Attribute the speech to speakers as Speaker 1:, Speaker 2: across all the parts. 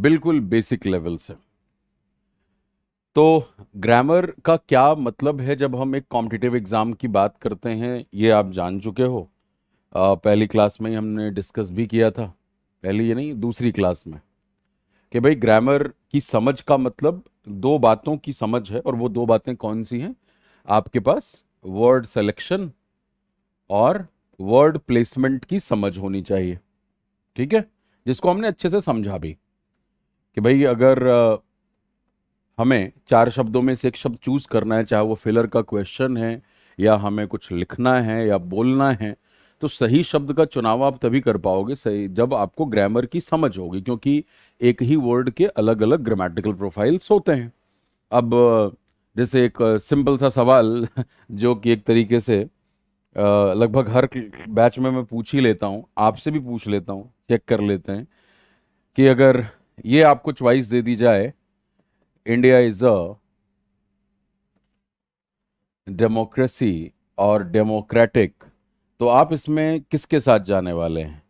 Speaker 1: बिल्कुल basic level से तो ग्रामर का क्या मतलब है जब हम एक कॉम्पिटिटिव एग्ज़ाम की बात करते हैं ये आप जान चुके हो आ, पहली क्लास में ही हमने डिस्कस भी किया था पहली ये नहीं दूसरी क्लास में कि भाई ग्रामर की समझ का मतलब दो बातों की समझ है और वो दो बातें कौन सी हैं आपके पास वर्ड सेलेक्शन और वर्ड प्लेसमेंट की समझ होनी चाहिए ठीक है जिसको हमने अच्छे से समझा भी कि भाई अगर हमें चार शब्दों में से एक शब्द चूज करना है चाहे वो फिलर का क्वेश्चन है या हमें कुछ लिखना है या बोलना है तो सही शब्द का चुनाव आप तभी कर पाओगे सही जब आपको ग्रामर की समझ होगी क्योंकि एक ही वर्ड के अलग अलग ग्रामेटिकल प्रोफाइल्स होते हैं अब जैसे एक सिंपल सा सवाल जो कि एक तरीके से लगभग हर बैच में मैं पूछ ही लेता हूँ आपसे भी पूछ लेता हूँ चेक कर लेते हैं कि अगर ये आपको च्वाइस दे दी जाए इंडिया इज अ डेमोक्रेसी और डेमोक्रेटिक तो आप इसमें किसके साथ जाने वाले हैं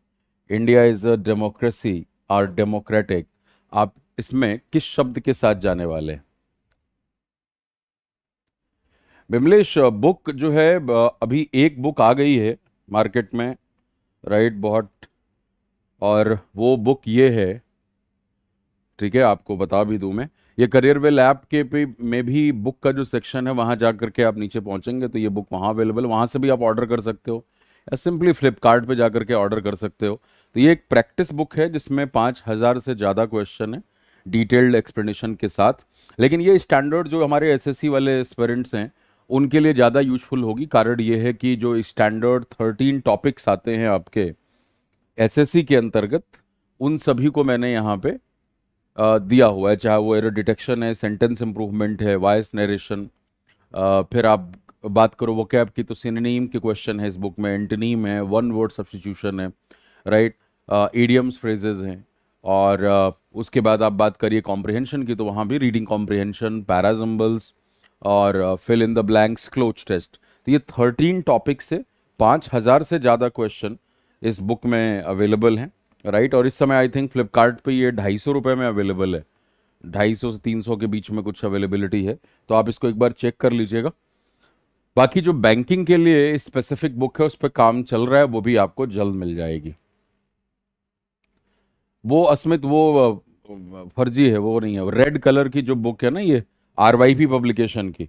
Speaker 1: इंडिया इज अ डेमोक्रेसी और डेमोक्रेटिक आप इसमें किस शब्द के साथ जाने वाले हैं बिमलेश बुक जो है अभी एक बुक आ गई है मार्केट में राइट बहुत और वो बुक ये है ठीक है आपको बता भी दूं मैं ये करियर वेल ऐप के पे में भी बुक का जो सेक्शन है वहाँ जा करके आप नीचे पहुँचेंगे तो ये बुक वहाँ अवेलेबल वहाँ से भी आप ऑर्डर कर सकते हो या सिंपली फ्लिपकार्ट जा करके ऑर्डर कर सकते हो तो ये एक प्रैक्टिस बुक है जिसमें पाँच हज़ार से ज़्यादा क्वेश्चन है डिटेल्ड एक्सप्लेनेशन के साथ लेकिन ये स्टैंडर्ड जो हमारे एसएससी वाले स्पेरेंट्स हैं उनके लिए ज़्यादा यूजफुल होगी कारण ये है कि जो स्टैंडर्ड थर्टीन टॉपिक्स आते हैं आपके एसएससी के अंतर्गत उन सभी को मैंने यहाँ पे दिया हुआ है चाहे वो एरर डिटेक्शन है सेंटेंस इम्प्रूवमेंट है वॉइस नरेशन फिर आप बात करो वो कैब की तो सिनेम के क्वेश्चन है इस बुक में एंटनीम है वन वर्ड सब्सटीट्यूशन है राइट एडियम्स फ्रेजेज हैं और uh, उसके बाद आप बात करिए कॉम्प्रिहेंशन की तो वहाँ भी रीडिंग कॉम्प्रिहेंशन पैराजम्बल्स और fill in the blanks cloze test तो ये थर्टीन टॉपिक से पाँच हज़ार से ज़्यादा क्वेश्चन इस बुक में अवेलेबल हैं राइट और इस समय आई थिंक फ्लिपकार्ट ये ढाई सौ रुपये में अवेलेबल है ढाई सौ से तीन सौ के बीच में कुछ अवेलेबिलिटी है तो आप इसको एक बार चेक कर लीजिएगा बाकी जो बैंकिंग के लिए स्पेसिफिक बुक है उस पर काम चल रहा है वो भी आपको जल्द मिल जाएगी वो अस्मित वो फर्जी है वो नहीं है रेड कलर की जो बुक है ना ये आर पब्लिकेशन की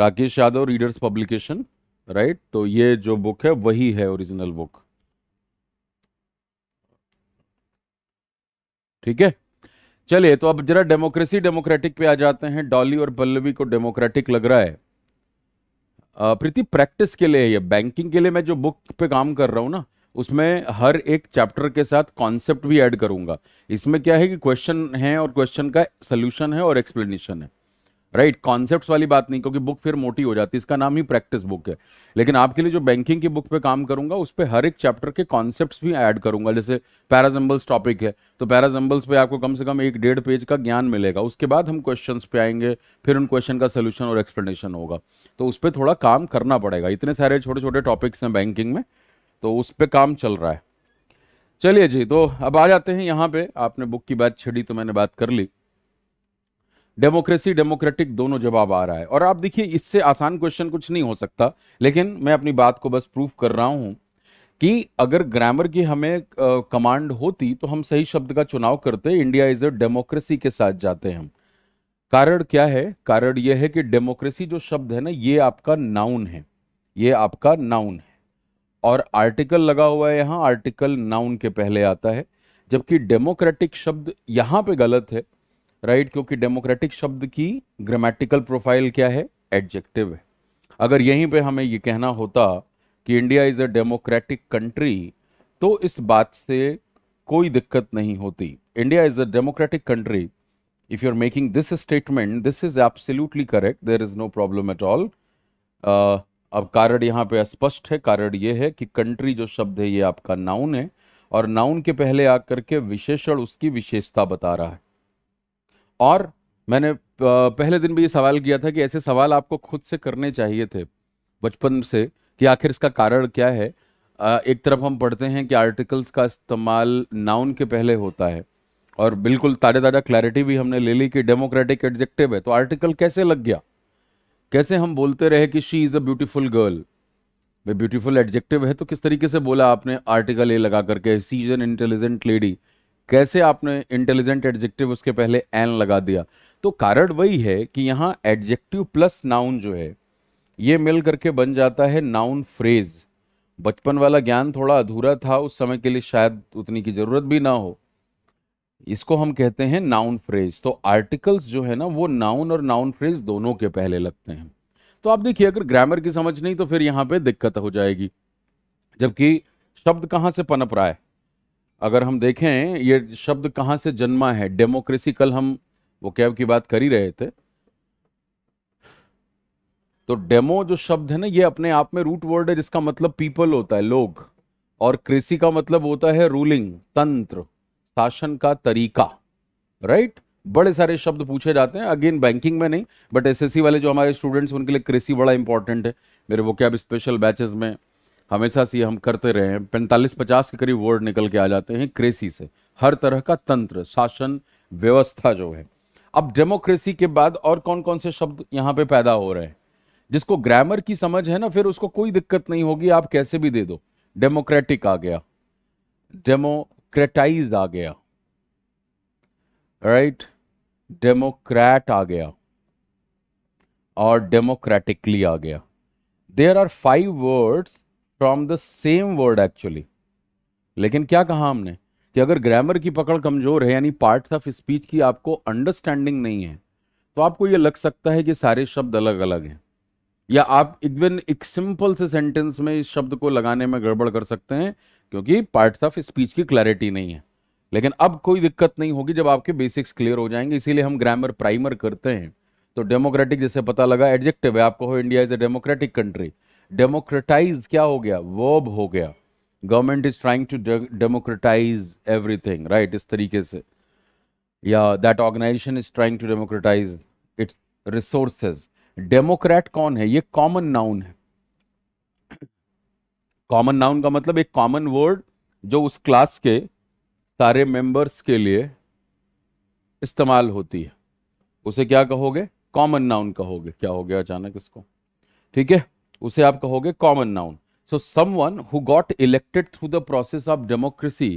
Speaker 1: Rakesh Yadav readers publication right तो ये जो बुक है वही है ओरिजिनल बुक ठीक है चलिए तो अब जरा डेमोक्रेसी डेमोक्रेटिक पे आ जाते हैं डॉली और पल्लवी को डेमोक्रेटिक लग रहा है प्रीति प्रैक्टिस के लिए ये बैंकिंग के लिए मैं जो बुक पे काम कर रहा हूं ना उसमें हर एक चैप्टर के साथ कॉन्सेप्ट भी ऐड करूंगा इसमें क्या है कि क्वेश्चन है और क्वेश्चन का सोल्यूशन है और एक्सप्लेनेशन है राइट right, कॉन्सेप्ट वाली बात नहीं क्योंकि बुक फिर मोटी हो जाती है इसका नाम ही प्रैक्टिस बुक है लेकिन आपके लिए जो बैंकिंग की बुक पे काम करूंगा उस पर हर एक चैप्टर के कॉन्सेप्ट भी ऐड करूंगा जैसे पैराजम्बल्स टॉपिक है तो पैराजम्बल्स पे आपको कम से कम एक डेढ़ पेज का ज्ञान मिलेगा उसके बाद हम क्वेश्चन पे आएंगे फिर उन क्वेश्चन का सोल्यूशन और एक्सप्लेनेशन होगा तो उस पर थोड़ा काम करना पड़ेगा इतने सारे छोटे छोटे टॉपिक्स हैं बैंकिंग में तो उस पर काम चल रहा है चलिए जी तो अब आ जाते हैं यहाँ पे आपने बुक की बात छेड़ी तो मैंने बात कर ली डेमोक्रेसी डेमोक्रेटिक दोनों जवाब आ रहा है और आप देखिए इससे आसान क्वेश्चन कुछ नहीं हो सकता लेकिन मैं अपनी बात को बस प्रूफ कर रहा हूं कि अगर ग्रामर की हमें कमांड होती तो हम सही शब्द का चुनाव करते इंडिया इज अ डेमोक्रेसी के साथ जाते हम कारण क्या है कारण यह है कि डेमोक्रेसी जो शब्द है ना ये आपका नाउन है ये आपका नाउन है और आर्टिकल लगा हुआ है यहाँ आर्टिकल नाउन के पहले आता है जबकि डेमोक्रेटिक शब्द यहाँ पे गलत है राइट right? क्योंकि डेमोक्रेटिक शब्द की ग्रामेटिकल प्रोफाइल क्या है एडजेक्टिव है अगर यहीं पे हमें ये कहना होता कि India is a democratic country तो इस बात से कोई दिक्कत नहीं होती India is a democratic country if you are making this statement this is absolutely correct there is no problem at all अब कारण यहाँ पे स्पष्ट है कारण ये है कि कंट्री जो शब्द है ये आपका नाउन है और नाउन के पहले आकर के विशेषण उसकी विशेषता बता रहा है और मैंने पहले दिन भी ये सवाल किया था कि ऐसे सवाल आपको खुद से करने चाहिए थे बचपन से कि आखिर इसका कारण क्या है एक तरफ हम पढ़ते हैं कि आर्टिकल्स का इस्तेमाल नाउन के पहले होता है और बिल्कुल ताजा ताजा क्लैरिटी भी हमने ले ली कि डेमोक्रेटिक एडजेक्टिव है तो आर्टिकल कैसे लग गया कैसे हम बोलते रहे कि she is a beautiful girl beautiful adjective है तो किस तरीके से बोला आपने आर्टिकल ए लगा करके she is an intelligent lady कैसे आपने इंटेलिजेंट एडजेक्टिव उसके पहले एन लगा दिया तो कारण वही है कि यहां एडजेक्टिव प्लस नाउन जो है ये मिल करके बन जाता है नाउन फ्रेज बचपन वाला ज्ञान थोड़ा अधूरा था उस समय के लिए शायद उतनी की जरूरत भी ना हो इसको हम कहते हैं नाउन फ्रेज तो आर्टिकल्स जो है ना वो नाउन और नाउन फ्रेज दोनों के पहले लगते हैं तो आप देखिए अगर ग्रामर की समझ नहीं तो फिर यहां पे दिक्कत हो जाएगी जबकि शब्द कहां से पनप रहा है अगर हम देखें ये शब्द कहां से जन्मा है डेमोक्रेसी कल हम वो कैब की बात कर ही रहे थे तो डेमो जो शब्द है ना ये अपने आप में रूट वर्ड है जिसका मतलब पीपल होता है लोग और कृषि का मतलब होता है रूलिंग तंत्र शासन का तरीका राइट बड़े सारे शब्द पूछे जाते हैं अगेन बैंकिंग में नहीं बट एसएससी वाले जो हमारे स्टूडेंट्स उनके लिए कृषि बड़ा इंपॉर्टेंट है मेरे वो क्या स्पेशल बैचेस में हमेशा से हम करते रहे हैं पैंतालीस पचास के करीब वर्ड निकल के आ जाते हैं क्रेसी से हर तरह का तंत्र शासन व्यवस्था जो है अब डेमोक्रेसी के बाद और कौन कौन से शब्द यहाँ पे पैदा हो रहे हैं जिसको ग्रामर की समझ है ना फिर उसको कोई दिक्कत नहीं होगी आप कैसे भी दे दो डेमोक्रेटिक आ गया डेमोक्रेटाइज आ गया राइट right? डेमोक्रेट आ गया और डेमोक्रेटिकली आ गया there are five words from the same word actually लेकिन क्या कहा हमने कि अगर ग्रामर की पकड़ कमजोर है यानी पार्ट्स ऑफ स्पीच की आपको अंडरस्टैंडिंग नहीं है तो आपको यह लग सकता है कि सारे शब्द अलग अलग हैं या आप इवन एक सिंपल से सेंटेंस में इस शब्द को लगाने में गड़बड़ कर सकते हैं क्योंकि पार्ट्स ऑफ स्पीच की क्लैरिटी नहीं है लेकिन अब कोई दिक्कत नहीं होगी जब आपके बेसिक्स क्लियर हो जाएंगे इसीलिए हम ग्रामर प्राइमर करते हैं तो डेमोक्रेटिक जैसे पता लगा एडजेक्टिव है आपको हो India is a democratic country democratize क्या हो गया वर्ब हो गया government is trying to democratize everything right इस तरीके से या that organization is trying to democratize its resources democrat कौन है ये कॉमन नाउन है कॉमन नाउन का मतलब एक कॉमन वर्ड जो उस क्लास के सारे मेंबर्स के लिए इस्तेमाल होती है उसे क्या कहोगे कॉमन नाउन कहोगे क्या हो गया अचानक इसको ठीक है उसे आप कहोगे common noun so someone who got elected through the process of democracy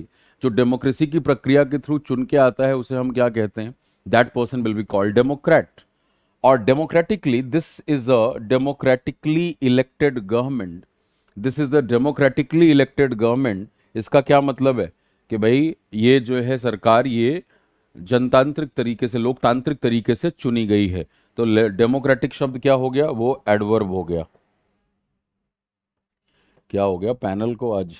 Speaker 1: जो डेमोक्रेसी की प्रक्रिया के थ्रू चुन के आता है उसे हम क्या कहते हैं that person will be called democrat और democratically this is a democratically elected government this is the democratically elected government इसका क्या मतलब है कि भाई ये जो है सरकार ये जनतांत्रिक तरीके से लोकतांत्रिक तरीके से चुनी गई है तो डेमोक्रेटिक शब्द क्या हो गया वो एडवर्ब हो गया क्या हो गया पैनल को आज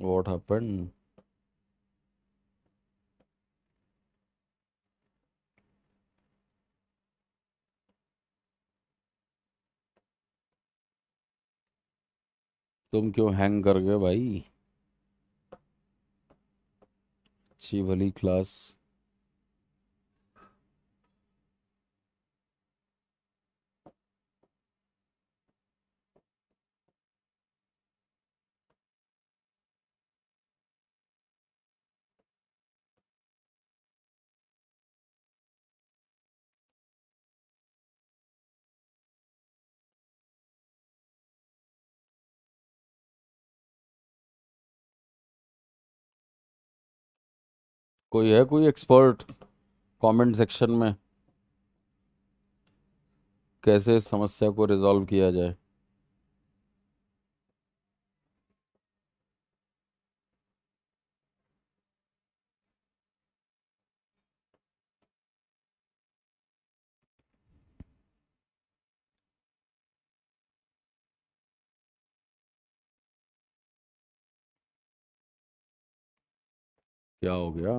Speaker 1: वॉट हैपेंड तुम क्यों हैंग कर गए भाई अच्छी भली क्लास कोई है कोई एक्सपर्ट कमेंट सेक्शन में कैसे इस समस्या को रिजॉल्व किया जाए क्या हो गया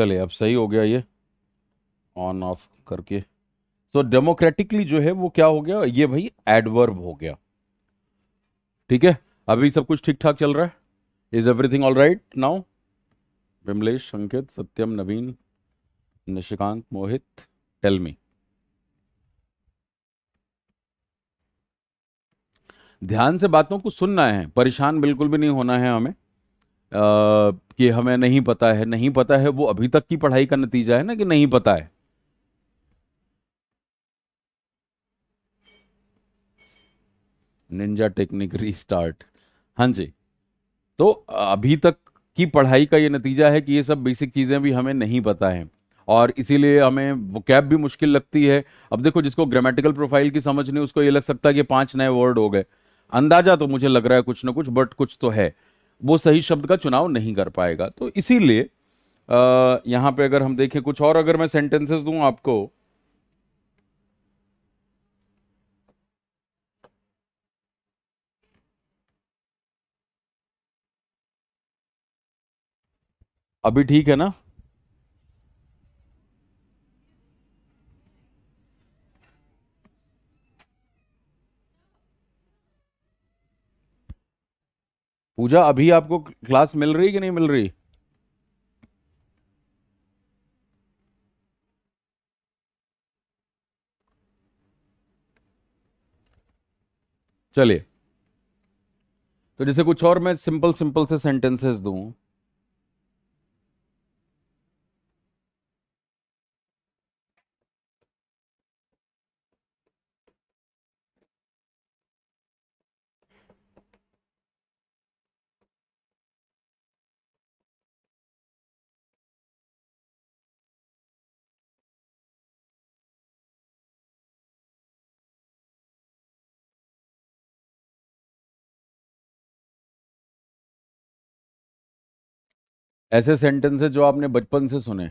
Speaker 1: चले अब सही हो गया ये ऑन ऑफ करके सो डेमोक्रेटिकली जो है वो क्या हो गया ये भाई एडवर्ब हो गया ठीक है अभी सब कुछ ठीक ठाक चल रहा है is everything all right now Vimlesh Sanket Satyam Naveen Nishikant Mohit tell me ध्यान से बातों को सुनना है परेशान बिल्कुल भी नहीं होना है हमें कि हमें नहीं पता है नहीं पता है वो अभी तक की पढ़ाई का नतीजा है ना कि नहीं पता है निंजा टेक्निक रीस्टार्ट हाँ जी तो अभी तक की पढ़ाई का ये नतीजा है कि ये सब बेसिक चीज़ें भी हमें नहीं पता है और इसीलिए हमें वो कैब भी मुश्किल लगती है अब देखो जिसको ग्रामेटिकल प्रोफाइल की समझ नहीं उसको ये लग सकता है कि पांच नए वर्ड हो गए अंदाजा तो मुझे लग रहा है कुछ ना कुछ बट कुछ तो है वो सही शब्द का चुनाव नहीं कर पाएगा तो इसीलिए यहां पे अगर हम देखें कुछ और अगर मैं सेंटेंसेस दूं आपको अभी ठीक है ना पूजा अभी आपको क्लास मिल रही कि नहीं मिल रही चलिए तो जैसे कुछ और मैं सिंपल सिंपल से सेंटेंसेस दूं ऐसे सेंटेंस है जो आपने बचपन से सुने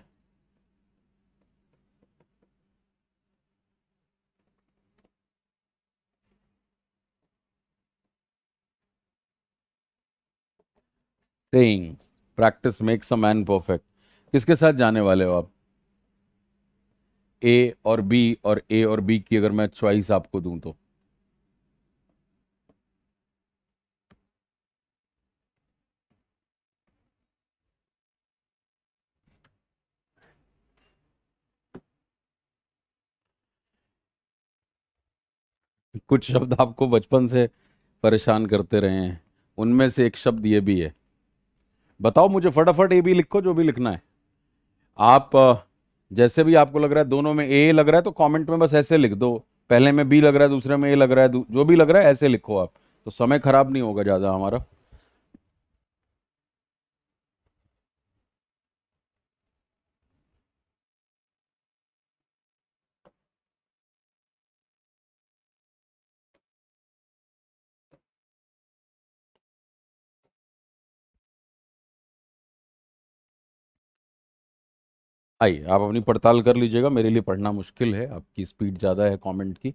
Speaker 1: practice makes a man perfect किसके साथ जाने वाले हो आप ए और बी और ए और बी की अगर मैं चॉइस आपको दूं तो कुछ शब्द आपको बचपन से परेशान करते रहे हैं उनमें से एक शब्द ये भी है बताओ मुझे फटाफट ये भी लिखो जो भी लिखना है आप जैसे भी आपको लग रहा है दोनों में ए लग रहा है तो कमेंट में बस ऐसे लिख दो पहले में बी लग रहा है दूसरे में ए लग रहा है जो भी लग रहा है ऐसे लिखो आप तो समय खराब नहीं होगा ज़्यादा हमारा आइए आप अपनी पड़ताल कर लीजिएगा मेरे लिए पढ़ना मुश्किल है आपकी स्पीड ज़्यादा है कमेंट की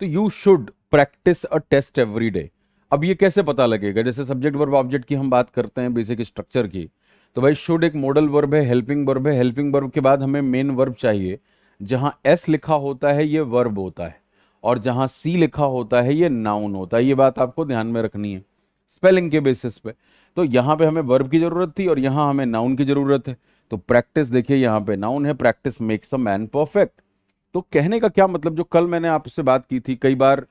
Speaker 1: तो you should practice a test every day अब ये कैसे पता लगेगा जैसे सब्जेक्ट वर्ब ऑब्जेक्ट की हम बात करते हैं बेसिक स्ट्रक्चर की तो भाई शुड एक मॉडल वर्ब है हेल्पिंग वर्ब है हेल्पिंग वर्ब के बाद हमें मेन वर्ब चाहिए जहाँ एस लिखा होता है ये वर्ब होता है और जहाँ सी लिखा होता है ये नाउन होता है ये बात आपको ध्यान में रखनी है स्पेलिंग के बेसिस पे तो यहाँ पे हमें वर्ब की ज़रूरत थी और यहाँ हमें नाउन की ज़रूरत है तो प्रैक्टिस देखिए यहाँ पे नाउन है practice makes a man perfect तो कहने का क्या मतलब जो कल मैंने आपसे बात की थी कई बार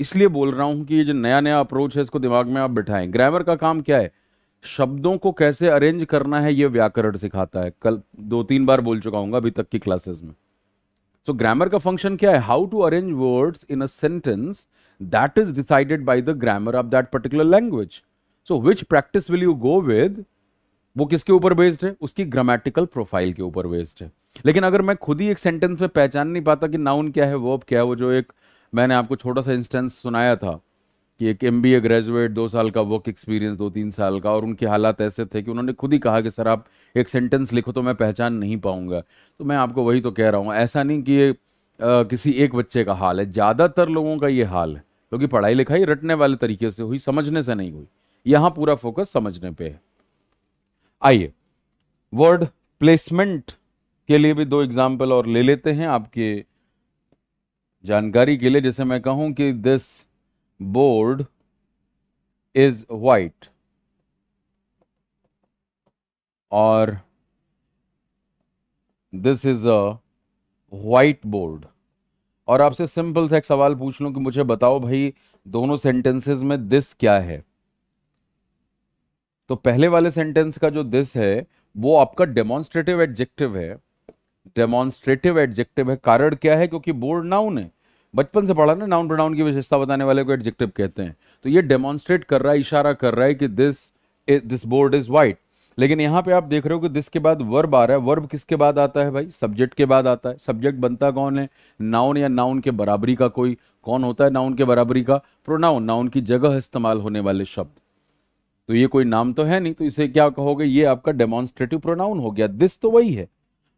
Speaker 1: इसलिए बोल रहा हूँ कि ये जो नया नया अप्रोच है इसको दिमाग में आप बिठाएं ग्रामर का काम क्या है शब्दों को कैसे अरेंज करना है ये व्याकरण सिखाता है कल दो तीन बार बोल चुका हूँ अभी तक की क्लासेस में सो so, ग्रामर का फंक्शन क्या है how to arrange words in a sentence that is decided by the grammar of that particular language so which practice will you go with वो किसके ऊपर बेस्ड है उसकी ग्रामेटिकल प्रोफाइल के ऊपर बेस्ड है लेकिन अगर मैं खुद ही एक सेंटेंस में पहचान नहीं पाता कि नाउन क्या है वर्ब क्या है वो जो एक मैंने आपको छोटा सा इंस्टेंस सुनाया था कि एक एम ग्रेजुएट दो साल का वर्क एक्सपीरियंस दो तीन साल का और उनके हालात ऐसे थे कि उन्होंने खुद ही कहा कि सर आप एक सेंटेंस लिखो तो मैं पहचान नहीं पाऊंगा तो मैं आपको वही तो कह रहा हूँ ऐसा नहीं कि ये आ, किसी एक बच्चे का हाल है ज़्यादातर लोगों का ये हाल है क्योंकि पढ़ाई लिखाई रटने वाले तरीके से हुई समझने से नहीं हुई यहाँ पूरा फोकस समझने पर है आइए वर्ड प्लेसमेंट के लिए भी दो एग्जाम्पल और ले लेते हैं आपके जानकारी के लिए जैसे मैं कहूं कि दिस बोर्ड इज वाइट और this is a white board और आपसे सिंपल सा एक सवाल पूछ लूं कि मुझे बताओ भाई दोनों सेंटेंसेस में दिस क्या है तो पहले वाले सेंटेंस का जो दिस है वो आपका डेमोन्स्ट्रेटिव एडजेक्टिव है डेमोन्स्ट्रेटिव एडजेक्टिव है कारण क्या है क्योंकि बोर्ड नाउन है बचपन से पढ़ा ना नाउन प्रोनाउन की विशेषता बताने वाले को एडजेक्टिव कहते हैं तो ये डेमोन्स्ट्रेट कर रहा है इशारा कर रहा है कि this this board is white लेकिन यहाँ पे आप देख रहे हो कि दिस के बाद वर्ब आ रहा है वर्ब किसके बाद आता है भाई सब्जेक्ट के बाद आता है सब्जेक्ट बनता कौन है नाउन या नाउन के बराबरी का कोई कौन होता है नाउन के बराबरी का प्रोनाउन नाउन की जगह इस्तेमाल होने वाले शब्द तो ये कोई नाम तो है नहीं तो इसे क्या कहोगे ये आपका डेमोन्स्ट्रेटिव प्रोनाउन हो गया दिस तो वही है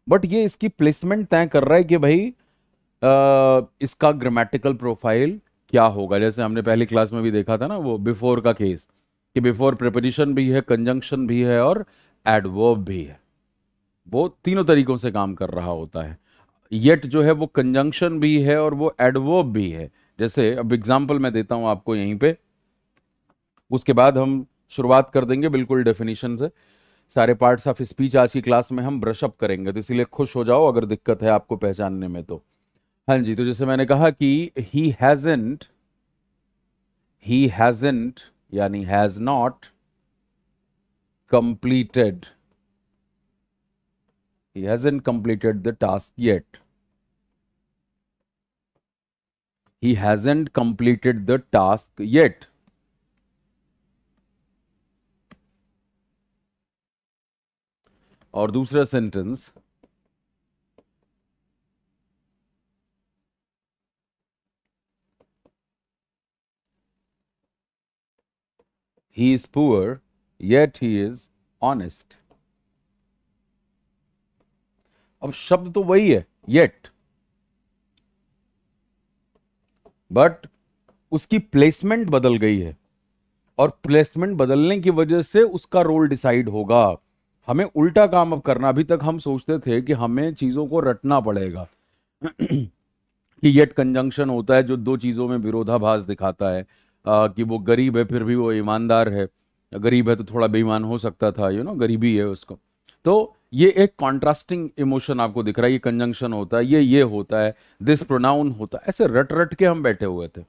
Speaker 1: बट ये इसकी प्लेसमेंट तय कर रहा है कि भाई आ, इसका ग्रामेटिकल प्रोफाइल क्या होगा जैसे हमने पहली क्लास में भी देखा था ना वो बिफोर का केस कि बिफोर प्रिपोजिशन भी है कंजंक्शन भी है और एडवर्ब भी है वो तीनों तरीकों से काम कर रहा होता है येट जो है वो कंजंक्शन भी है और वो एडवर्ब भी है जैसे अब एग्जाम्पल मैं देता हूँ आपको यहीं पे उसके बाद हम शुरुआत कर देंगे बिल्कुल डेफिनेशन से सारे पार्ट्स ऑफ स्पीच आज की क्लास में हम ब्रशअप करेंगे तो इसीलिए खुश हो जाओ अगर दिक्कत है आपको पहचानने में तो हाँ जी तो जैसे मैंने कहा कि ही हैजेंट ही हैजेंट यानी has not completed he hasn't completed the task yet he hasn't completed the task yet और दूसरा sentence he is poor, yet he is honest. अब शब्द तो वही है येट बट उसकी प्लेसमेंट बदल गई है और प्लेसमेंट बदलने की वजह से उसका रोल डिसाइड होगा हमें उल्टा काम अब करना अभी तक हम सोचते थे कि हमें चीज़ों को रटना पड़ेगा कि येट कंजंक्शन होता है जो दो चीज़ों में विरोधाभास दिखाता है आ, कि वो गरीब है फिर भी वो ईमानदार है गरीब है तो थोड़ा बेईमान हो सकता था यू नो गरीबी है उसको तो ये एक कॉन्ट्रास्टिंग इमोशन आपको दिख रहा है ये कंजंक्शन होता है ये ये होता है दिस प्रोनाउन होता है ऐसे रट रट के हम बैठे हुए थे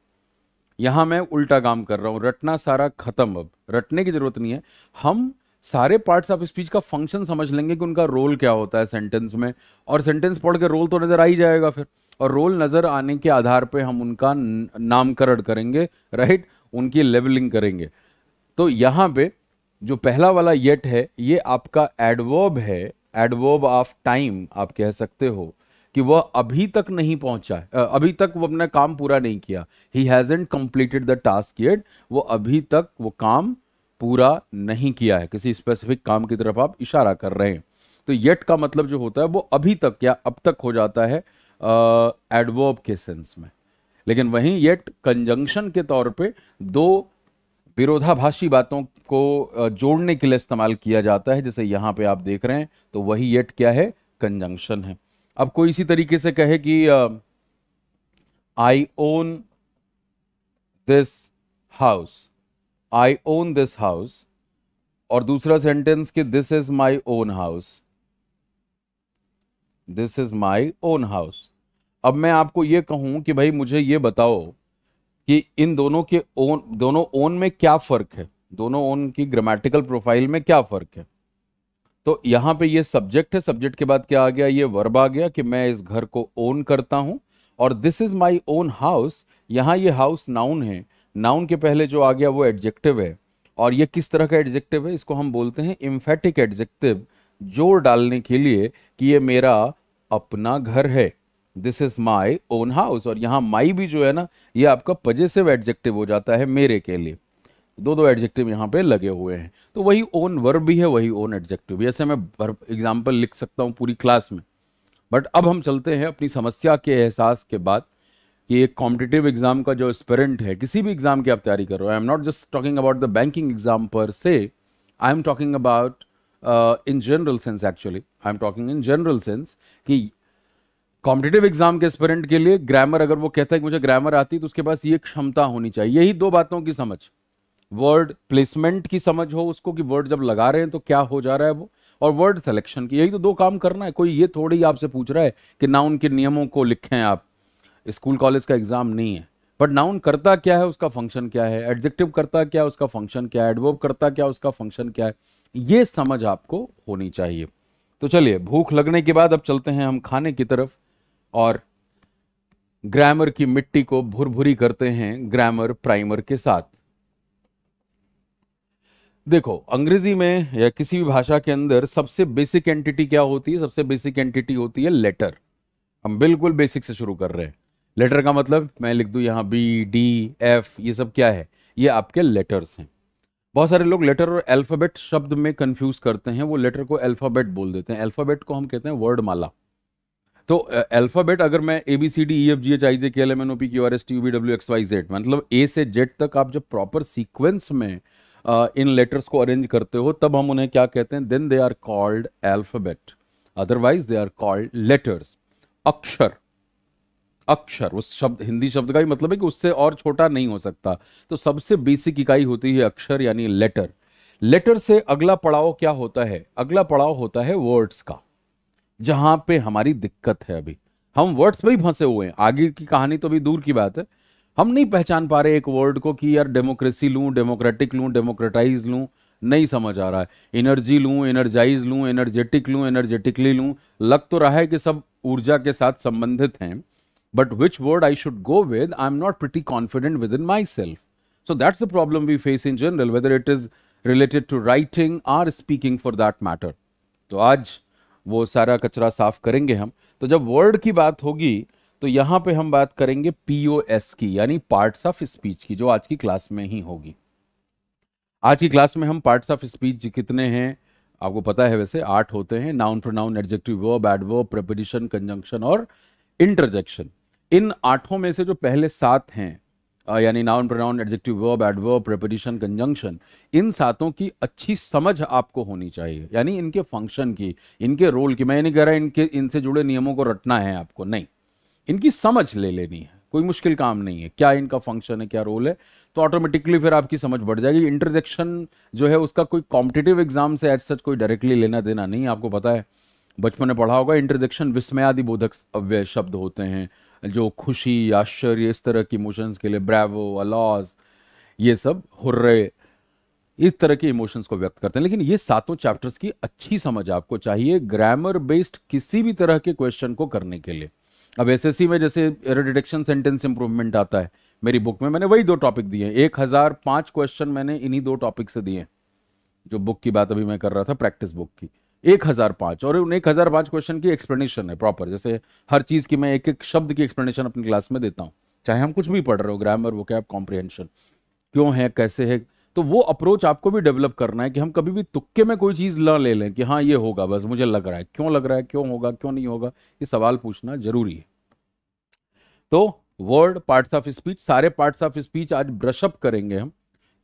Speaker 1: यहाँ मैं उल्टा काम कर रहा हूँ रटना सारा खत्म अब रटने की जरूरत नहीं है हम सारे पार्ट्स आप स्पीच का फंक्शन समझ लेंगे कि उनका रोल क्या होता है सेंटेंस में और सेंटेंस पढ़ के रोल तो नज़र आ ही जाएगा फिर और रोल नज़र आने के आधार पे हम उनका नामकरण करेंगे राइट उनकी लेवलिंग करेंगे तो यहाँ पे जो पहला वाला येट है ये आपका एडवर्ब है एडवर्ब ऑफ टाइम आप कह सकते हो कि वह अभी तक नहीं पहुंचा अभी तक वो अपना काम पूरा नहीं किया he hasn't completed the task yet वो अभी तक वो काम पूरा नहीं किया है किसी स्पेसिफिक काम की तरफ आप इशारा कर रहे हैं तो येट का मतलब जो होता है वो अभी तक या अब तक हो जाता है एडवर्ब के सेंस में लेकिन वहीं येट कंजंक्शन के तौर पे दो विरोधाभाषी बातों को जोड़ने के लिए इस्तेमाल किया जाता है जैसे यहाँ पे आप देख रहे हैं तो वही येट क्या है कंजंक्शन है अब कोई इसी तरीके से कहे कि I own this house I own this house और दूसरा सेंटेंस कि this is my own house this is my own house अब मैं आपको ये कहूं कि भाई मुझे ये बताओ कि इन दोनों के ओन दोनों ओन में क्या फर्क है दोनों ओन की ग्रामेटिकल प्रोफाइल में क्या फर्क है तो यहां पे ये सब्जेक्ट है सब्जेक्ट के बाद क्या आ गया ये वर्ब आ गया कि मैं इस घर को ओन करता हूं और this is my own house यहां ये हाउस नाउन है नाउन के पहले जो आ गया वो एडजेक्टिव है और ये किस तरह का एडजेक्टिव है इसको हम बोलते हैं इम्फेटिक एडजेक्टिव जोर डालने के लिए कि ये मेरा अपना घर है this is my own house और यहाँ माई भी जो है ना ये आपका पजेसिव एडजेक्टिव हो जाता है मेरे के लिए दो दो एडजेक्टिव यहाँ पे लगे हुए हैं तो वही ओन वर्ब भी है वही ओन एडजेक्टिव भी ऐसे मैं एग्जाम्पल लिख सकता हूँ पूरी क्लास में बट अब हम चलते हैं अपनी समस्या के एहसास के बाद कि एक कॉम्पिटेटिव एग्जाम का जो एस्पेरेंट है किसी भी एग्जाम की आप तैयारी करो I am not just talking about the banking exam per se I am talking about in general sense actually I am talking in general sense कि कॉम्पिटेटिव एग्जाम के एस्पेरेंट के लिए ग्रामर अगर वो कहता है कि मुझे ग्रामर आती तो उसके पास ये क्षमता होनी चाहिए यही दो बातों की समझ वर्ड प्लेसमेंट की समझ हो उसको कि वर्ड जब लगा रहे हैं तो क्या हो जा रहा है वो और वर्ड सेलेक्शन की यही तो दो काम करना है कोई ये थोड़ी आपसे पूछ रहा है कि ना उनके नियमों को लिखें आप स्कूल कॉलेज का एग्जाम नहीं है बट नाउन करता क्या है उसका फंक्शन क्या है एडजेक्टिव करता क्या उसका फंक्शन क्या है एडवर्ब करता क्या उसका फंक्शन क्या है ये समझ आपको होनी चाहिए तो चलिए भूख लगने के बाद अब चलते हैं हम खाने की तरफ और ग्रामर की मिट्टी को भुरभुरी करते हैं ग्रामर प्राइमर के साथ देखो अंग्रेजी में या किसी भी भाषा के अंदर सबसे बेसिक एंटिटी क्या होती है सबसे बेसिक एंटिटी होती है लेटर हम बिल्कुल बेसिक से शुरू कर रहे हैं लेटर का मतलब मैं लिख दूँ यहाँ बी डी एफ ये सब क्या है ये आपके लेटर्स हैं बहुत सारे लोग लेटर और अल्फ़ाबेट शब्द में कंफ्यूज करते हैं वो लेटर को अल्फ़ाबेट बोल देते हैं अल्फ़ाबेट को हम कहते हैं वर्ड माला तो अल्फ़ाबेट अगर मैं A B C D E F G H I J K L M N O P Q R S T V W X Y Z मतलब ए से जेड तक आप जब प्रॉपर सीक्वेंस में आ, इन letters को arrange करते हो तब हम उन्हें क्या कहते हैं then they are called alphabet otherwise they are called letters अक्षर अक्षर उस शब्द हिंदी शब्द का ही मतलब है कि उससे और छोटा नहीं हो सकता तो सबसे बेसिक इकाई होती है अक्षर यानी लेटर लेटर से अगला पड़ाव क्या होता है अगला पड़ाव होता है वर्ड्स का जहां पे हमारी दिक्कत है अभी हम वर्ड्स में ही फंसे हुए हैं आगे की कहानी तो अभी दूर की बात है हम नहीं पहचान पा रहे एक वर्ड को कि यार डेमोक्रेसी लू डेमोक्रेटिक लू डेमोक्रेटाइज लू नहीं समझ आ रहा है एनर्जी लू एनर्जाइज लू एनर्जेटिक लू एनर्जेटिकली लू लग तो रहा है कि सब ऊर्जा के साथ संबंधित हैं but which word I should go with, I'm not pretty confident within myself. So that's the problem we face in general, whether it is related to writing or speaking for that matter. तो आज वो सारा कचरा साफ करेंगे हम तो जब वर्ड की बात होगी तो यहां पे हम बात करेंगे पीओएस की यानी पार्ट्स ऑफ स्पीच की जो आज की क्लास में ही होगी आज की क्लास में हम पार्ट्स ऑफ स्पीच कितने हैं आपको पता है वैसे आठ होते हैं noun pronoun adjective verb adverb preposition conjunction और इंटरजेक्शन इन आठों में से जो पहले सात हैं यानी noun pronoun adjective verb adverb preposition conjunction इन सातों की अच्छी समझ आपको होनी चाहिए यानी इनके फंक्शन की इनके रोल की मैं ये नहीं कह रहा इनके इनसे जुड़े नियमों को रटना है आपको नहीं इनकी समझ ले लेनी है कोई मुश्किल काम नहीं है क्या इनका फंक्शन है क्या रोल है तो ऑटोमेटिकली फिर आपकी समझ बढ़ जाएगी इंटरजेक्शन जो है उसका कोई कॉम्पिटेटिव एग्जाम से एज सच कोई डायरेक्टली लेना देना नहीं आपको पता है बचपन में पढ़ा होगा इंटरजेक्शन विस्मयादि बोधक शब्द होते हैं जो खुशी आश्चर्य इस तरह की इमोशंस के लिए ब्रावो अलॉज ये सब हुर्रे इस तरह के इमोशंस को व्यक्त करते हैं लेकिन ये सातों चैप्टर्स की अच्छी समझ आपको चाहिए ग्रामर बेस्ड किसी भी तरह के क्वेश्चन को करने के लिए अब एसएससी में जैसे एरर डिटेक्शन सेंटेंस इंप्रूवमेंट आता है मेरी बुक में मैंने वही दो टॉपिक दिए हैं एक हजार पांच क्वेश्चन मैंने इन्हीं दो टॉपिक से दिए जो बुक की बात अभी मैं कर रहा था प्रैक्टिस बुक की एक हजार पांच और उन एक हजार पांच क्वेश्चन की एक्सप्लेनेशन है प्रॉपर जैसे हर चीज़ की मैं एक एक शब्द की एक्सप्लेनेशन अपनी क्लास में देता हूँ चाहे हम कुछ भी पढ़ रहे हो ग्रामर वो क्या कॉम्प्रिहेंशन क्यों है कैसे है तो वो अप्रोच आपको भी डेवलप करना है कि हम कभी भी तुक्के में कोई चीज़ ना ले लें कि हाँ ये होगा बस मुझे लग रहा है क्यों लग रहा है क्यों होगा क्यों नहीं होगा ये सवाल पूछना जरूरी है तो वर्ड पार्ट्स ऑफ स्पीच सारे पार्ट्स ऑफ स्पीच आज ब्रशअप करेंगे हम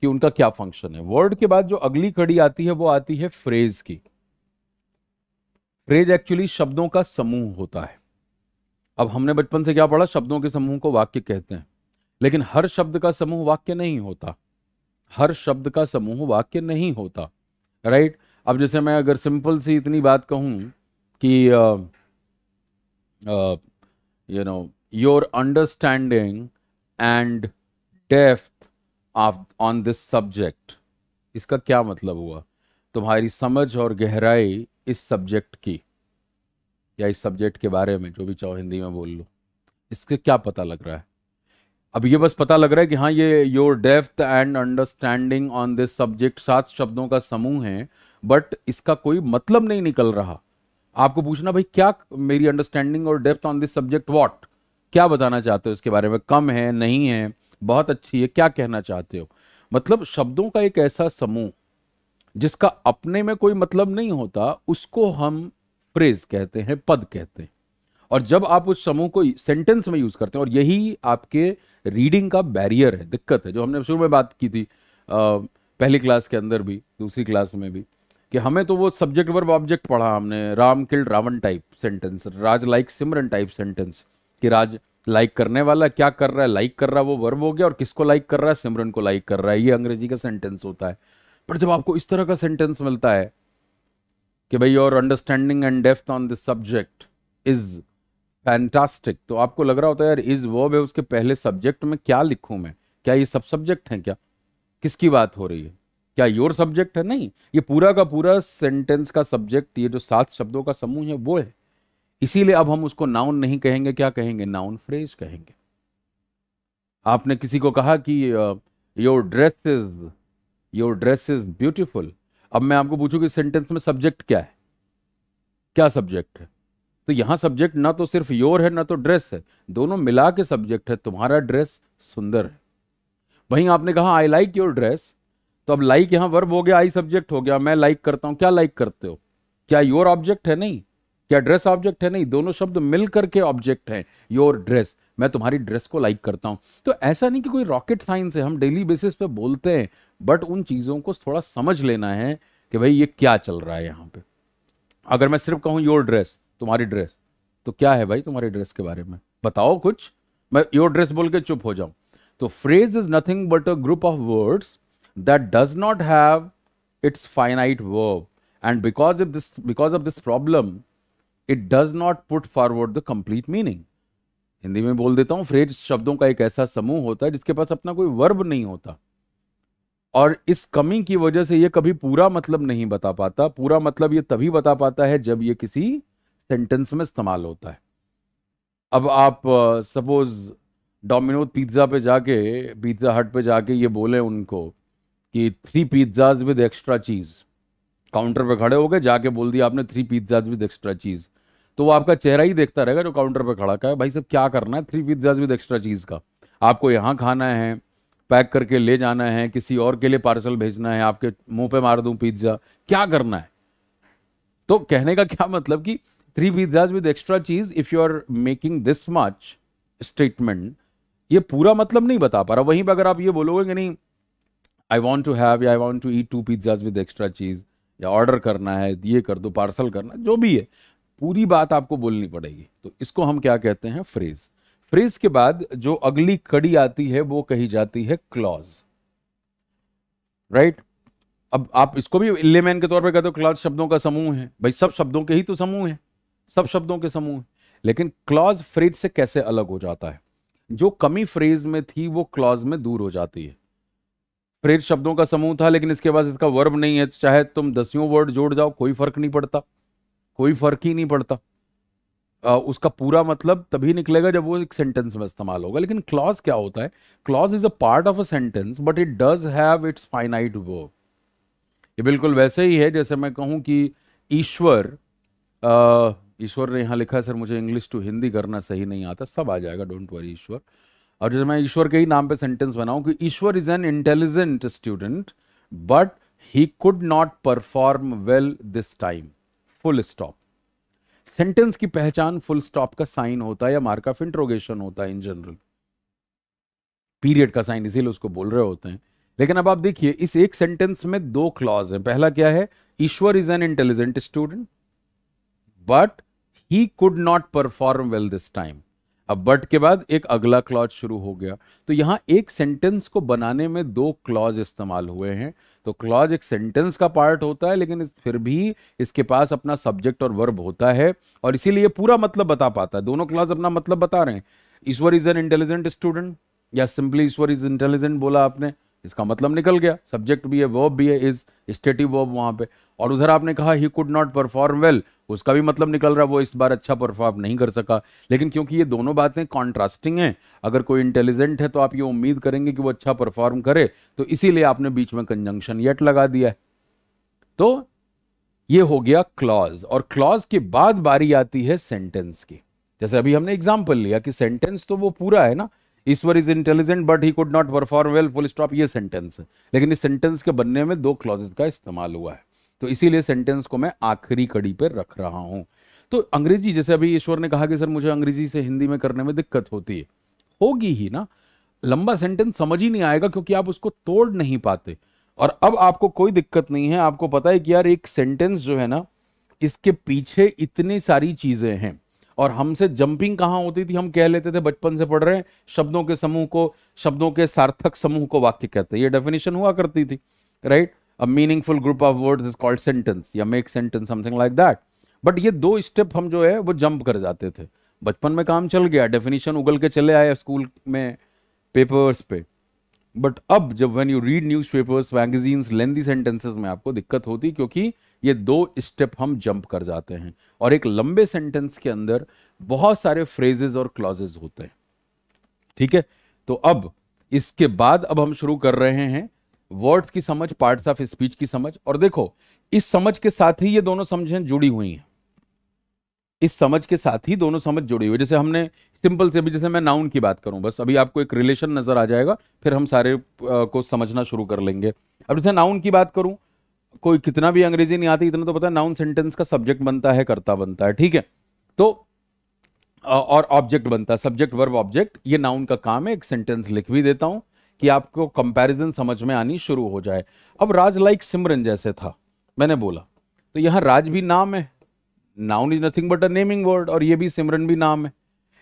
Speaker 1: कि उनका क्या फंक्शन है वर्ड के बाद जो अगली कड़ी आती है वो आती है फ्रेज की फ्रेज एक्चुअली शब्दों का समूह होता है अब हमने बचपन से क्या पढ़ा शब्दों के समूह को वाक्य कहते हैं लेकिन हर शब्द का समूह वाक्य नहीं होता हर शब्द का समूह वाक्य नहीं होता राइट अब जैसे मैं अगर सिंपल सी इतनी बात कहूं कि you know your understanding and depth on this subject इसका क्या मतलब हुआ तुम्हारी समझ और गहराई इस सब्जेक्ट की या इस सब्जेक्ट के बारे में जो भी चाहो हिंदी में बोल लो इसके क्या पता लग रहा है अब ये बस पता लग रहा है कि हाँ ये your depth and understanding on this subject सात शब्दों का समूह है बट इसका कोई मतलब नहीं निकल रहा आपको पूछना भाई क्या मेरी अंडरस्टैंडिंग और depth on this subject what क्या बताना चाहते हो इसके बारे में कम है नहीं है बहुत अच्छी है क्या कहना चाहते हो मतलब शब्दों का एक ऐसा समूह जिसका अपने में कोई मतलब नहीं होता उसको हम प्रेज कहते हैं पद कहते हैं और जब आप उस समूह को सेंटेंस में यूज करते हैं और यही आपके रीडिंग का बैरियर है दिक्कत है जो हमने शुरू में बात की थी आ, पहली क्लास के अंदर भी दूसरी क्लास में भी कि हमें तो वो सब्जेक्ट वर्ब ऑब्जेक्ट पढ़ा हमने Ram killed Ravan type sentence Raj like Simran type sentence कि राज लाइक करने वाला क्या कर रहा है लाइक कर रहा है वो वर्ब हो गया और किसको लाइक कर रहा है सिमरन को लाइक कर रहा है ये अंग्रेजी का सेंटेंस होता है पर जब आपको इस तरह का सेंटेंस मिलता है कि भाई your understanding and depth on this subject is fantastic तो आपको लग रहा होता है यार इज वर्ब है उसके पहले सब्जेक्ट में क्या लिखूं मैं क्या ये सब सब्जेक्ट हैं क्या किसकी बात हो रही है क्या योर सब्जेक्ट है नहीं ये पूरा का पूरा सेंटेंस का सब्जेक्ट ये जो सात शब्दों का समूह है वो है इसीलिए अब हम उसको नाउन नहीं कहेंगे क्या कहेंगे नाउन फ्रेज कहेंगे आपने किसी को कहा कि your dress is your dress is beautiful अब मैं आपको पूछू कि सेंटेंस में सब्जेक्ट क्या है क्या सब्जेक्ट है तो यहां सब्जेक्ट ना तो सिर्फ योर है ना तो ड्रेस है दोनों मिला के सब्जेक्ट है तुम्हारा ड्रेस सुंदर है वहीं आपने कहा आई लाइक योर ड्रेस तो अब लाइक यहां वर्ब हो गया आई सब्जेक्ट हो गया मैं लाइक like करता हूं क्या लाइक like करते हो क्या योर ऑब्जेक्ट है नहीं क्या ड्रेस ऑब्जेक्ट है नहीं दोनों शब्द मिल करके ऑब्जेक्ट है योर ड्रेस मैं तुम्हारी ड्रेस को लाइक करता हूं तो ऐसा नहीं कि कोई रॉकेट साइंस है हम डेली बेसिस पे बोलते हैं बट उन चीज़ों को थोड़ा समझ लेना है कि भाई ये क्या चल रहा है यहां पे अगर मैं सिर्फ कहूं योर ड्रेस तुम्हारी ड्रेस तो क्या है भाई तुम्हारी ड्रेस के बारे में बताओ कुछ मैं योर ड्रेस बोल के चुप हो जाऊं तो phrase is nothing but a group of words that does not have its finite verb and because of this because of this problem it does not put forward the complete meaning Hindi में बोल देता हूं phrase शब्दों का एक ऐसा समूह होता है जिसके पास अपना कोई वर्ब नहीं होता और इस कमी की वजह से यह कभी पूरा मतलब नहीं बता पाता पूरा मतलब यह तभी बता पाता है जब यह किसी सेंटेंस में इस्तेमाल होता है अब आप सपोज डोमिनोज पिज्ज़ा पे जाके पिज्ज़ा हट पे जाके ये बोले उनको कि three pizzas with extra cheese counter पे खड़े हो गए जाके बोल दिया आपने three pizzas with extra cheese तो वो आपका चेहरा ही देखता रहेगा जो काउंटर पर खड़ा का है भाई सब क्या करना है three pizza with extra cheese का आपको यहाँ खाना है पैक करके ले जाना है किसी और के लिए पार्सल भेजना है आपके मुंह पे मार दूं पिज्जा क्या करना है तो कहने का क्या मतलब कि three pizzas with extra cheese if you are making this much statement ये पूरा मतलब नहीं बता पा रहा वहीं पर अगर आप ये बोलोगे कि नहीं आई वॉन्ट टू हैव या I want to eat two pizzas with extra cheese या ऑर्डर करना है ये कर दो पार्सल करना जो भी है पूरी बात आपको बोलनी पड़ेगी तो इसको हम क्या कहते हैं फ्रेज फ्रेज के बाद जो अगली कड़ी आती है वो कही जाती है क्लॉज राइट अब आप इसको भी इलेमैन के तौर पर कहते हो क्लॉज शब्दों का समूह है भाई सब शब्दों के ही तो समूह है सब शब्दों के समूह है लेकिन क्लॉज फ्रेज से कैसे अलग हो जाता है जो कमी फ्रेज में थी वो क्लॉज में दूर हो जाती है फ्रेज शब्दों का समूह था लेकिन इसके बाद इसका वर्ब नहीं है चाहे तुम दसियों वर्ड जोड़ जाओ कोई फर्क नहीं पड़ता कोई फर्क ही नहीं पड़ता आ, उसका पूरा मतलब तभी निकलेगा जब वो एक सेंटेंस में इस्तेमाल होगा लेकिन क्लॉज क्या होता है clause is a part of a sentence but it does have its finite verb ये बिल्कुल वैसे ही है जैसे मैं कहूँ कि ईश्वर ईश्वर ने यहाँ लिखा सर मुझे इंग्लिश टू हिंदी करना सही नहीं आता सब आ जाएगा डोंट वरी ईश्वर और जैसे मैं ईश्वर के ही नाम पे सेंटेंस बनाऊँ कि Ishwar is an intelligent student but he could not perform well this time full stop sentence की पहचान फुल स्टॉप का साइन होता है या मार्क ऑफ इंट्रोगेशन होता है इन जनरल पीरियड का साइन इसीलिए उसको बोल रहे होते हैं लेकिन अब आप देखिए इस एक सेंटेंस में दो क्लॉज हैं पहला क्या है Ishwar is an intelligent student but he could not perform well this time अब बट के बाद एक अगला क्लॉज शुरू हो गया तो यहां एक सेंटेंस को बनाने में दो क्लॉज इस्तेमाल हुए हैं तो क्लॉज एक सेंटेंस का पार्ट होता है लेकिन फिर भी इसके पास अपना सब्जेक्ट और वर्ब होता है और इसीलिए पूरा मतलब बता पाता है दोनों क्लॉज अपना मतलब बता रहे हैं Ishwar is an intelligent student या सिंपली ईश्वर इज इंटेलिजेंट बोला आपने इसका मतलब निकल गया सब्जेक्ट भी है वर्ब भी है इज स्टेटिव वर्ब वहां पे और उधर आपने कहा he could not perform well उसका भी मतलब निकल रहा है वो इस बार अच्छा परफॉर्म नहीं कर सका लेकिन क्योंकि ये दोनों बातें कॉन्ट्रास्टिंग हैं अगर कोई इंटेलिजेंट है तो आप ये उम्मीद करेंगे कि वो अच्छा परफॉर्म करे तो इसीलिए आपने बीच में कंजंक्शन येट लगा दिया तो ये हो गया क्लॉज और क्लॉज के बाद बारी आती है सेंटेंस की जैसे अभी हमने एग्जाम्पल लिया कि सेंटेंस तो वो पूरा है ना Ishwar is intelligent but he could not perform well full stop ये सेंटेंस है लेकिन इस सेंटेंस के बनने में दो क्लॉज का इस्तेमाल हुआ है तो इसीलिए सेंटेंस को मैं आखिरी कड़ी पर रख रहा हूं तो अंग्रेजी जैसे अभी ईश्वर ने कहा कि सर मुझे अंग्रेजी से हिंदी में करने में दिक्कत होती है होगी ही ना लंबा सेंटेंस समझ ही नहीं आएगा क्योंकि आप उसको तोड़ नहीं पाते और अब आपको कोई दिक्कत नहीं है आपको पता है कि यार एक सेंटेंस जो है ना इसके पीछे इतनी सारी चीजें हैं और हमसे जंपिंग कहाँ होती थी हम कह लेते थे बचपन से पढ़ रहे हैं शब्दों के समूह को शब्दों के सार्थक समूह को वाक्य कहते हैं ये डेफिनेशन हुआ करती थी right a meaningful group of words is called sentence या make sentence something like that but ये दो स्टेप हम जो है वो जंप कर जाते थे बचपन में काम चल गया डेफिनेशन उगल के चले आए स्कूल में पेपर्स पे बट अब जब when you read newspapers magazines lengthy sentences में आपको दिक्कत होती क्योंकि ये दो स्टेप हम जंप कर जाते हैं और एक लंबे सेंटेंस के अंदर बहुत सारे फ्रेजेज और क्लॉजेस होते हैं ठीक है तो अब इसके बाद अब हम शुरू कर रहे हैं वर्ड्स की समझ पार्ट्स ऑफ स्पीच की समझ और देखो इस समझ के साथ ही ये दोनों समझें जुड़ी हुई हैं इस समझ के साथ ही दोनों समझ जुड़ी हुई जैसे हमने सिंपल से भी जैसे मैं नाउन की बात करूं बस अभी आपको एक रिलेशन नजर आ जाएगा फिर हम सारे को समझना शुरू कर लेंगे अब जैसे नाउन की बात करूं कोई कितना भी अंग्रेजी नहीं आती इतना तो पता है नाउन सेंटेंस का सब्जेक्ट बनता है करता बनता है ठीक है तो और ऑब्जेक्ट बनता है सब्जेक्ट वर्ब ऑब्जेक्ट ये नाउन का काम है एक सेंटेंस लिख भी देता हूं कि आपको कंपैरिजन समझ में आनी शुरू हो जाए अब राज लाइक सिमरन जैसे था मैंने बोला तो यहाँ राज भी नाम है noun is nothing but a naming word और ये भी सिमरन भी नाम है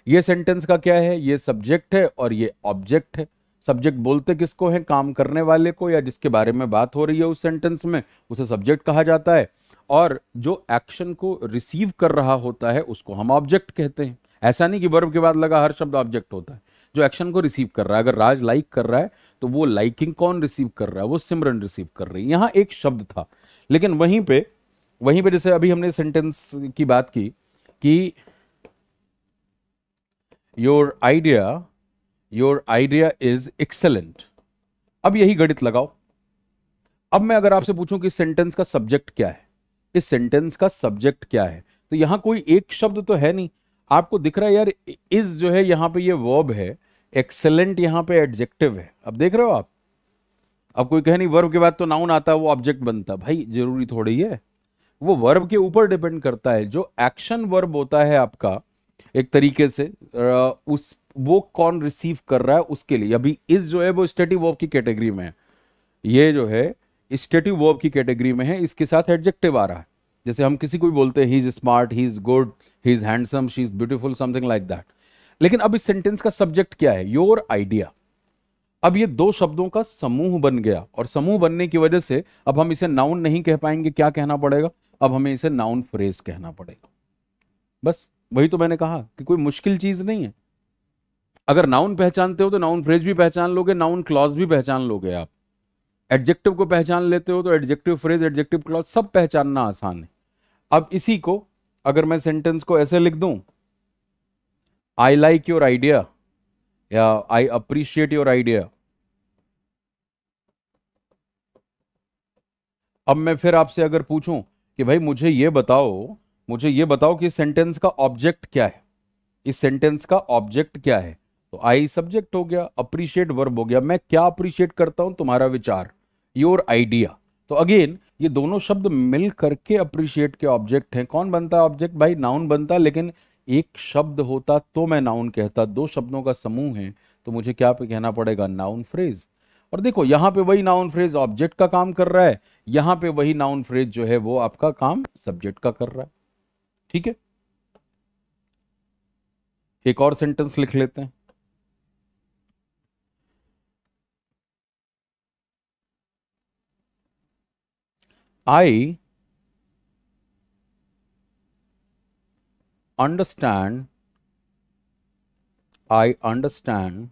Speaker 1: ये सेंटेंस का क्या है ये सब्जेक्ट है और ये ऑब्जेक्ट है सब्जेक्ट बोलते किसको है काम करने वाले को या जिसके बारे में बात हो रही है उस सेंटेंस में उसे सब्जेक्ट कहा जाता है और जो एक्शन को रिसीव कर रहा होता है उसको हम ऑब्जेक्ट कहते हैं ऐसा नहीं कि वर्ब के बाद लगा हर शब्द ऑब्जेक्ट होता है जो एक्शन को रिसीव कर रहा है अगर राज लाइक कर रहा है तो वो लाइकिंग कौन रिसीव कर रहा है वो सिमरन रिसीव कर रही है यहां एक शब्द था लेकिन वहीं पे वहीं पे जैसे अभी हमने सेंटेंस की बात की कि your idea your idea is excellent अब यही गणित लगाओ अब मैं अगर आपसे पूछूं कि सेंटेंस का सब्जेक्ट क्या है इस सेंटेंस का सब्जेक्ट क्या है तो यहां कोई एक शब्द तो है नहीं आपको दिख रहा है यार इज जो है यहां पे ये वर्ब है एक्सेलेंट यहां पे एडजेक्टिव है अब देख रहे हो आप अब कोई कहे नहीं वर्ब के बाद तो नाउन आता है वो ऑब्जेक्ट बनता भाई जरूरी थोड़ी है वो वर्ब के ऊपर डिपेंड करता है जो एक्शन वर्ब होता है आपका एक तरीके से उस वो कौन रिसीव कर रहा है उसके लिए अभी इस जो है वो स्टेटिव वर्ब की कैटेगरी में है ये जो है स्टेटिव वर्ब की कैटेगरी में है इसके साथ एडजेक्टिव आ रहा है जैसे हम किसी को भी बोलते हैं he is smart he is good he is handsome she is beautiful something like that लेकिन अब इस सेंटेंस का सब्जेक्ट क्या है योर आइडिया अब ये दो शब्दों का समूह बन गया और समूह बनने की वजह से अब हम इसे नाउन नहीं कह पाएंगे क्या कहना पड़ेगा अब हमें इसे नाउन फ्रेज कहना पड़ेगा बस वही तो मैंने कहा कि कोई मुश्किल चीज नहीं है अगर नाउन पहचानते हो तो नाउन फ्रेज भी पहचान लोगे नाउन क्लॉज भी पहचान लोगे आप एडजेक्टिव को पहचान लेते हो तो एडजेक्टिव फ्रेज एडजेक्टिव क्लॉज सब पहचानना आसान है अब इसी को अगर मैं सेंटेंस को ऐसे लिख दूं I like your idea. Yeah, I appreciate your idea. अब मैं फिर आपसे अगर पूछूं कि भाई मुझे ये बताओ मुझे ये बताओ कि सेंटेंस का ऑब्जेक्ट क्या है इस सेंटेंस का ऑब्जेक्ट क्या है तो आई सब्जेक्ट हो गया अप्रिशिएट वर्ब हो गया मैं क्या अप्रिशिएट करता हूं तुम्हारा विचार योर आइडिया तो अगेन ये दोनों शब्द मिल करके अप्रिशिएट के ऑब्जेक्ट हैं कौन बनता है ऑब्जेक्ट भाई नाउन बनता है लेकिन एक शब्द होता तो मैं नाउन कहता दो शब्दों का समूह है तो मुझे क्या पे कहना पड़ेगा नाउन फ्रेज और देखो यहां पे वही नाउन फ्रेज ऑब्जेक्ट का काम कर रहा है यहां पे वही नाउन फ्रेज जो है वो आपका काम सब्जेक्ट का कर रहा है ठीक है एक और सेंटेंस लिख लेते हैं आई understand I understand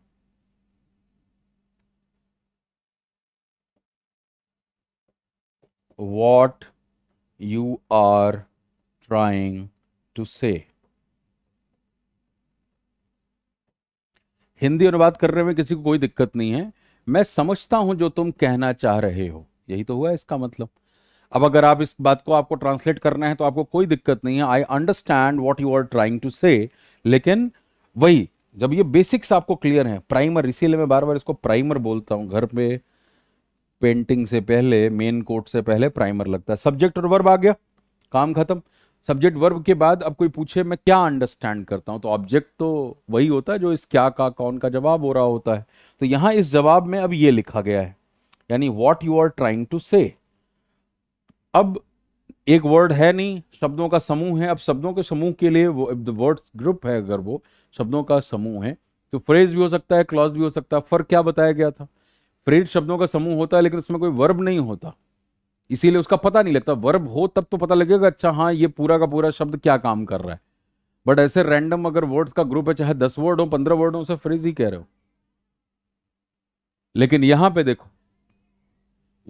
Speaker 1: what you are trying to say. Hindi अनुवाद करने में किसी को कोई दिक्कत नहीं है मैं समझता हूं जो तुम कहना चाह रहे हो यही तो हुआ इसका मतलब अब अगर आप इस बात को आपको ट्रांसलेट करना है तो आपको कोई दिक्कत नहीं है I understand what you are trying to say लेकिन वही जब ये बेसिक्स आपको क्लियर है प्राइमर इसीलिए मैं बार बार इसको प्राइमर बोलता हूँ घर पे पेंटिंग से पहले मेन कोर्ट से पहले प्राइमर लगता है सब्जेक्ट और वर्ब आ गया काम खत्म सब्जेक्ट वर्ब के बाद अब कोई पूछे मैं क्या अंडरस्टैंड करता हूँ तो ऑब्जेक्ट तो वही होता है जो इस क्या का कौन का जवाब हो रहा होता है तो यहाँ इस जवाब में अब ये लिखा गया है यानी what you are trying to say अब एक वर्ड है नहीं शब्दों का समूह है अब शब्दों के समूह के लिए वो वर्ड ग्रुप है अगर वो शब्दों का समूह है तो फ्रेज भी हो सकता है क्लॉज भी हो सकता है फर्क क्या बताया गया था फ्रेज शब्दों का समूह होता है लेकिन उसमें कोई वर्ब नहीं होता इसीलिए उसका पता नहीं लगता वर्ब हो तब तो पता लगेगा अच्छा हाँ ये पूरा का पूरा शब्द क्या काम कर रहा है बट ऐसे रैंडम अगर वर्ड का ग्रुप है चाहे दस वर्ड हो पंद्रह वर्ड हो उसे फ्रेज ही कह रहे हो लेकिन यहां पे देखो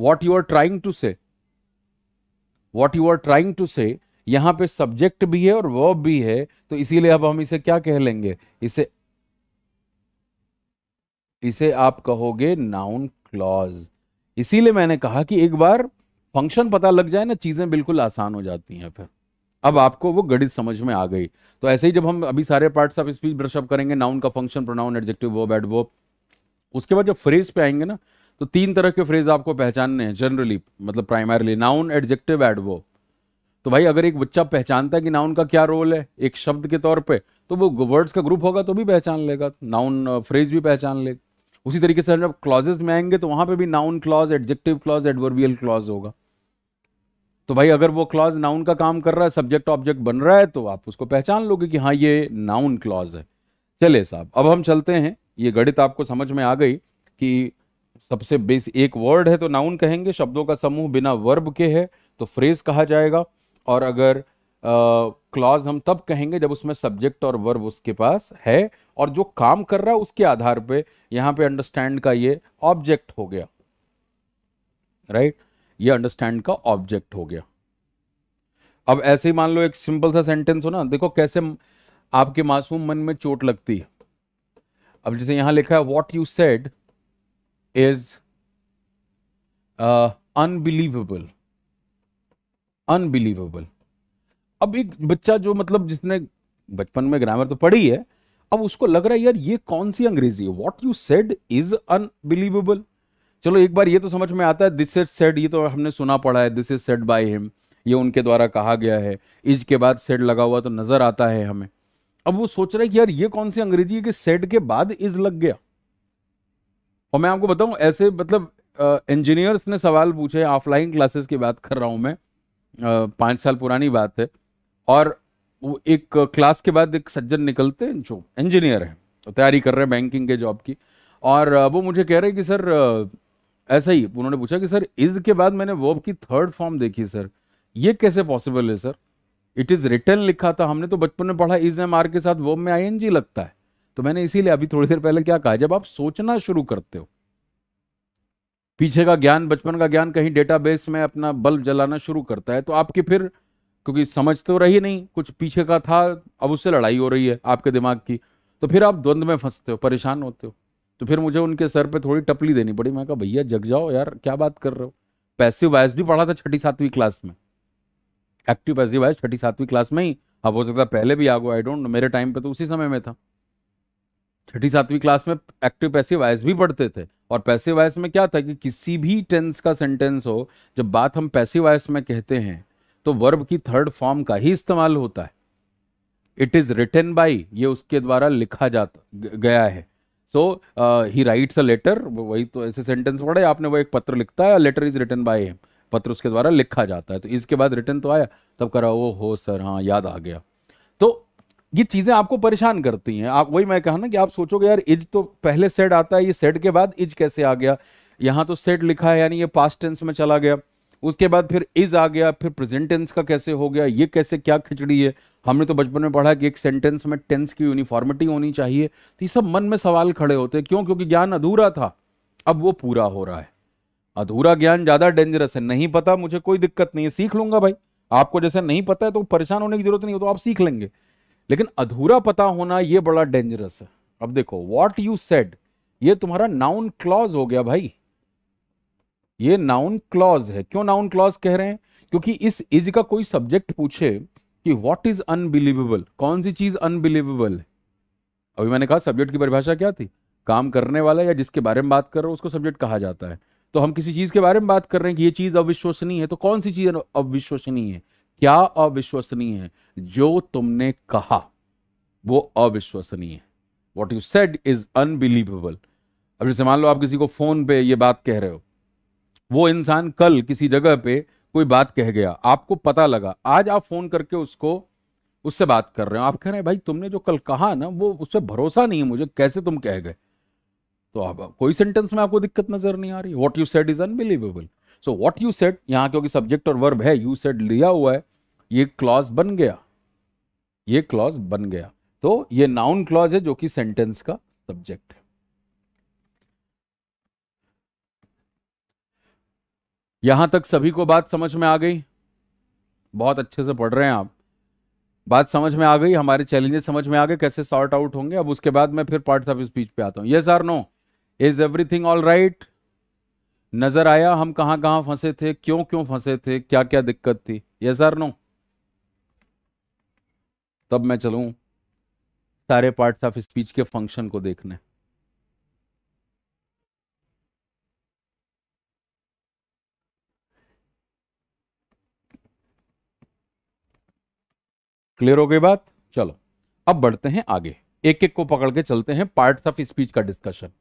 Speaker 1: what you are trying to say what you are trying to say यहाँ पे सब्जेक्ट भी है और वर्ब भी है तो इसीलिए अब हम इसे क्या कह लेंगे इसे इसे आप कहोगे नाउन क्लॉज इसीलिए मैंने कहा कि एक बार फंक्शन पता लग जाए ना चीजें बिल्कुल आसान हो जाती हैं फिर अब आपको वो गणित समझ में आ गई तो ऐसे ही जब हम अभी सारे पार्ट्स ऑफ स्पीच ब्रशअप करेंगे नाउन का function pronoun adjective verb adverb उसके बाद जब फ्रेज पे आएंगे ना तो तीन तरह के फ्रेज आपको पहचानने हैं जनरली मतलब प्राइमरली नाउन एडजेक्टिव एडवर्ब तो भाई अगर एक बच्चा पहचानता है कि नाउन का क्या रोल है एक शब्द के तौर पे तो वो वर्ड्स का ग्रुप होगा तो भी पहचान लेगा नाउन फ्रेज भी पहचान लेगा उसी तरीके से जब क्लॉजेस में आएंगे तो वहां पे भी noun clause adjective clause adverbial clause होगा तो भाई अगर वो क्लॉज नाउन का काम कर रहा है सब्जेक्ट ऑब्जेक्ट बन रहा है तो आप उसको पहचान लोगे कि हाँ ये नाउन क्लॉज है चले साहब अब हम चलते हैं ये गणित आपको समझ में आ गई कि सबसे बेस एक वर्ड है तो नाउन कहेंगे शब्दों का समूह बिना वर्ब के है तो फ्रेज कहा जाएगा और अगर क्लॉज uh, हम तब कहेंगे जब उसमें सब्जेक्ट और वर्ब उसके पास है और जो काम कर रहा है उसके आधार पे यहां पे अंडरस्टैंड का ये ऑब्जेक्ट हो गया राइट right? ये अंडरस्टैंड का ऑब्जेक्ट हो गया अब ऐसे ही मान लो एक सिंपल सा सेंटेंस हो ना देखो कैसे आपके मासूम मन में चोट लगती है अब जैसे यहां लिखा है what you said is uh, unbelievable unbelievable अब एक बच्चा जो मतलब जिसने बचपन में ग्रामर तो पढ़ी है अब उसको लग रहा है यार ये कौन सी अंग्रेजी है what you said is unbelievable चलो एक बार ये तो समझ में आता है दिस इज सेड ये तो हमने सुना पड़ा है this is said by him ये उनके द्वारा कहा गया है इज के बाद सेड लगा हुआ तो नजर आता है हमें अब वो सोच रहा है कि यार ये कौन सी अंग्रेजी है कि सेड के बाद इज लग गया और मैं आपको बताऊं ऐसे मतलब इंजीनियर्स ने सवाल पूछे ऑफलाइन क्लासेस की बात कर रहा हूं मैं पाँच साल पुरानी बात है और वो एक क्लास के बाद एक सज्जन निकलते जो इंजीनियर हैं तो तैयारी कर रहे हैं बैंकिंग के जॉब की और वो मुझे कह रहे हैं कि सर ऐसा ही उन्होंने पूछा कि सर इज के बाद मैंने वर्ब की थर्ड फॉर्म देखी सर ये कैसे पॉसिबल है सर इट इज़ रिटर्न लिखा था हमने तो बचपन में पढ़ा इज एम आर के साथ वर्ब में आई लगता है तो मैंने इसीलिए अभी थोड़ी देर पहले क्या कहा जब आप सोचना शुरू करते हो पीछे का ज्ञान बचपन का ज्ञान कहीं डेटाबेस में अपना बल्ब जलाना शुरू करता है तो आपकी फिर क्योंकि समझ तो रही नहीं कुछ पीछे का था अब उससे लड़ाई हो रही है आपके दिमाग की तो फिर आप द्वंद्व में फंसते हो परेशान होते हो तो फिर मुझे उनके सर पे थोड़ी टपली देनी पड़ी मैं कहा भैया जग जाओ यार क्या बात कर रहे हो पैसिव वायस भी पढ़ा था छठी सातवीं क्लास में एक्टिव पैसिव वायस छठी सातवीं क्लास में ही अब हो सकता पहले भी ago I don't know मेरे टाइम पे तो उसी समय में था छठी सातवीं क्लास में एक्टिव पैसिव वॉइस भी पढ़ते थे और पैसिव वॉइस में क्या था कि किसी भी टेंस का सेंटेंस हो जब बात हम पैसिव वॉइस में कहते हैं तो वर्ब की थर्ड फॉर्म का ही इस्तेमाल होता है इट इज रिटर्न बाई ये उसके द्वारा लिखा जाता गया है सो ही राइट्स अ लेटर वही तो ऐसे सेंटेंस पढ़े आपने वो एक पत्र लिखता है letter is written by him पत्र उसके द्वारा लिखा जाता है तो इसके बाद रिटर्न तो आया तब करा वो हो सर हाँ याद आ गया तो ये चीजें आपको परेशान करती हैं आप वही मैं कहा ना कि आप सोचोगे यार इज तो पहले सेट आता है ये सेट के बाद इज कैसे आ गया यहाँ तो सेट लिखा है यानी ये पास्ट टेंस में चला गया उसके बाद फिर इज आ गया फिर प्रेजेंट टेंस का कैसे हो गया ये कैसे क्या खिचड़ी है हमने तो बचपन में पढ़ा कि एक सेंटेंस में टेंस की यूनिफॉर्मिटी होनी चाहिए तो ये सब मन में सवाल खड़े होते हैं क्यों क्योंकि ज्ञान अधूरा था अब वो पूरा हो रहा है अधूरा ज्ञान ज्यादा डेंजरस है नहीं पता मुझे कोई दिक्कत नहीं है सीख लूंगा भाई आपको जैसे नहीं पता है तो परेशान होने की जरूरत नहीं हो तो आप सीख लेंगे लेकिन अधूरा पता होना ये बड़ा डेंजरस है अब देखो वॉट यू सेड ये तुम्हारा नाउन क्लॉज हो गया भाई ये नाउन क्लॉज है क्यों नाउन क्लॉज कह रहे हैं क्योंकि इस इज का कोई सब्जेक्ट पूछे कि व्हाट इज अनबिलीवेबल कौन सी चीज अनबिलीवेबल है अभी मैंने कहा सब्जेक्ट की परिभाषा क्या थी काम करने वाला या जिसके बारे में बात कर रहे हो उसको सब्जेक्ट कहा जाता है तो हम किसी चीज के बारे में बात कर रहे हैं कि ये चीज अविश्वसनीय है तो कौन सी चीज अविश्वसनीय है क्या अविश्वसनीय है जो तुमने कहा वो अविश्वसनीय है what you said is unbelievable अब जैसे मान लो आप किसी को फोन पे ये बात कह रहे हो वो इंसान कल किसी जगह पे कोई बात कह गया आपको पता लगा आज आप फोन करके उसको उससे बात कर रहे हो आप कह रहे हैं भाई तुमने जो कल कहा ना वो उस पर भरोसा नहीं है मुझे कैसे तुम कह गए तो आप कोई सेंटेंस में आपको दिक्कत नजर नहीं आ रही what you said is unbelievable so what you said यहां क्योंकि सब्जेक्ट और वर्ब है यू सेट लिया हुआ है ये क्लॉज बन गया ये क्लॉज बन गया तो ये नाउन क्लॉज है जो कि सेंटेंस का सब्जेक्ट है यहां तक सभी को बात समझ में आ गई बहुत अच्छे से पढ़ रहे हैं आप बात समझ में आ गई हमारे चैलेंजेस समझ में आ गए कैसे सॉर्ट आउट होंगे अब उसके बाद मैं फिर पार्ट्स ऑफ स्पीच पे आता हूं yes or no is everything all right नजर आया हम कहां कहां फंसे थे क्यों क्यों फंसे थे क्या क्या दिक्कत थी ये सर नो तब मैं चलू सारे पार्ट्स ऑफ स्पीच के फंक्शन को देखने क्लियर हो गई बात चलो अब बढ़ते हैं आगे एक एक को पकड़ के चलते हैं पार्ट्स ऑफ स्पीच का डिस्कशन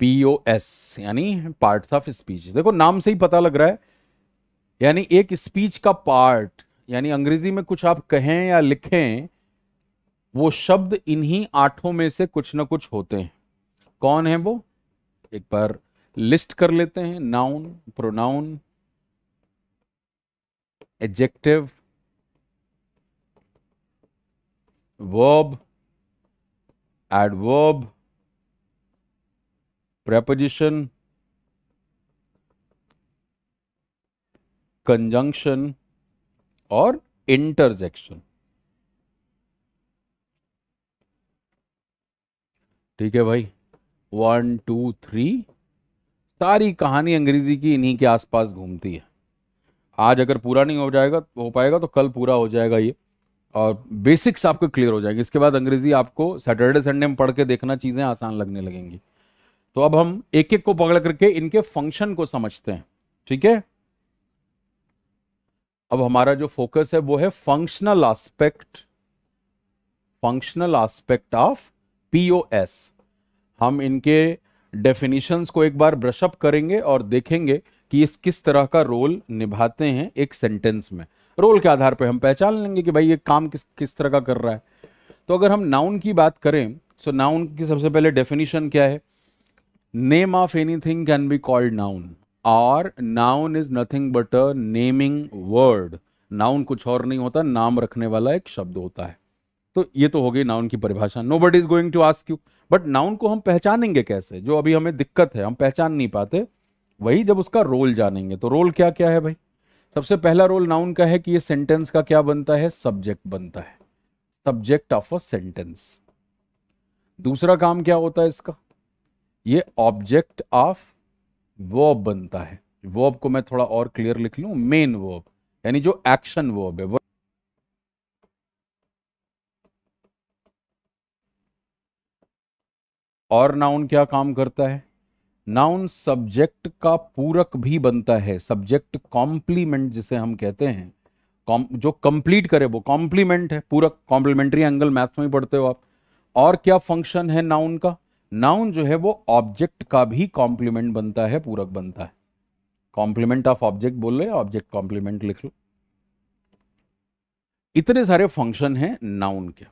Speaker 1: पी ओ एस यानी पार्ट ऑफ स्पीच देखो नाम से ही पता लग रहा है यानी एक स्पीच का पार्ट यानी अंग्रेजी में कुछ आप कहें या लिखें वो शब्द इन्हीं आठों में से कुछ ना कुछ होते हैं कौन है वो एक बार लिस्ट कर लेते हैं noun pronoun adjective verb adverb preposition conjunction or interjection ठीक है भाई वन टू थ्री सारी कहानी अंग्रेजी की इन्हीं के आसपास घूमती है आज अगर पूरा नहीं हो जाएगा हो पाएगा तो कल पूरा हो जाएगा ये और बेसिक्स आपके क्लियर हो जाएंगे इसके बाद अंग्रेजी आपको सैटरडे संडे में पढ़ के देखना चीज़ें आसान लगने लगेंगी तो अब हम एक एक को पकड़ करके इनके फंक्शन को समझते हैं ठीक है अब हमारा जो फोकस है वो है functional aspect functional aspect of POS हम इनके डेफिनेशंस को एक बार ब्रशअप करेंगे और देखेंगे कि इस किस तरह का रोल निभाते हैं एक सेंटेंस में रोल के आधार पर हम पहचान लेंगे कि भाई ये काम किस किस तरह का कर रहा है तो अगर हम नाउन की बात करें तो नाउन की सबसे पहले डेफिनेशन क्या है name of anything can be called noun or noun is nothing but a naming word noun कुछ और नहीं होता नाम रखने वाला एक शब्द होता है तो ये तो हो गई नाउन की परिभाषा no but is going to ask you but noun को हम पहचानेंगे कैसे जो अभी हमें दिक्कत है हम पहचान नहीं पाते वही जब उसका रोल जानेंगे तो रोल क्या क्या है भाई सबसे पहला रोल नाउन का है कि ये सेंटेंस का क्या बनता है सब्जेक्ट बनता है सब्जेक्ट ऑफ अ सेंटेंस दूसरा काम क्या होता है इसका ये ऑब्जेक्ट ऑफ वर्ब बनता है वर्ब को मैं थोड़ा और क्लियर लिख लू मेन वर्ब यानी जो एक्शन वर्ब है और नाउन क्या काम करता है नाउन सब्जेक्ट का पूरक भी बनता है सब्जेक्ट कॉम्प्लीमेंट जिसे हम कहते हैं जो कंप्लीट करे वो कॉम्प्लीमेंट है पूरक कॉम्प्लीमेंट्री एंगल मैथ्स में ही पढ़ते हो आप और क्या फंक्शन है नाउन का नाउन जो है वो ऑब्जेक्ट का भी कॉम्प्लीमेंट बनता है पूरक बनता है कॉम्प्लीमेंट ऑफ ऑब्जेक्ट बोल रहे ऑब्जेक्ट कॉम्प्लीमेंट लिख लो इतने सारे फंक्शन हैं नाउन के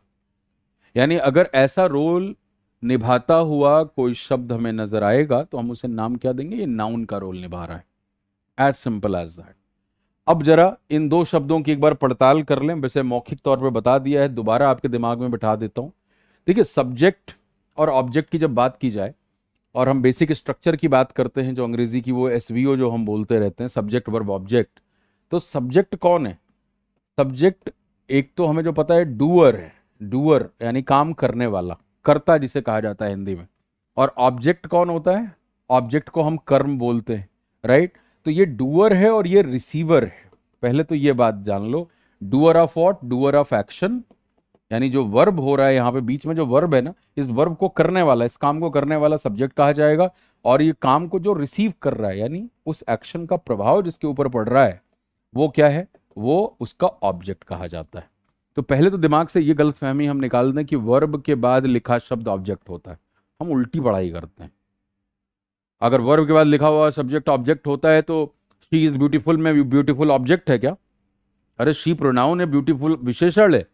Speaker 1: यानी अगर ऐसा रोल निभाता हुआ कोई शब्द हमें नजर आएगा तो हम उसे नाम क्या देंगे ये नाउन का रोल निभा रहा है एज सिंपल एज दैट अब जरा इन दो शब्दों की एक बार पड़ताल कर लें वैसे मौखिक तौर पर बता दिया है दोबारा आपके दिमाग में बिठा देता हूं देखिए सब्जेक्ट और ऑब्जेक्ट की जब बात की जाए और हम बेसिक स्ट्रक्चर की बात करते हैं जो अंग्रेजी की वो एस जो हम बोलते रहते हैं सब्जेक्ट वर्ब ऑब्जेक्ट तो सब्जेक्ट कौन है सब्जेक्ट एक तो हमें जो पता है डूअर है डूअर यानी काम करने वाला कर्ता जिसे कहा जाता है हिंदी में और ऑब्जेक्ट कौन होता है ऑब्जेक्ट को हम कर्म बोलते हैं राइट तो ये डूअर है और ये रिसीवर है पहले तो ये बात जान लो doer of what doer of action यानी जो वर्ब हो रहा है यहाँ पे बीच में जो वर्ब है ना इस वर्ब को करने वाला इस काम को करने वाला सब्जेक्ट कहा जाएगा और ये काम को जो रिसीव कर रहा है यानी उस एक्शन का प्रभाव जिसके ऊपर पड़ रहा है वो क्या है वो उसका ऑब्जेक्ट कहा जाता है तो पहले तो दिमाग से ये गलत फहमी हम निकाल दें कि वर्ब के बाद लिखा शब्द ऑब्जेक्ट होता है हम उल्टी पढ़ाई करते हैं अगर वर्ब के बाद लिखा हुआ सब्जेक्ट ऑब्जेक्ट होता है तो शी इज ब्यूटीफुल में ब्यूटीफुल ऑब्जेक्ट है क्या अरे शी प्रोनाउन है ब्यूटीफुल विशेषण है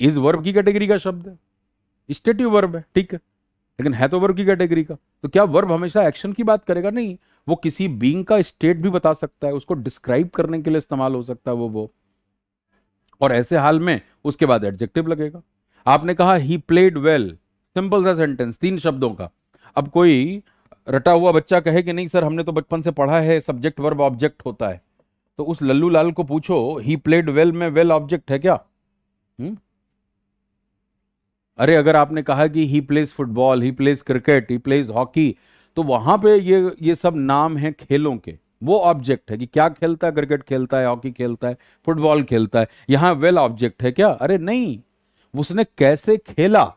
Speaker 1: इज वर्ब की कैटेगरी का शब्द है स्टेटिव वर्ब है ठीक है लेकिन है तो वर्ब की कैटेगरी का तो क्या वर्ब हमेशा एक्शन की बात करेगा नहीं वो किसी बींग का स्टेट भी बता सकता है उसको डिस्क्राइब करने के लिए इस्तेमाल हो सकता है वो वो और ऐसे हाल में उसके बाद एडजेक्टिव लगेगा आपने कहा ही प्लेड वेल सिंपल सा सेंटेंस तीन शब्दों का अब कोई रटा हुआ बच्चा कहे कि नहीं सर हमने तो बचपन से पढ़ा है सब्जेक्ट वर्ब ऑब्जेक्ट होता है तो उस लल्लू लाल को पूछो ही प्लेड वेल में वेल ऑब्जेक्ट है क्या हुँ? हम्म? अरे अगर आपने कहा कि he plays football he plays cricket he plays hockey तो वहां पे ये ये सब नाम है खेलों के वो ऑब्जेक्ट है कि क्या खेलता है क्रिकेट खेलता है हॉकी खेलता है फुटबॉल खेलता है यहाँ वेल ऑब्जेक्ट है क्या अरे नहीं उसने कैसे खेला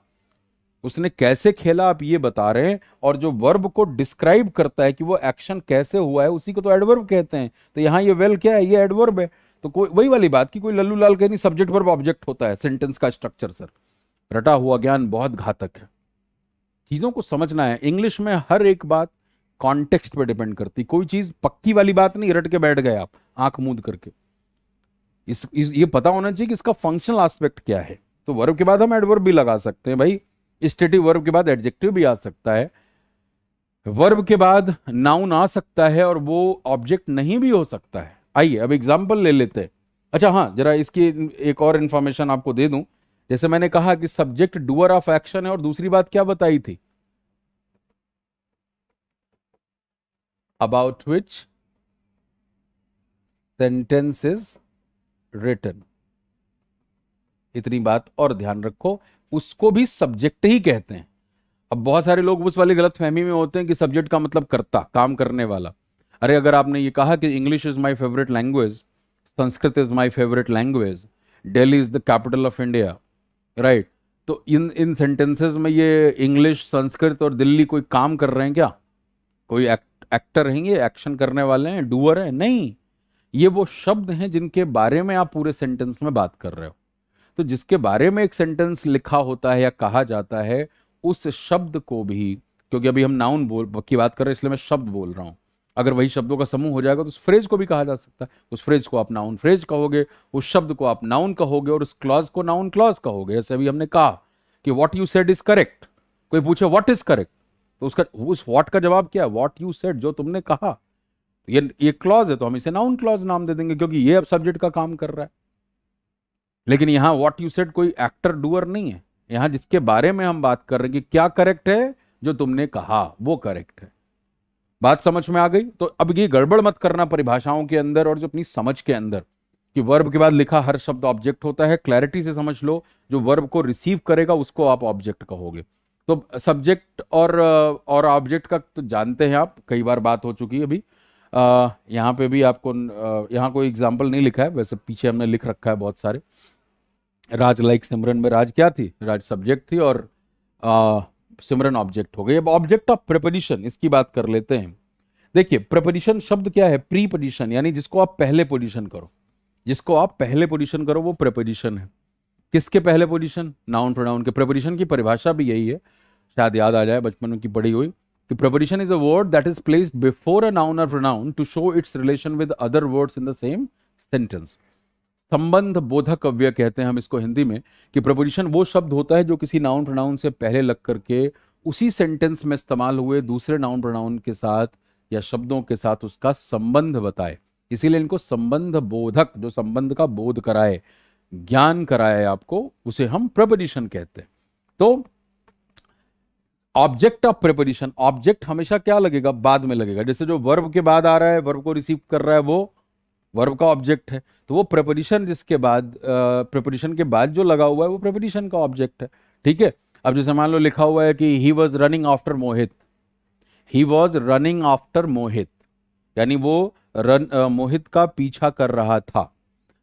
Speaker 1: उसने कैसे खेला आप ये बता रहे हैं और जो वर्ब को डिस्क्राइब करता है कि वो एक्शन कैसे हुआ है उसी को तो एडवर्ब कहते हैं तो यहाँ ये वेल क्या है ये एडवर्ब है तो कोई वही वाली बात की कोई लल्लू लाल कहनी सब्जेक्ट वर्ब ऑब्जेक्ट होता है सेंटेंस का स्ट्रक्चर सर रटा हुआ ज्ञान बहुत घातक है चीज़ों को समझना है इंग्लिश में हर एक बात कॉन्टेक्स्ट पे डिपेंड करती कोई चीज़ पक्की वाली बात नहीं रट के बैठ गए आप आंख मूंद करके इस, इस ये पता होना चाहिए कि इसका फंक्शनल एस्पेक्ट क्या है तो वर्ब के बाद हम एडवर्ब भी लगा सकते हैं भाई स्टेटिव वर्ब के बाद एडजेक्टिव भी आ सकता है वर्ब के बाद नाउन आ सकता है और वो ऑब्जेक्ट नहीं भी हो सकता है आइए अब एग्जाम्पल ले लेते हैं अच्छा हाँ जरा इसकी एक और इन्फॉर्मेशन आपको दे दूं जैसे मैंने कहा कि सब्जेक्ट डूअर ऑफ एक्शन है और दूसरी बात क्या बताई थी about which sentence is written इतनी बात और ध्यान रखो उसको भी सब्जेक्ट ही कहते हैं अब बहुत सारे लोग उस वाली गलत फहमी में होते हैं कि सब्जेक्ट का मतलब करता काम करने वाला अरे अगर आपने ये कहा कि English is my favourite language Sanskrit is my favourite language Delhi is the capital of India right right. तो इन इन सेंटेंसेस में ये इंग्लिश संस्कृत और दिल्ली कोई काम कर रहे हैं क्या कोई एक्ट, एक्टर हैं ये एक्शन करने वाले हैं डूअर हैं नहीं ये वो शब्द हैं जिनके बारे में आप पूरे सेंटेंस में बात कर रहे हो तो जिसके बारे में एक सेंटेंस लिखा होता है या कहा जाता है उस शब्द को भी क्योंकि अभी हम नाउन बोल की बात कर रहे हैं इसलिए मैं शब्द बोल रहा हूं अगर वही शब्दों का समूह हो जाएगा तो उस फ्रेज को भी कहा जा सकता है उस फ्रेज को आप नाउन फ्रेज कहोगे उस शब्द को आप नाउन कहोगे और उस क्लॉज को नाउन क्लॉज कहोगे जैसे अभी हमने कहा कि what you said is correct कोई पूछे वॉट इज करेक्ट तो उसका उस वॉट का जवाब क्या है वॉट यू सेड जो तुमने कहा तो ये ये क्लॉज है तो हम इसे नाउन क्लॉज नाम दे देंगे क्योंकि ये अब सब्जेक्ट का काम कर रहा है लेकिन यहाँ वॉट यू सेट कोई एक्टर डूअर नहीं है यहाँ जिसके बारे में हम बात कर रहे हैं कि क्या करेक्ट है जो तुमने कहा वो करेक्ट है बात समझ में आ गई तो अब ये गड़बड़ मत करना परिभाषाओं के अंदर और जो अपनी समझ के अंदर कि वर्ब के बाद लिखा हर शब्द ऑब्जेक्ट होता है क्लैरिटी से समझ लो जो वर्ब को रिसीव करेगा उसको आप ऑब्जेक्ट कहोगे तो सब्जेक्ट और और ऑब्जेक्ट का तो जानते हैं आप कई बार बात हो चुकी है अभी यहाँ पे भी आपको यहाँ कोई एग्जाम्पल नहीं लिखा है वैसे पीछे हमने लिख रखा है बहुत सारे राज लाइक सिमरन में राज क्या थी राज सब्जेक्ट थी और सिमरन ऑब्जेक्ट हो गई अब ऑब्जेक्ट ऑफ प्रेपोजिशन इसकी बात कर लेते हैं देखिए प्रपोजिशन शब्द क्या है प्री पोजिशन यानी जिसको आप पहले पोजिशन करो जिसको आप पहले पोजिशन करो वो प्रपोजिशन है किसके पहले पोजिशन नाउन प्रोनाउन के प्रपोजिशन की परिभाषा भी यही है शायद याद आ जाए बचपन की पढ़ी हुई कि preposition is a word that is placed before a noun और pronoun to show its relation with other words in the same sentence संबंध बोधक अव्य कहते हैं हम इसको हिंदी में कि प्रपोजिशन वो शब्द होता है जो किसी नाउन प्रोनाउन से पहले लग करके उसी सेंटेंस में इस्तेमाल हुए दूसरे नाउन प्रोनाउन के साथ या शब्दों के साथ उसका संबंध बताए इसीलिए इनको संबंध बोधक जो संबंध का बोध कराए ज्ञान कराए आपको उसे हम प्रपोजिशन कहते हैं तो ऑब्जेक्ट ऑफ प्रपोजिशन ऑब्जेक्ट हमेशा क्या लगेगा बाद में लगेगा जैसे जो वर्ब के बाद आ रहा है वर्ब को रिसीव कर रहा है वो वर्ब का ऑब्जेक्ट है तो वो प्रपोजिशन जिसके बाद प्रपोजिशन के बाद जो लगा हुआ है वो प्रपोजिशन का ऑब्जेक्ट है ठीक है अब जैसे मान लो लिखा हुआ है कि he was running after Mohit he was running after Mohit यानी वो रन uh, मोहित का पीछा कर रहा था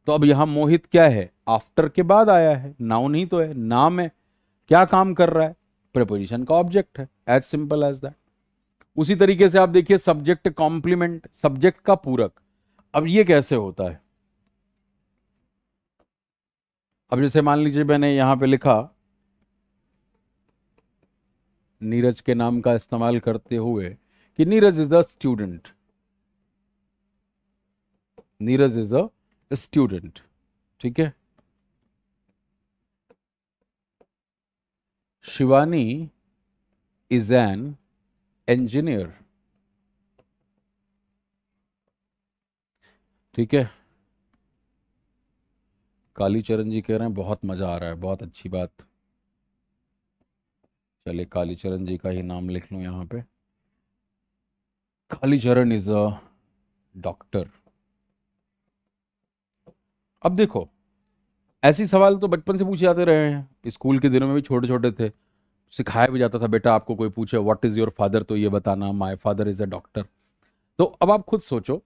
Speaker 1: तो अब यहां मोहित क्या है आफ्टर के बाद आया है नाउन ही तो है नाम है क्या काम कर रहा है प्रपोजिशन का ऑब्जेक्ट है एज सिंपल एज दैट उसी तरीके से आप देखिए सब्जेक्ट कॉम्प्लीमेंट सब्जेक्ट का पूरक अब ये कैसे होता है अब जैसे मान लीजिए मैंने यहां पे लिखा नीरज के नाम का इस्तेमाल करते हुए कि Neeraj is a student Neeraj is a student ठीक है शिवानी इज एन इंजीनियर ठीक है कालीचरण जी कह रहे हैं बहुत मज़ा आ रहा है बहुत अच्छी बात चले कालीचरण जी का ही नाम लिख लूँ यहाँ पे कालीचरण इज अ डॉक्टर अब देखो ऐसे सवाल तो बचपन से पूछे जाते रहे हैं स्कूल के दिनों में भी छोटे छोटे थे सिखाया भी जाता था बेटा आपको कोई पूछे व्हाट इज़ योर फादर तो ये बताना my father is a doctor तो अब आप खुद सोचो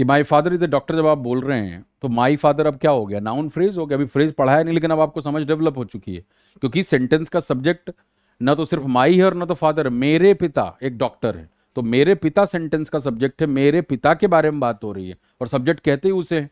Speaker 1: कि my father is a doctor जब आप बोल रहे हैं तो माई फादर अब क्या हो गया नाउन फ्रेज हो गया अभी फ्रेज पढ़ाया नहीं लेकिन अब आपको समझ डेवलप हो चुकी है क्योंकि सेंटेंस का सब्जेक्ट ना तो सिर्फ माई है और ना तो फादर मेरे पिता एक डॉक्टर है तो मेरे पिता सेंटेंस का सब्जेक्ट है मेरे पिता के बारे में बात हो रही है और सब्जेक्ट कहते ही उसे हैं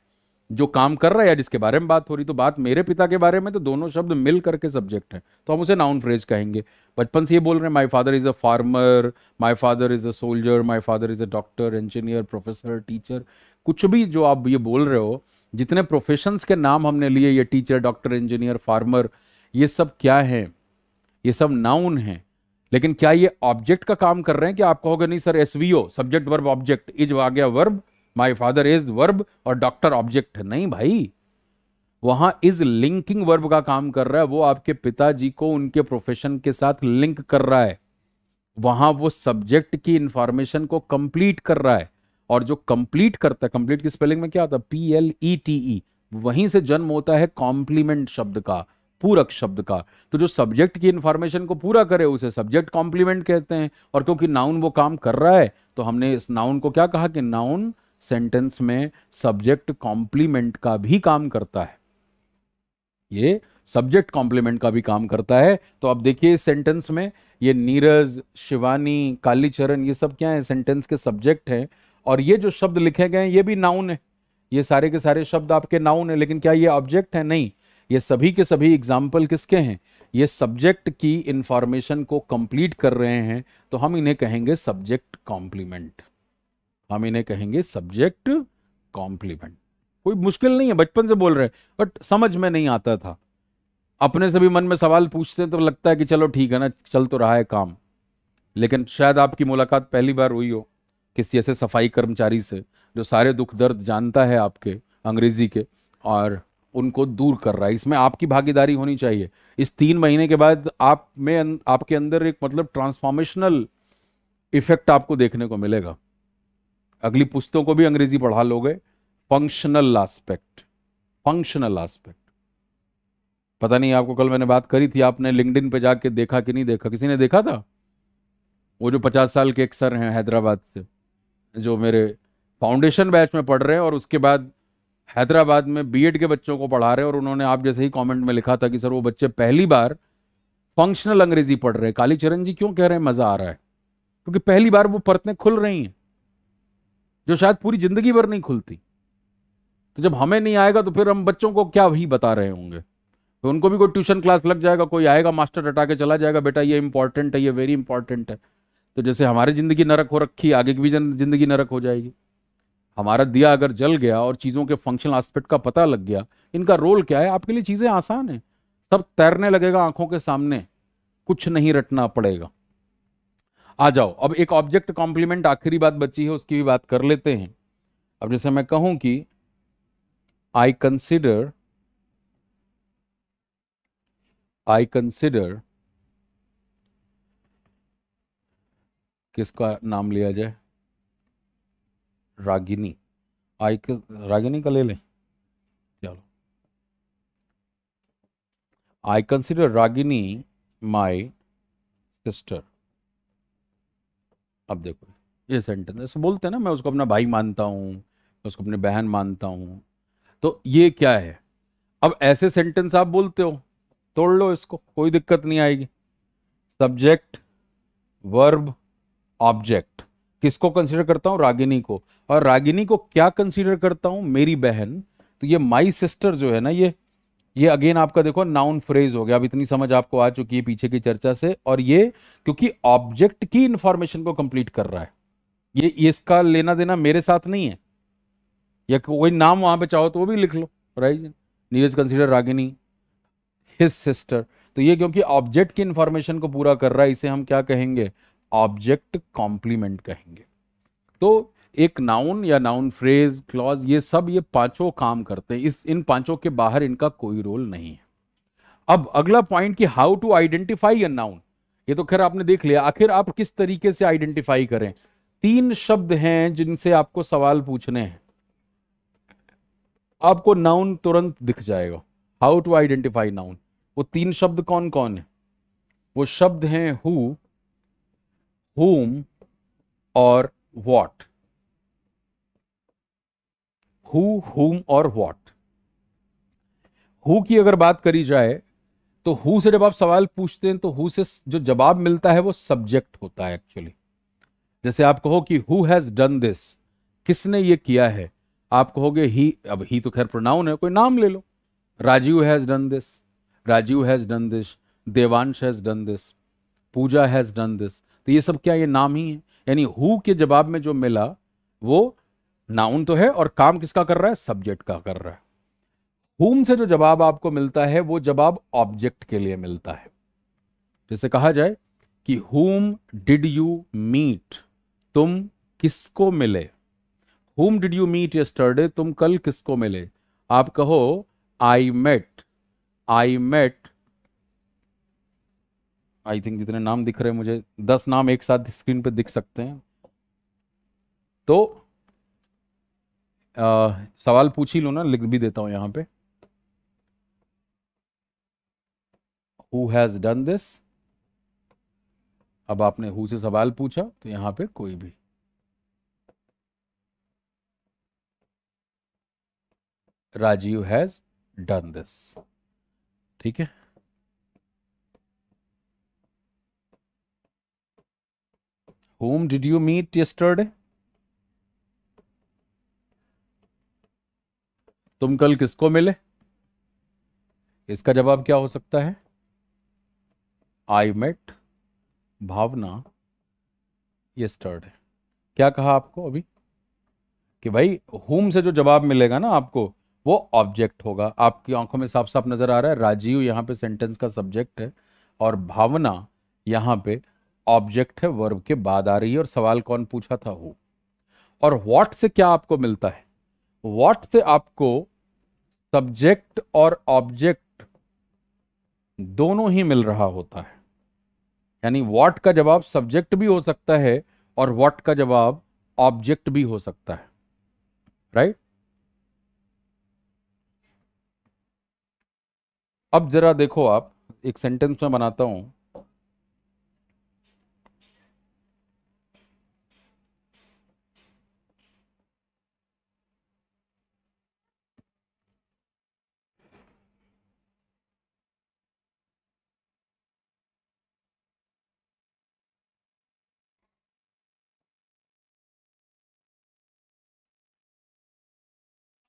Speaker 1: जो काम कर रहा है या जिसके बारे में बात हो रही तो बात मेरे पिता के बारे में तो दोनों शब्द मिल करके सब्जेक्ट हैं तो हम उसे नाउन फ्रेज कहेंगे बचपन से ये बोल रहे हैं my father is a farmer my father is a soldier my father is a doctor engineer professor teacher कुछ भी जो आप ये बोल रहे हो जितने प्रोफेशंस के नाम हमने लिए ये टीचर डॉक्टर इंजीनियर फार्मर ये सब क्या है ये सब नाउन है लेकिन क्या ये ऑब्जेक्ट का काम कर रहे हैं कि आप कहोगे नहीं sir S V O subject verb object is आ गया verb my father is verb और डॉक्टर ऑब्जेक्ट नहीं भाई वहां इज लिंकिंग वर्ब का काम कर रहा है वो आपके पिताजी को उनके प्रोफेशन के साथ लिंक कर रहा है वहां वो सब्जेक्ट की इंफॉर्मेशन को कंप्लीट कर रहा है और जो कंप्लीट करता है कंप्लीट की स्पेलिंग में क्या होता है P L E T E वहीं से जन्म होता है कॉम्प्लीमेंट शब्द का पूरक शब्द का तो जो सब्जेक्ट की इंफॉर्मेशन को पूरा करे उसे सब्जेक्ट कॉम्प्लीमेंट कहते हैं और क्योंकि नाउन वो काम कर रहा है तो हमने इस नाउन को क्या कहा कि नाउन सेंटेंस में सब्जेक्ट कॉम्प्लीमेंट का भी काम करता है ये सब्जेक्ट कॉम्प्लीमेंट का भी काम करता है तो आप देखिए इस सेंटेंस में ये नीरज शिवानी कालीचरण ये सब क्या है सेंटेंस के सब्जेक्ट हैं और ये जो शब्द लिखे गए हैं ये भी नाउन है ये सारे के सारे शब्द आपके नाउन है लेकिन क्या ये ऑब्जेक्ट है नहीं ये सभी के सभी एग्जाम्पल किसके हैं ये सब्जेक्ट की इंफॉर्मेशन को कंप्लीट कर रहे हैं तो हम इन्हें कहेंगे सब्जेक्ट कॉम्प्लीमेंट हम इन्हें कहेंगे सब्जेक्ट कॉम्प्लीमेंट कोई मुश्किल नहीं है बचपन से बोल रहे हैं बट समझ में नहीं आता था अपने से भी मन में सवाल पूछते हैं तो लगता है कि चलो ठीक है ना चल तो रहा है काम लेकिन शायद आपकी मुलाकात पहली बार हुई हो किसी ऐसे सफाई कर्मचारी से जो सारे दुख दर्द जानता है आपके अंग्रेजी के और उनको दूर कर रहा है इसमें आपकी भागीदारी होनी चाहिए इस तीन महीने के बाद आप में अं, आपके अंदर एक मतलब ट्रांसफॉर्मेशनल इफेक्ट आपको देखने को मिलेगा अगली पुस्तकों को भी अंग्रेजी पढ़ा लोगे फंक्शनल आस्पेक्ट फंक्शनल आस्पेक्ट पता नहीं आपको कल मैंने बात करी थी आपने लिंकडिन पे जाके देखा कि नहीं देखा किसी ने देखा था वो जो पचास साल के एक सर हैं हैदराबाद से जो मेरे फाउंडेशन बैच में पढ़ रहे हैं और उसके बाद हैदराबाद में बीएड के बच्चों को पढ़ा रहे हैं और उन्होंने आप जैसे ही कमेंट में लिखा था कि सर वो बच्चे पहली बार फंक्शनल अंग्रेजी पढ़ रहे हैं कालीचरण जी क्यों कह रहे हैं मज़ा आ रहा है क्योंकि पहली बार वो परतें खुल रही हैं जो शायद पूरी जिंदगी भर नहीं खुलती तो जब हमें नहीं आएगा तो फिर हम बच्चों को क्या ही बता रहे होंगे तो उनको भी कोई ट्यूशन क्लास लग जाएगा कोई आएगा मास्टर हटा के चला जाएगा बेटा ये इंपॉर्टेंट है ये वेरी इंपॉर्टेंट है तो जैसे हमारी ज़िंदगी नरक हो रखी आगे की भी ज़िंदगी नरक हो जाएगी हमारा दिया अगर जल गया और चीज़ों के फंक्शनल आस्पेक्ट का पता लग गया इनका रोल क्या है आपके लिए चीज़ें आसान है सब तैरने लगेगा आंखों के सामने कुछ नहीं रटना पड़ेगा आ जाओ अब एक ऑब्जेक्ट कॉम्प्लीमेंट आखिरी बात बची है उसकी भी बात कर लेते हैं अब जैसे मैं कहूं कि आई कंसिडर आई कंसिडर किसका नाम लिया जाए रागिनी आई रागिनी का ले लें चलो I consider Ragini my sister अब देखो ये सेंटेंस बोलते हैं ना मैं उसको अपना भाई मानता हूँ मैं उसको अपनी बहन मानता हूँ तो ये क्या है अब ऐसे सेंटेंस आप बोलते हो तोड़ लो इसको कोई दिक्कत नहीं आएगी सब्जेक्ट वर्ब ऑब्जेक्ट किसको कंसिडर करता हूँ रागिनी को और रागिनी को क्या कंसिडर करता हूँ मेरी बहन तो ये माई सिस्टर जो है ना ये ये अगेन आपका देखो नाउन फ्रेज हो गया अब इतनी समझ आपको आ चुकी है पीछे की चर्चा से और ये क्योंकि ऑब्जेक्ट की इंफॉर्मेशन को कंप्लीट कर रहा है ये, इसका लेना देना मेरे साथ नहीं है या कोई नाम वहां पे चाहो तो वो भी लिख लो right Neeraj consider Ragini his sister तो ये क्योंकि ऑब्जेक्ट की इंफॉर्मेशन को पूरा कर रहा है इसे हम क्या कहेंगे ऑब्जेक्ट कॉम्प्लीमेंट कहेंगे तो एक नाउन या नाउन फ्रेज क्लॉज ये सब ये पांचों काम करते हैं इस इन पांचों के बाहर इनका कोई रोल नहीं है अब अगला पॉइंट कि how to identify a noun ये तो खैर आपने देख लिया आखिर आप किस तरीके से आइडेंटिफाई करें तीन शब्द हैं जिनसे आपको सवाल पूछने हैं आपको नाउन तुरंत दिख जाएगा हाउ टू आइडेंटिफाई नाउन वो तीन शब्द कौन कौन है वो शब्द हैं हु हुम और वॉट हु हुम और व्हाट हु की अगर बात करी जाए तो हु से जब आप सवाल पूछते हैं तो हु से जो जवाब मिलता है वो सब्जेक्ट होता है एक्चुअली जैसे आप कहो कि हु हैज डन दिस किसने ये किया है आप कहोगे ही अब ही तो खैर प्रोनाउन है कोई नाम ले लो Rajiv has done this Rajiv has done this Devansh has done this Pooja has done this तो ये सब क्या ये नाम ही है यानी हु के जवाब में जो मिला वो नाउन तो है और काम किसका कर रहा है सब्जेक्ट का कर रहा है हुम से जो जवाब आपको मिलता है वो जवाब ऑब्जेक्ट के लिए मिलता है जैसे कहा जाए कि हुम डिड यू मीट तुम किसको मिले हुम डिड यू मीट यस्टरडे तुम कल किसको मिले आप कहो I met I met I think जितने नाम दिख रहे हैं मुझे दस नाम एक साथ स्क्रीन पर दिख सकते हैं तो आ, सवाल पूछ ही लो ना लिख भी देता हूं यहां पे हु हैज डन दिस अब आपने हु से सवाल पूछा तो यहां पे कोई भी राजीव हैज डन दिस ठीक है whom did you meet yesterday तुम कल किसको मिले इसका जवाब क्या हो सकता है आई मेट भावना ये स्टर्ड है क्या कहा आपको अभी कि भाई होम से जो जवाब मिलेगा ना आपको वो ऑब्जेक्ट होगा आपकी आंखों में साफ साफ नजर आ रहा है राजीव यहां पे सेंटेंस का सब्जेक्ट है और भावना यहां पे ऑब्जेक्ट है वर्ब के बाद आ रही है और सवाल कौन पूछा था हो और व्हाट से क्या आपको मिलता है वॉट से आपको सब्जेक्ट और ऑब्जेक्ट दोनों ही मिल रहा होता है यानी वॉट का जवाब सब्जेक्ट भी हो सकता है और वॉट का जवाब ऑब्जेक्ट भी हो सकता है राइट right? अब जरा देखो आप एक सेंटेंस में बनाता हूं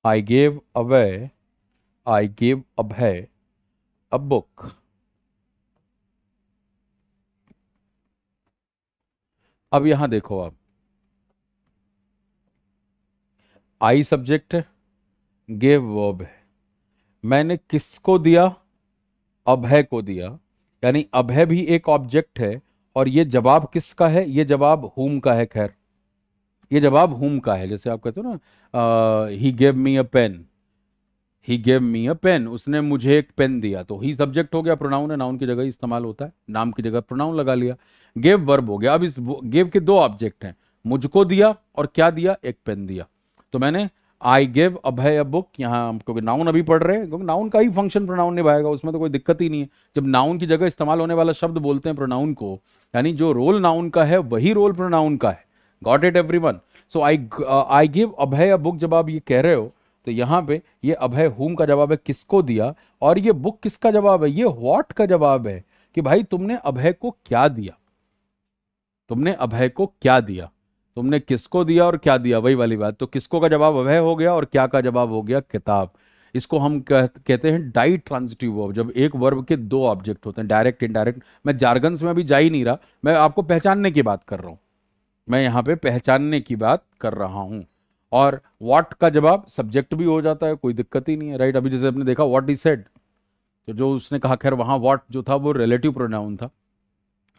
Speaker 1: gave gave I gave gave away a book अब यहां देखो आप आई सब्जेक्ट गेव वर्ब है मैंने किसको दिया अभय को दिया यानी अभय भी एक ऑब्जेक्ट है और ये जवाब किसका है ये जवाब हुम का है खैर ये जवाब हुम का है जैसे आप कहते हो ना he gave me a pen he gave me a pen उसने मुझे एक पेन दिया तो ही सब्जेक्ट हो गया प्रोनाउन है नाउन की जगह इस्तेमाल होता है नाम की जगह प्रोनाउन लगा लिया गेव वर्ब हो गया अब इस गेव के दो ऑब्जेक्ट हैं मुझको दिया और क्या दिया एक पेन दिया तो मैंने I gave Abhay a book यहाँ क्योंकि नाउन अभी पढ़ रहे हैं क्योंकि नाउन का ही फंक्शन प्रोनाउन निभाएगा उसमें तो कोई दिक्कत ही नहीं है जब नाउन की जगह इस्तेमाल होने वाला शब्द बोलते हैं प्रोनाउन को यानी जो रोल नाउन का है वही रोल प्रोनाउन का है got it everyone so I I give Abhay a book जब आप ये कह रहे हो तो यहाँ पे ये अभय हुम का जवाब है किसको दिया और ये बुक किसका जवाब है ये व्हाट का जवाब है कि भाई तुमने अभय को क्या दिया तुमने अभय को क्या दिया तुमने किसको दिया और क्या दिया वही वाली बात तो किसको का जवाब अभय हो गया और क्या का जवाब हो गया किताब इसको हम कह, कहते हैं डाई ट्रांजिटिव वर्ब जब एक वर्ब के दो ऑब्जेक्ट होते हैं डायरेक्ट इनडायरेक्ट मैं जार्गन्स में अभी जा ही नहीं रहा मैं आपको पहचानने की बात कर रहा हूँ मैं यहाँ पे पहचानने की बात कर रहा हूँ और वॉट का जवाब सब्जेक्ट भी हो जाता है कोई दिक्कत ही नहीं है राइट अभी जैसे आपने देखा वॉट इज सेड तो जो उसने कहा खैर वहाँ वॉट जो था वो रिलेटिव प्रोनाउन था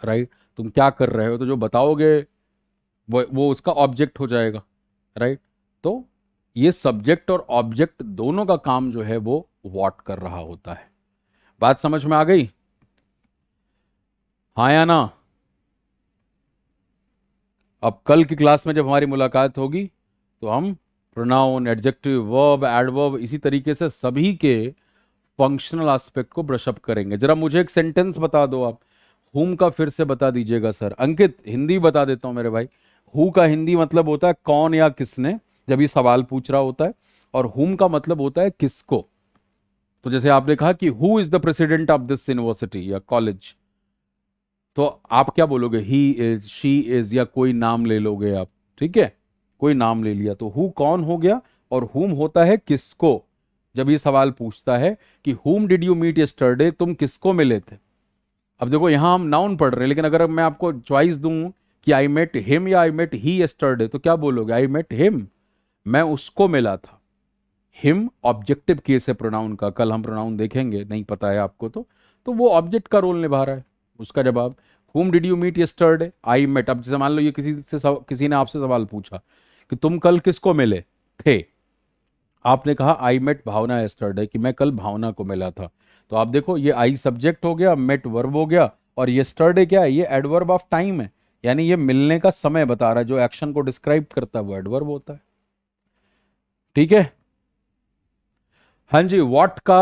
Speaker 1: राइट तुम क्या कर रहे हो तो जो बताओगे वो वो उसका ऑब्जेक्ट हो जाएगा राइट तो ये सब्जेक्ट और ऑब्जेक्ट दोनों का काम जो है वो वॉट कर रहा होता है बात समझ में आ गई हाँ या ना अब कल की क्लास में जब हमारी मुलाकात होगी तो हम प्रोनाउन एडजेक्टिव वर्ब एडवर्ब इसी तरीके से सभी के फंक्शनल एस्पेक्ट को ब्रशअप करेंगे जरा मुझे एक सेंटेंस बता दो आप हुम का फिर से बता दीजिएगा सर अंकित हिंदी बता देता हूँ मेरे भाई हु का हिंदी मतलब होता है कौन या किसने जब ये सवाल पूछ रहा होता है और हुम का मतलब होता है किसको तो जैसे आपने कहा कि who is the president of this university या कॉलेज तो आप क्या बोलोगे ही इज शी इज या कोई नाम ले लोगे आप ठीक है कोई नाम ले लिया तो हु कौन हो गया और हुम होता है किसको जब ये सवाल पूछता है कि हुम डिड यू मीट यस्टरडे तुम किसको मिले थे अब देखो यहां हम नाउन पढ़ रहे हैं लेकिन अगर मैं आपको चॉइस दूं कि आई मेट हिम या आई मेट ही यस्टरडे तो क्या बोलोगे आई मेट हिम मैं उसको मिला था हिम ऑब्जेक्टिव केस है प्रोनाउन का कल हम प्रोनाउन देखेंगे नहीं पता है आपको तो तो वो ऑब्जेक्ट का रोल निभा रहा है उसका जवाब whom did you meet yesterday I met अब जैसे मान लो ये किसी से सव, किसी ने आपसे सवाल पूछा कि तुम कल किसको मिले थे आपने कहा आई मेट भावना यस्टरडे कि मैं कल भावना को मिला था तो आप देखो ये आई सब्जेक्ट हो गया मेट वर्ब हो गया और यस्टरडे क्या है ये एडवर्ब ऑफ टाइम है यानी ये मिलने का समय बता रहा है जो एक्शन को डिस्क्राइब करता है वो एडवर्ब होता है ठीक है हाँ जी वॉट का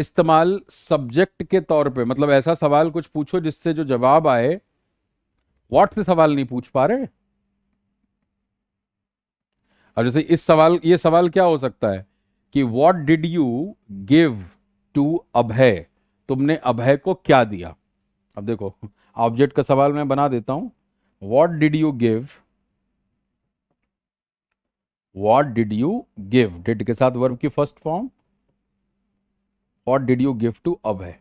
Speaker 1: इस्तेमाल सब्जेक्ट के तौर पे मतलब ऐसा सवाल कुछ पूछो जिससे जो जवाब आए व्हाट से सवाल नहीं पूछ पा रहे और जैसे इस सवाल ये सवाल क्या हो सकता है कि what did you give to Abhay तुमने अभय को क्या दिया अब देखो ऑब्जेक्ट का सवाल मैं बना देता हूं what did you give what did you give did के साथ वर्ब की first form what did you give to अब है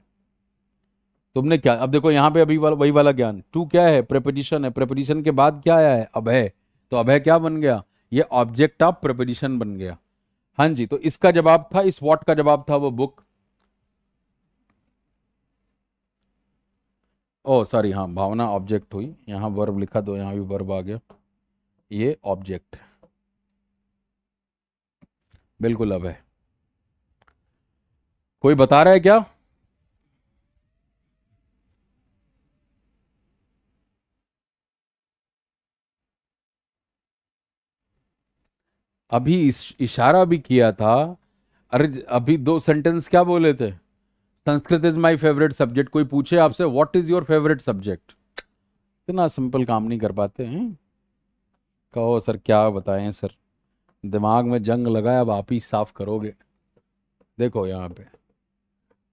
Speaker 1: तुमने क्या अब देखो यहां पे अभी वाल, वही वाला ज्ञान टू क्या है प्रेपोजिशन है प्रेपोजिशन के बाद क्या आया है अब है तो अब है क्या बन गया ये ऑब्जेक्ट ऑफ प्रेपोजिशन बन गया हां जी तो इसका जवाब था इस वॉट का जवाब था वो बुक ओ सॉरी हाँ भावना ऑब्जेक्ट हुई यहां वर्ब लिखा दो तो यहां भी वर्ब आ गया ये ऑब्जेक्ट बिल्कुल अब है कोई बता रहा है क्या अभी इशारा भी किया था अरे अभी दो सेंटेंस क्या बोले थे Sanskrit is my favourite subject कोई पूछे आपसे what is your favourite subject इतना सिंपल काम नहीं कर पाते हैं कहो सर क्या बताएं सर दिमाग में जंग लगाए अब आप ही साफ करोगे देखो यहाँ पे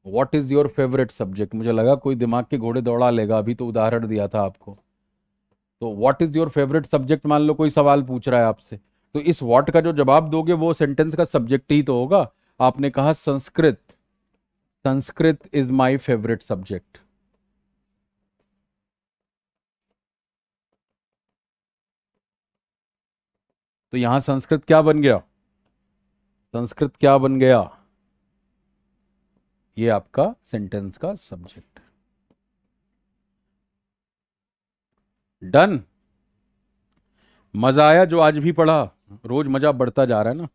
Speaker 1: what is your favourite subject मुझे लगा कोई दिमाग के घोड़े दौड़ा लेगा अभी तो उदाहरण दिया था आपको तो what is your favourite subject मान लो कोई सवाल पूछ रहा है आपसे तो इस वॉट का जो जवाब दोगे वो सेंटेंस का सब्जेक्ट ही तो होगा आपने कहा Sanskrit Sanskrit is my favourite subject तो यहां संस्कृत क्या बन गया संस्कृत क्या बन गया ये आपका सेंटेंस का सब्जेक्ट है डन मजा आया जो आज भी पढ़ा रोज मजा बढ़ता जा रहा है ना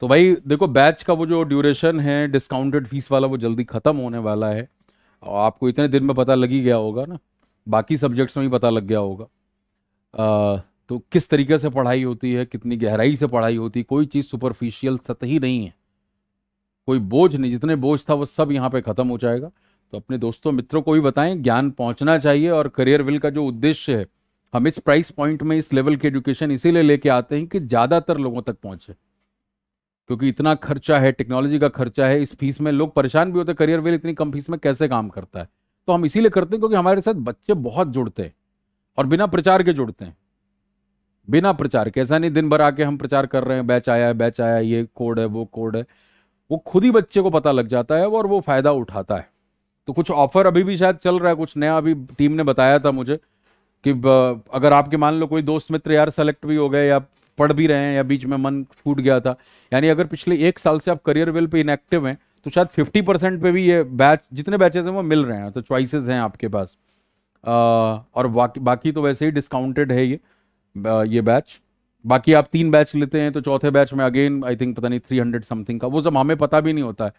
Speaker 1: तो भाई देखो बैच का वो जो ड्यूरेशन है डिस्काउंटेड फीस वाला वो जल्दी खत्म होने वाला है और आपको इतने दिन में पता लग ही गया होगा ना बाकी सब्जेक्ट्स में भी पता लग गया होगा आ, तो किस तरीके से पढ़ाई होती है कितनी गहराई से पढ़ाई होती है कोई चीज़ सुपरफिशियल सतही नहीं है कोई बोझ नहीं जितने बोझ था वो सब यहाँ पे ख़त्म हो जाएगा तो अपने दोस्तों मित्रों को भी बताएं ज्ञान पहुँचना चाहिए और करियर विल का जो उद्देश्य है हम इस प्राइस पॉइंट में इस लेवल की एजुकेशन इसीलिए लेके आते हैं कि ज़्यादातर लोगों तक पहुँचे क्योंकि इतना खर्चा है टेक्नोलॉजी का खर्चा है इस फीस में लोग परेशान भी होते करियर विल इतनी कम फीस में कैसे काम करता है तो हम इसीलिए करते हैं क्योंकि हमारे साथ बच्चे बहुत जुड़ते हैं और बिना प्रचार के जुड़ते हैं बिना प्रचार के ऐसा नहीं दिन भर आके हम प्रचार कर रहे हैं बैच आया है बैच आया ये कोड है वो कोड है वो खुद ही बच्चे को पता लग जाता है और वो फ़ायदा उठाता है तो कुछ ऑफर अभी भी शायद चल रहा है कुछ नया अभी टीम ने बताया था मुझे कि अगर आपके मान लो कोई दोस्त मित्र यार सेलेक्ट भी हो गए या पढ़ भी रहे हैं या बीच में मन छूट गया था यानी अगर पिछले एक साल से आप करियर वेल पे इनएक्टिव हैं तो शायद 50 परसेंट पे भी ये बैच जितने बैचेज हैं वो मिल रहे हैं तो च्वाइसेज हैं आपके पास आ, और बाकी बाकी तो वैसे ही डिस्काउंटेड है ये ये बैच बाकी आप तीन बैच लेते हैं तो चौथे बैच में अगेन आई थिंक पता नहीं थ्री हंड्रेड समथिंग का वो सब हमें पता भी नहीं होता है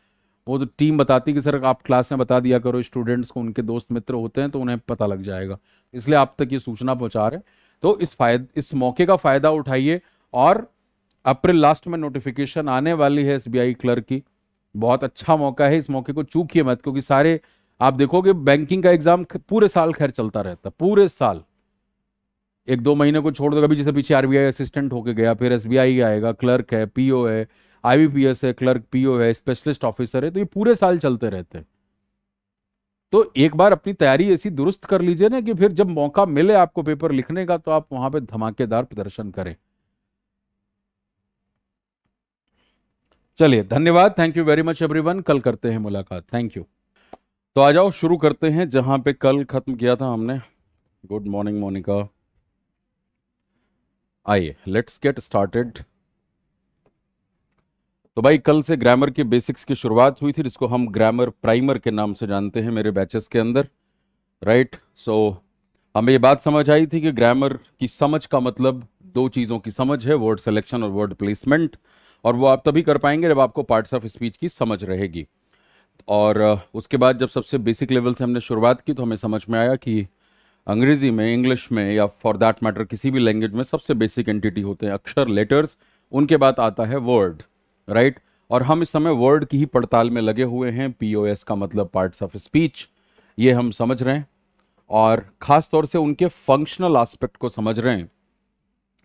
Speaker 1: वो तो टीम बताती कि सर आप क्लास में बता दिया करो स्टूडेंट्स को उनके दोस्त मित्र होते हैं तो उन्हें पता लग जाएगा इसलिए आप तक ये सूचना पहुंचा रहे तो इस फायद इस मौके का फ़ायदा उठाइए और अप्रैल लास्ट में नोटिफिकेशन आने वाली है एस क्लर्क की बहुत अच्छा मौका है इस मौके को चूकिए मत क्योंकि सारे आप देखोगे बैंकिंग का एग्ज़ाम पूरे साल खैर चलता रहता पूरे साल एक दो महीने को छोड़ दो कभी जैसे पीछे आरबीआई असिस्टेंट होके गया फिर एसबीआई आएगा क्लर्क है पीओ है आईबीपीएस है क्लर्क पीओ है स्पेशलिस्ट ऑफिसर है तो ये पूरे साल चलते रहते हैं तो एक बार अपनी तैयारी ऐसी दुरुस्त कर लीजिए ना कि फिर जब मौका मिले आपको पेपर लिखने का तो आप वहां पे धमाकेदार प्रदर्शन करें चलिए धन्यवाद thank you very much everyone कल करते हैं मुलाकात थैंक यू तो आ जाओ शुरू करते हैं जहां पे कल खत्म किया था हमने गुड मॉर्निंग मोनिका आइए लेट्स गेट स्टार्टेड तो भाई कल से ग्रामर के बेसिक्स की शुरुआत हुई थी जिसको हम ग्रामर प्राइमर के नाम से जानते हैं मेरे बैचेस के अंदर राइट सो हमें ये बात समझ आई थी कि ग्रामर की समझ का मतलब दो चीज़ों की समझ है वर्ड सिलेक्शन और वर्ड प्लेसमेंट और वो आप तभी कर पाएंगे जब आपको पार्ट्स ऑफ स्पीच की समझ रहेगी और उसके बाद जब सबसे बेसिक लेवल से हमने शुरुआत की तो हमें समझ में आया कि अंग्रेजी में इंग्लिश में या फॉर दैट मैटर किसी भी लैंग्वेज में सबसे बेसिक एंटिटी होते हैं अक्षर लेटर्स उनके बाद आता है वर्ड राइट right? और हम इस समय वर्ड की ही पड़ताल में लगे हुए हैं पीओएस का मतलब पार्ट्स ऑफ स्पीच ये हम समझ रहे हैं और ख़ास तौर से उनके फंक्शनल आस्पेक्ट को समझ रहे हैं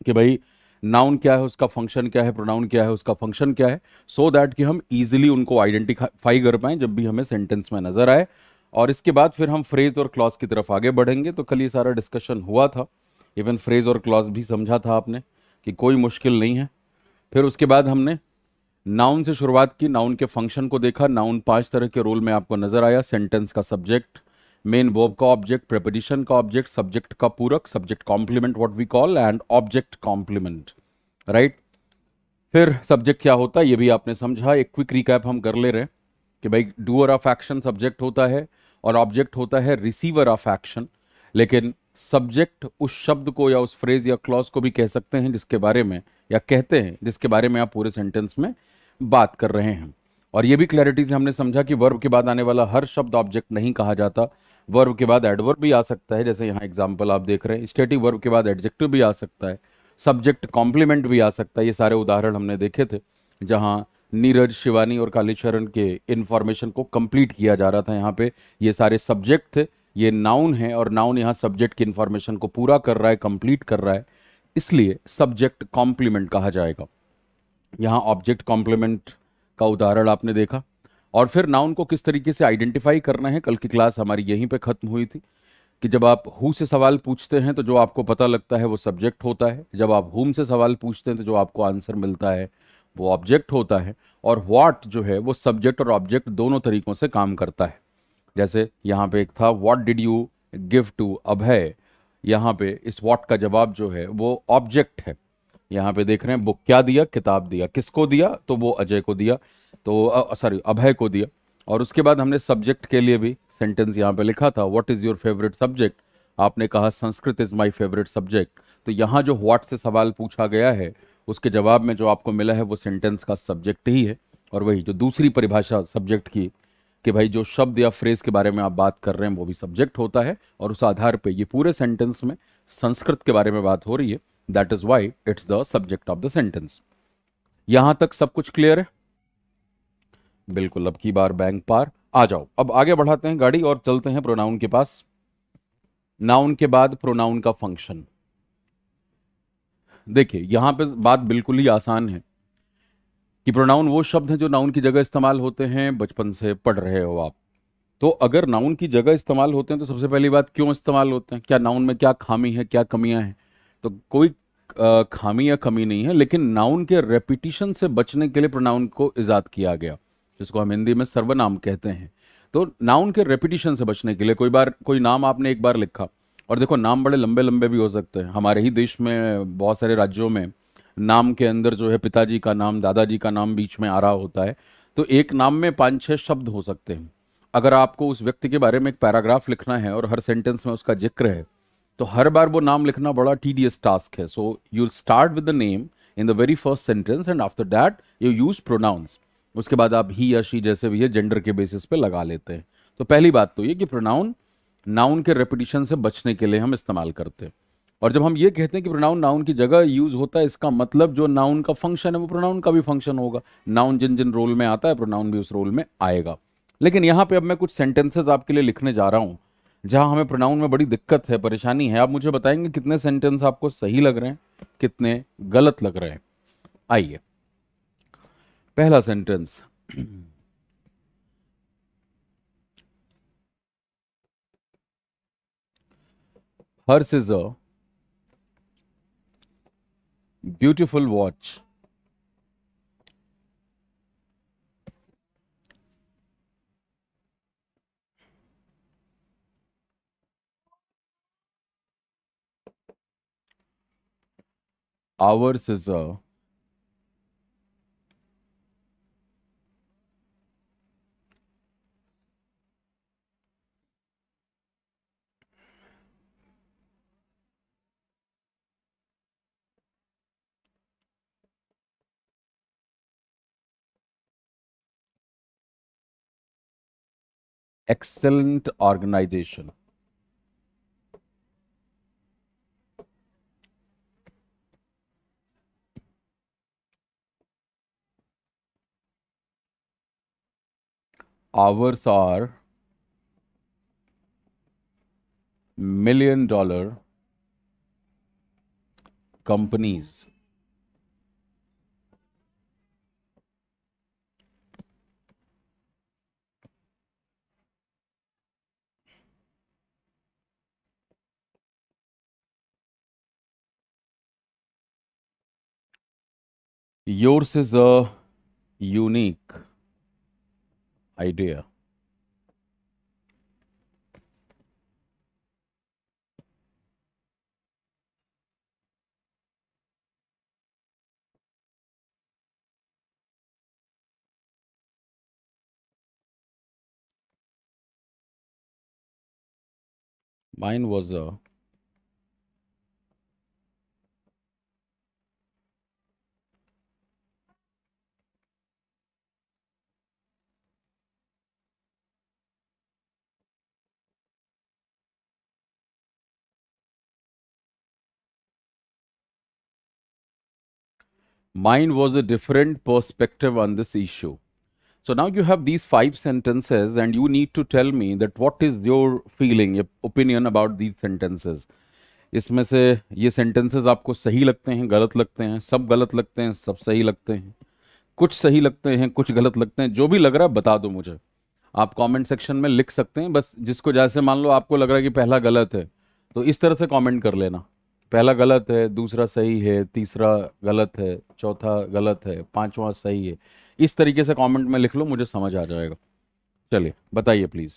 Speaker 1: कि भाई नाउन क्या है उसका फंक्शन क्या है प्रोनाउन क्या है उसका फंक्शन क्या है सो so दैट कि हम इजीली उनको आइडेंटिफाई कर पाए जब भी हमें सेंटेंस में नज़र आए और इसके बाद फिर हम फ्रेज और क्लॉज की तरफ आगे बढ़ेंगे तो कल ये सारा डिस्कशन हुआ था इवन फ्रेज और क्लॉज भी समझा था आपने कि कोई मुश्किल नहीं है फिर उसके बाद हमने नाउन से शुरुआत की नाउन के फंक्शन को देखा नाउन पांच तरह के रोल में आपको नजर आया सेंटेंस का सब्जेक्ट मेन वर्ब का ऑब्जेक्ट प्रेपडिशन का ऑब्जेक्ट सब्जेक्ट का पूरक subject complement what we call and object complement right फिर सब्जेक्ट क्या होता है ये भी आपने समझा एक क्विक रिकैप हम कर ले रहे हैं कि भाई डूअर ऑफ एक्शन सब्जेक्ट होता है और ऑब्जेक्ट होता है रिसीवर ऑफ एक्शन लेकिन सब्जेक्ट उस शब्द को या उस फ्रेज या क्लॉज को भी कह सकते हैं जिसके बारे में या कहते हैं जिसके बारे में आप पूरे सेंटेंस में बात कर रहे हैं और ये भी क्लैरिटी से हमने समझा कि वर्ब के बाद आने वाला हर शब्द ऑब्जेक्ट नहीं कहा जाता वर्ब के बाद एडवर्ब भी आ सकता है जैसे यहाँ एग्जाम्पल आप देख रहे हैं स्टेटिक वर्ब के बाद एडजेक्टिव भी आ सकता है सब्जेक्ट कॉम्प्लीमेंट भी आ सकता है ये सारे उदाहरण हमने देखे थे जहाँ नीरज शिवानी और कालीचरण के इन्फॉर्मेशन को कंप्लीट किया जा रहा था यहाँ पे ये सारे सब्जेक्ट थे ये नाउन है और नाउन यहाँ सब्जेक्ट की इन्फॉर्मेशन को पूरा कर रहा है कंप्लीट कर रहा है इसलिए सब्जेक्ट कॉम्प्लीमेंट कहा जाएगा यहाँ ऑब्जेक्ट कॉम्प्लीमेंट का उदाहरण आपने देखा और फिर नाउन को किस तरीके से आइडेंटिफाई करना है कल की क्लास हमारी यहीं पर ख़त्म हुई थी कि जब आप हु से सवाल पूछते हैं तो जो आपको पता लगता है वो सब्जेक्ट होता है जब आप हुम से सवाल पूछते हैं तो जो आपको आंसर मिलता है वो ऑब्जेक्ट होता है और व्हाट जो है वो सब्जेक्ट और ऑब्जेक्ट दोनों तरीकों से काम करता है जैसे यहाँ पे एक था what did you give to Abhay यहाँ पे इस व्हाट का जवाब जो है वो ऑब्जेक्ट है यहाँ पे देख रहे हैं बुक क्या दिया किताब दिया किसको दिया तो वो अजय को दिया तो सॉरी अभय को दिया और उसके बाद हमने सब्जेक्ट के लिए भी सेंटेंस यहाँ पे लिखा था what is your favourite subject आपने कहा Sanskrit is my favourite subject तो यहाँ जो व्हाट से सवाल पूछा गया है उसके जवाब में जो आपको मिला है वो सेंटेंस का सब्जेक्ट ही है और वही जो दूसरी परिभाषा सब्जेक्ट की कि भाई जो शब्द या फ्रेज के बारे में आप बात कर रहे हैं वो भी सब्जेक्ट होता है और उस आधार पे ये पूरे सेंटेंस में संस्कृत के बारे में बात हो रही है that is why it's the subject of the sentence यहां तक सब कुछ क्लियर है बिल्कुल अब की बार बैंक पार आ जाओ अब आगे बढ़ाते हैं गाड़ी और चलते हैं प्रोनाउन के पास नाउन के बाद प्रोनाउन का फंक्शन देखिए यहाँ पे बात बिल्कुल ही आसान है कि प्रोनाउन वो शब्द हैं जो नाउन की जगह इस्तेमाल होते हैं बचपन से पढ़ रहे हो आप तो अगर नाउन की जगह इस्तेमाल होते हैं तो सबसे पहली बात क्यों इस्तेमाल होते हैं क्या नाउन में क्या खामी है क्या कमियां हैं तो कोई खामी या कमी नहीं है लेकिन नाउन के रेपिटिशन से बचने के लिए प्रोनाउन को ईजाद किया गया जिसको हम हिंदी में सर्वनाम कहते हैं तो नाउन के रेपिटिशन से बचने के लिए कोई बार कोई नाम आपने एक बार लिखा और देखो नाम बड़े लंबे लंबे भी हो सकते हैं हमारे ही देश में बहुत सारे राज्यों में नाम के अंदर जो है पिताजी का नाम दादाजी का नाम बीच में आ रहा होता है तो एक नाम में पाँच छः शब्द हो सकते हैं अगर आपको उस व्यक्ति के बारे में एक पैराग्राफ लिखना है और हर सेंटेंस में उसका जिक्र है तो हर बार वो नाम लिखना बड़ा टीडियस टास्क है so you start with the name in the very first sentence and after that you use pronouns उसके बाद आप ही या शी जैसे भी है जेंडर के बेसिस पे लगा लेते हैं तो पहली बात तो ये कि प्रोनाउन नाउन के रेपिटेशन से बचने के लिए हम इस्तेमाल करते हैं और जब हम ये कहते हैं कि प्रोनाउन नाउन की जगह यूज होता है इसका मतलब जो नाउन का फंक्शन है वो प्रोनाउन का भी फंक्शन होगा नाउन जिन जिन रोल में आता है प्रोनाउन भी उस रोल में आएगा लेकिन यहाँ पे अब मैं कुछ सेंटेंसेस आपके लिए लिखने जा रहा हूँ जहाँ हमें प्रोनाउन में बड़ी दिक्कत है परेशानी है आप मुझे बताएंगे कितने सेंटेंस आपको सही लग रहे हैं कितने गलत लग रहे हैं आइए पहला sentence Hers is a beautiful watch. Ours is a excellent organization. Ours are million dollar companies. yours is a unique idea. Mine was a Mine was a different perspective on this issue. So now you have these five sentences and you need to tell me that what is your feeling, your opinion about these sentences. इसमें से ये sentences आपको सही लगते हैं गलत लगते हैं सब गलत लगते हैं सब सही लगते हैं कुछ सही लगते हैं कुछ गलत लगते हैं जो भी लग रहा है बता दो मुझे आप कमेंट सेक्शन में लिख सकते हैं बस जिसको जैसे मान लो आपको लग रहा है कि पहला गलत है तो इस तरह से कमेंट कर लेना पहला गलत है दूसरा सही है तीसरा गलत है चौथा गलत है पांचवा सही है इस तरीके से कमेंट में लिख लो मुझे समझ आ जाएगा चलिए बताइए please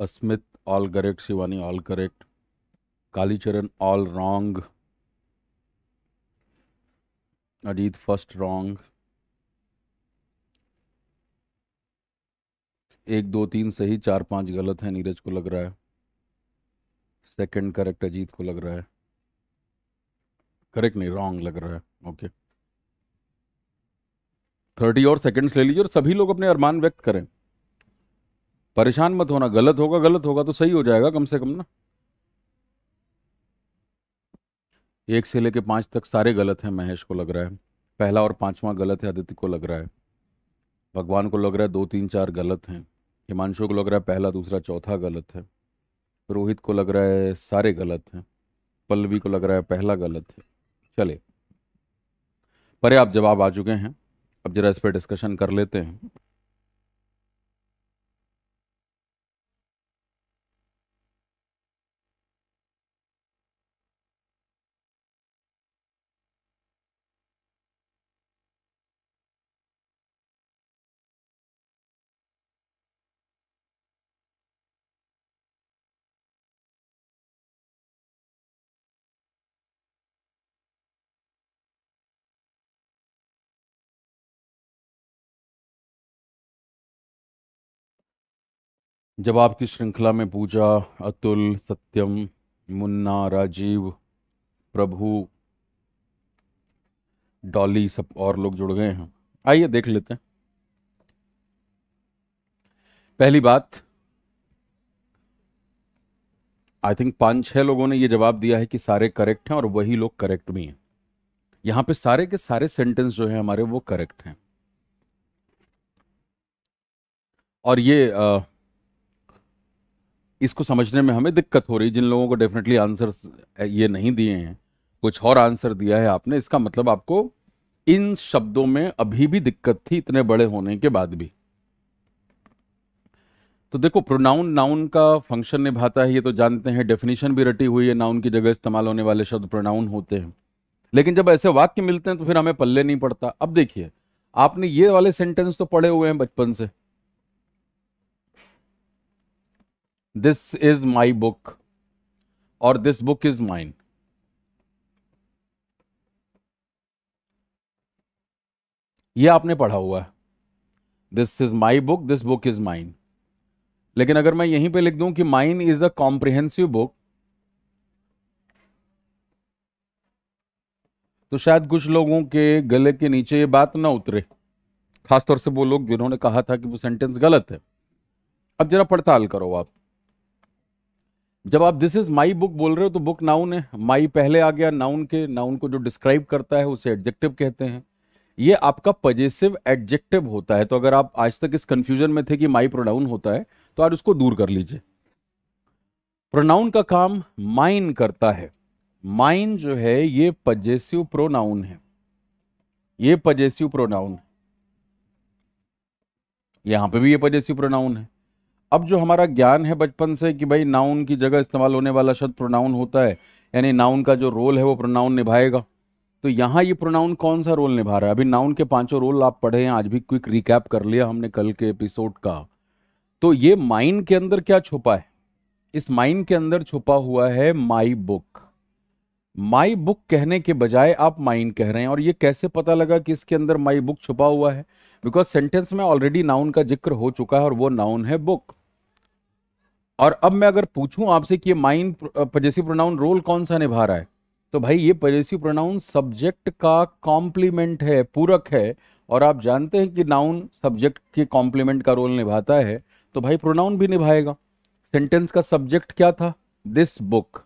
Speaker 1: Asmit all correct Shivani all correct Kalicharan all wrong Ajit first wrong एक दो तीन सही चार पांच गलत है नीरज को लग रहा है सेकंड करेक्ट अजीत को लग रहा है करेक्ट नहीं रॉन्ग लग रहा है ओके थर्टी और सेकंड्स ले लीजिए और सभी लोग अपने अरमान व्यक्त करें परेशान मत होना गलत होगा गलत होगा तो सही हो जाएगा कम से कम ना एक से लेके पांच तक सारे गलत हैं महेश को लग रहा है पहला और पांचवा गलत है आदित्य को लग रहा है भगवान को लग रहा है दो तीन चार गलत हैं हिमांशु को लग रहा है पहला दूसरा चौथा गलत है रोहित को लग रहा है सारे गलत हैं पल्लवी को लग रहा है पहला गलत है चले परे आप जवाब आ चुके हैं अब जरा इस पर डिस्कशन कर लेते हैं जब आपकी श्रृंखला में पूजा अतुल सत्यम मुन्ना राजीव प्रभु डॉली सब और लोग जुड़ गए हैं आइए देख लेते हैं पहली बात आई थिंक पांच छह लोगों ने ये जवाब दिया है कि सारे करेक्ट हैं और वही लोग करेक्ट भी हैं यहां पे सारे के सारे सेंटेंस जो है हमारे वो करेक्ट हैं और ये आ, इसको समझने में हमें दिक्कत हो रही जिन लोगों को डेफिनेटली आंसर ये नहीं दिए हैं कुछ और आंसर दिया है आपने इसका मतलब आपको इन शब्दों में अभी भी दिक्कत थी इतने बड़े होने के बाद भी तो देखो प्रोनाउन नाउन का फंक्शन निभाता है ये तो जानते हैं डेफिनेशन भी रटी हुई है नाउन की जगह इस्तेमाल होने वाले शब्द प्रोनाउन होते हैं लेकिन जब ऐसे वाक्य मिलते हैं तो फिर हमें पल्ले नहीं पड़ता अब देखिए आपने ये वाले सेंटेंस तो पढ़े हुए हैं बचपन से दिस इज माई बुक और दिस बुक इज माइन ये आपने पढ़ा हुआ है this is my book this book is mine लेकिन अगर मैं यहीं पे लिख दूं कि mine is a comprehensive book तो शायद कुछ लोगों के गले के नीचे ये बात ना उतरे खासतौर से वो लोग जिन्होंने कहा था कि वो सेंटेंस गलत है अब जरा पड़ताल करो आप जब आप दिस इज माई बुक बोल रहे हो तो बुक नाउन है माई पहले आ गया नाउन के नाउन को जो डिस्क्राइब करता है उसे एडजेक्टिव कहते हैं ये आपका पजेसिव एडजेक्टिव होता है तो अगर आप आज तक इस कंफ्यूजन में थे कि माई प्रोनाउन होता है तो आज उसको दूर कर लीजिए प्रोनाउन का काम माइन करता है माइन जो है ये पजेसिव प्रोनाउन है ये पजेसिव प्रोनाउन यहां पे भी ये पजेसिव प्रोनाउन है अब जो हमारा ज्ञान है बचपन से कि भाई नाउन की जगह इस्तेमाल होने वाला शब्द प्रोनाउन होता है यानी नाउन का जो रोल है वो प्रोनाउन निभाएगा तो यहाँ ये प्रोनाउन कौन सा रोल निभा रहा है अभी नाउन के पांचों रोल आप पढ़े हैं आज भी क्विक रिकैप कर लिया हमने कल के एपिसोड का तो ये माइंड के अंदर क्या छुपा है इस माइंड के अंदर छुपा हुआ है माई बुक माई बुक कहने के बजाय आप माइंड कह रहे हैं और ये कैसे पता लगा कि इसके अंदर माई बुक छुपा हुआ है बिकॉज सेंटेंस में ऑलरेडी नाउन का जिक्र हो चुका है और वो नाउन है बुक और अब मैं अगर पूछूं आपसे कि ये माइन पजेसिव प्रोनाउन रोल कौन सा निभा रहा है तो भाई ये पजेसिव प्रोनाउन सब्जेक्ट का कॉम्प्लीमेंट है पूरक है और आप जानते हैं कि नाउन सब्जेक्ट के कॉम्प्लीमेंट का रोल निभाता है तो भाई प्रोनाउन भी निभाएगा सेंटेंस का सब्जेक्ट क्या था दिस बुक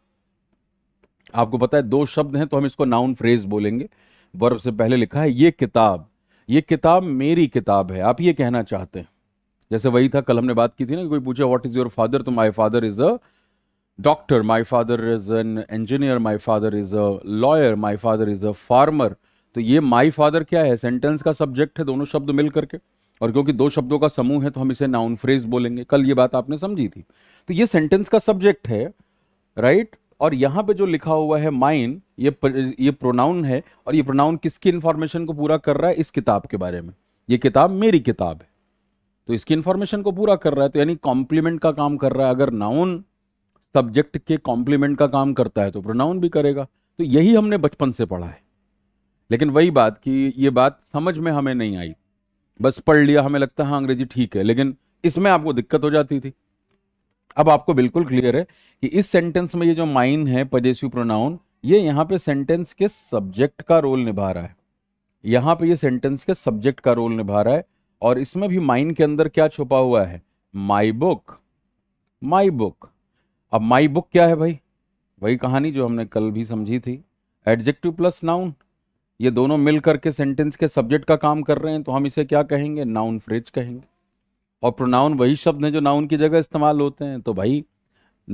Speaker 1: आपको पता है दो शब्द हैं तो हम इसको नाउन फ्रेज बोलेंगे वर्ब से पहले लिखा है ये किताब ये किताब मेरी किताब है आप ये कहना चाहते हैं जैसे वही था कल हमने बात की थी ना कोई पूछा व्हाट इज योर फादर तो my father is a doctor my father is an engineer my father is a lawyer my father is a farmer तो ये माय फादर क्या है सेंटेंस का सब्जेक्ट है दोनों शब्द मिल करके और क्योंकि दो शब्दों का समूह है तो हम इसे नाउन फ्रेज बोलेंगे कल ये बात आपने समझी थी तो ये सेंटेंस का सब्जेक्ट है राइट right? और यहाँ पे जो लिखा हुआ है माइन ये ये प्रोनाउन है और ये प्रोनाउन किसकी इन्फॉर्मेशन को पूरा कर रहा है इस किताब के बारे में ये किताब मेरी किताब है तो इसकी इन्फॉर्मेशन को पूरा कर रहा है तो यानी कॉम्प्लीमेंट का काम कर रहा है अगर नाउन सब्जेक्ट के कॉम्प्लीमेंट का काम करता है तो प्रोनाउन भी करेगा तो यही हमने बचपन से पढ़ा है लेकिन वही बात कि ये बात समझ में हमें नहीं आई बस पढ़ लिया हमें लगता है हाँ अंग्रेजी ठीक है लेकिन इसमें आपको दिक्कत हो जाती थी अब आपको बिल्कुल क्लियर है कि इस सेंटेंस में ये जो माइन है पजेसिव प्रोनाउन ये यहाँ पे सेंटेंस के सब्जेक्ट का रोल निभा रहा है यहाँ पे ये सेंटेंस के सब्जेक्ट का रोल निभा रहा है और इसमें भी माइन के अंदर क्या छुपा हुआ है माई बुक माई बुक अब माई बुक क्या है भाई वही कहानी जो हमने कल भी समझी थी एडजेक्टिव प्लस नाउन ये दोनों मिल करके सेंटेंस के सब्जेक्ट का काम कर रहे हैं तो हम इसे क्या कहेंगे नाउन फ्रेज कहेंगे और प्रोनाउन वही शब्द हैं जो नाउन की जगह इस्तेमाल होते हैं तो भाई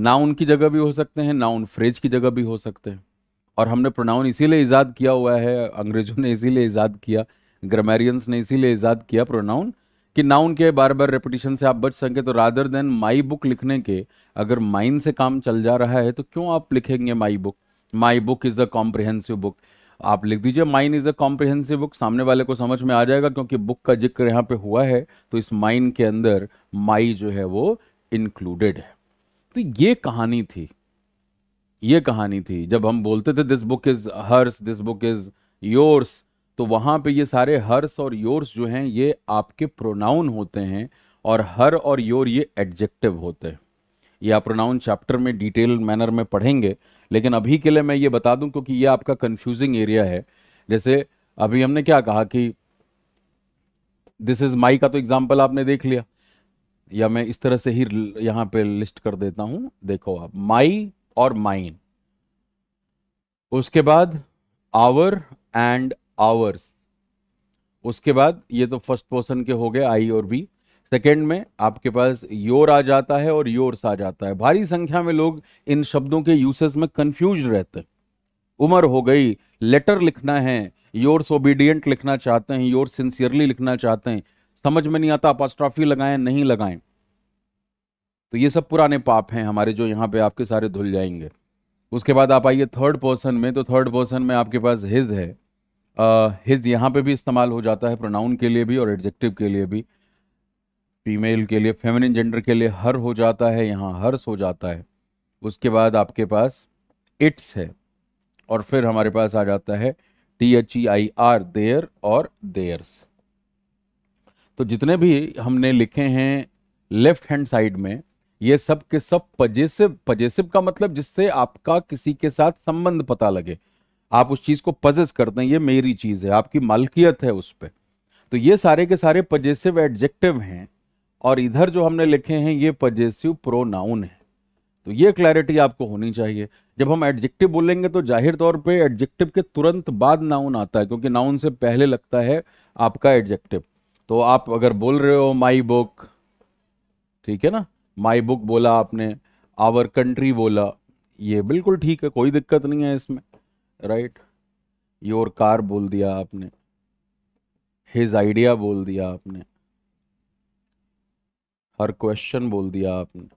Speaker 1: नाउन की जगह भी हो सकते हैं नाउन फ्रेज की जगह भी हो सकते हैं और हमने प्रोनाउन इसीलिए ईजाद किया हुआ है अंग्रेजों ने इसीलिए ईजाद किया ग्रामेरियंस ने इसीलिए ईजाद किया प्रोनाउन कि नाउन के बार बार रेपिटेशन से आप बच सकें तो रादर देन माई बुक लिखने के अगर माइन से काम चल जा रहा है तो क्यों आप लिखेंगे my book my book is a comprehensive book आप लिख दीजिए mine is a comprehensive book सामने वाले को समझ में आ जाएगा क्योंकि बुक का जिक्र यहाँ पे हुआ है तो इस माइन के अंदर माई जो है वो इंक्लूडेड है तो ये कहानी थी ये कहानी थी जब हम बोलते थे this book is hers this book is yours तो वहाँ पे ये सारे हर्स और योर्स जो हैं ये आपके प्रोनाउन होते हैं और हर और योर ये एडजेक्टिव होते हैं ये आप प्रोनाउन चैप्टर में डिटेल मैनर में पढ़ेंगे लेकिन अभी के लिए मैं ये बता दूं क्योंकि ये आपका कंफ्यूजिंग एरिया है जैसे अभी हमने क्या कहा कि दिस इज़ माई का तो एग्जाम्पल आपने देख लिया या मैं इस तरह से ही यहाँ पे लिस्ट कर देता हूँ देखो आप माई और माइन उसके बाद आवर एंड आवर्स उसके बाद ये तो फर्स्ट पर्सन के हो गए आई और बी सेकेंड में आपके पास योर आ जाता है और योर्स आ जाता है भारी संख्या में लोग इन शब्दों के यूसेस में कंफ्यूज रहते हैं उम्र हो गई लेटर लिखना है योर्स ओबीडियंट लिखना चाहते हैं योर सिंसियरली लिखना चाहते हैं समझ में नहीं आता अपास्ट्रॉफी लगाएं नहीं लगाएं तो ये सब पुराने पाप हैं हमारे जो यहाँ पे आपके सारे धुल जाएंगे उसके बाद आप आइए थर्ड पर्सन में तो थर्ड पर्सन में आपके पास हिज है हिज यहाँ पे भी इस्तेमाल हो जाता है प्रोनाउन के लिए भी और एडजेक्टिव के लिए भी फीमेल के लिए फेमिनिन जेंडर के लिए हर हो जाता है यहाँ हर्स हो जाता है उसके बाद आपके पास इट्स है और फिर हमारे पास आ जाता है T H E I R their और देयर्स तो जितने भी हमने लिखे हैं लेफ्ट हैंड साइड में ये सब के सब पजेसिव पजेसिव का मतलब जिससे आपका किसी के साथ संबंध पता लगे आप उस चीज़ को पजेस करते हैं ये मेरी चीज़ है आपकी मालकियत है उस पर तो ये सारे के सारे पजेसिव एडजेक्टिव हैं और इधर जो हमने लिखे हैं ये पजेसिव प्रोनाउन है तो ये क्लैरिटी आपको होनी चाहिए जब हम एडजेक्टिव बोलेंगे तो जाहिर तौर पे एडजेक्टिव के तुरंत बाद नाउन आता है क्योंकि नाउन से पहले लगता है आपका एडजेक्टिव तो आप अगर बोल रहे हो माई बुक ठीक है ना माई बुक बोला आपने आवर कंट्री बोला ये बिल्कुल ठीक है कोई दिक्कत नहीं है इसमें राइट योर कार बोल दिया आपने हिज आइडिया बोल दिया आपने हर क्वेश्चन बोल दिया आपने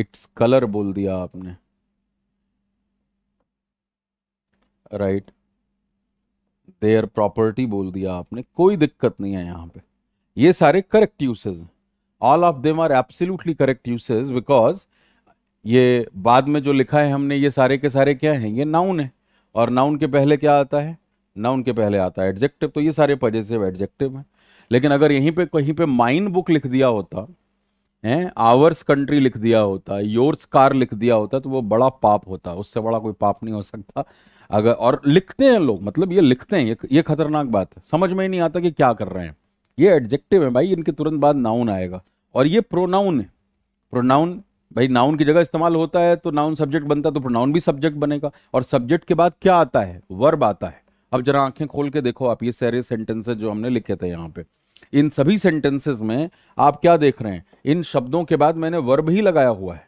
Speaker 1: इट्स कलर बोल दिया आपने राइट देयर प्रॉपर्टी बोल दिया आपने कोई दिक्कत नहीं है यहां पे ये सारे करेक्ट यूसेज हैं all of them are absolutely correct usage because ये बाद में जो लिखा है हमने ये सारे के सारे क्या हैं ये नाउन है और नाउन के पहले क्या आता है नाउन के पहले आता है एडजेक्टिव तो ये सारे पजेसिव एडजेक्टिव हैं लेकिन अगर यहीं पे कहीं पे माइन बुक लिख दिया होता है आवर्स कंट्री लिख दिया होता योर्स कार लिख दिया होता तो वो बड़ा पाप होता उससे बड़ा कोई पाप नहीं हो सकता अगर और लिखते हैं लोग मतलब ये लिखते हैं ये, ये खतरनाक बात है समझ में ही नहीं आता कि क्या कर रहे हैं ये एडजेक्टिव है भाई इनके तुरंत बाद नाउन आएगा और ये प्रोनाउन है प्रोनाउन भाई नाउन की जगह इस्तेमाल होता है तो नाउन सब्जेक्ट बनता है तो प्रोनाउन भी सब्जेक्ट बनेगा और सब्जेक्ट के बाद क्या आता है वर्ब आता है अब जरा आंखें खोल के देखो आप ये सारे सेंटेंसेज जो हमने लिखे थे यहाँ पे इन सभी सेंटेंसेज में आप क्या देख रहे हैं इन शब्दों के बाद मैंने वर्ब ही लगाया हुआ है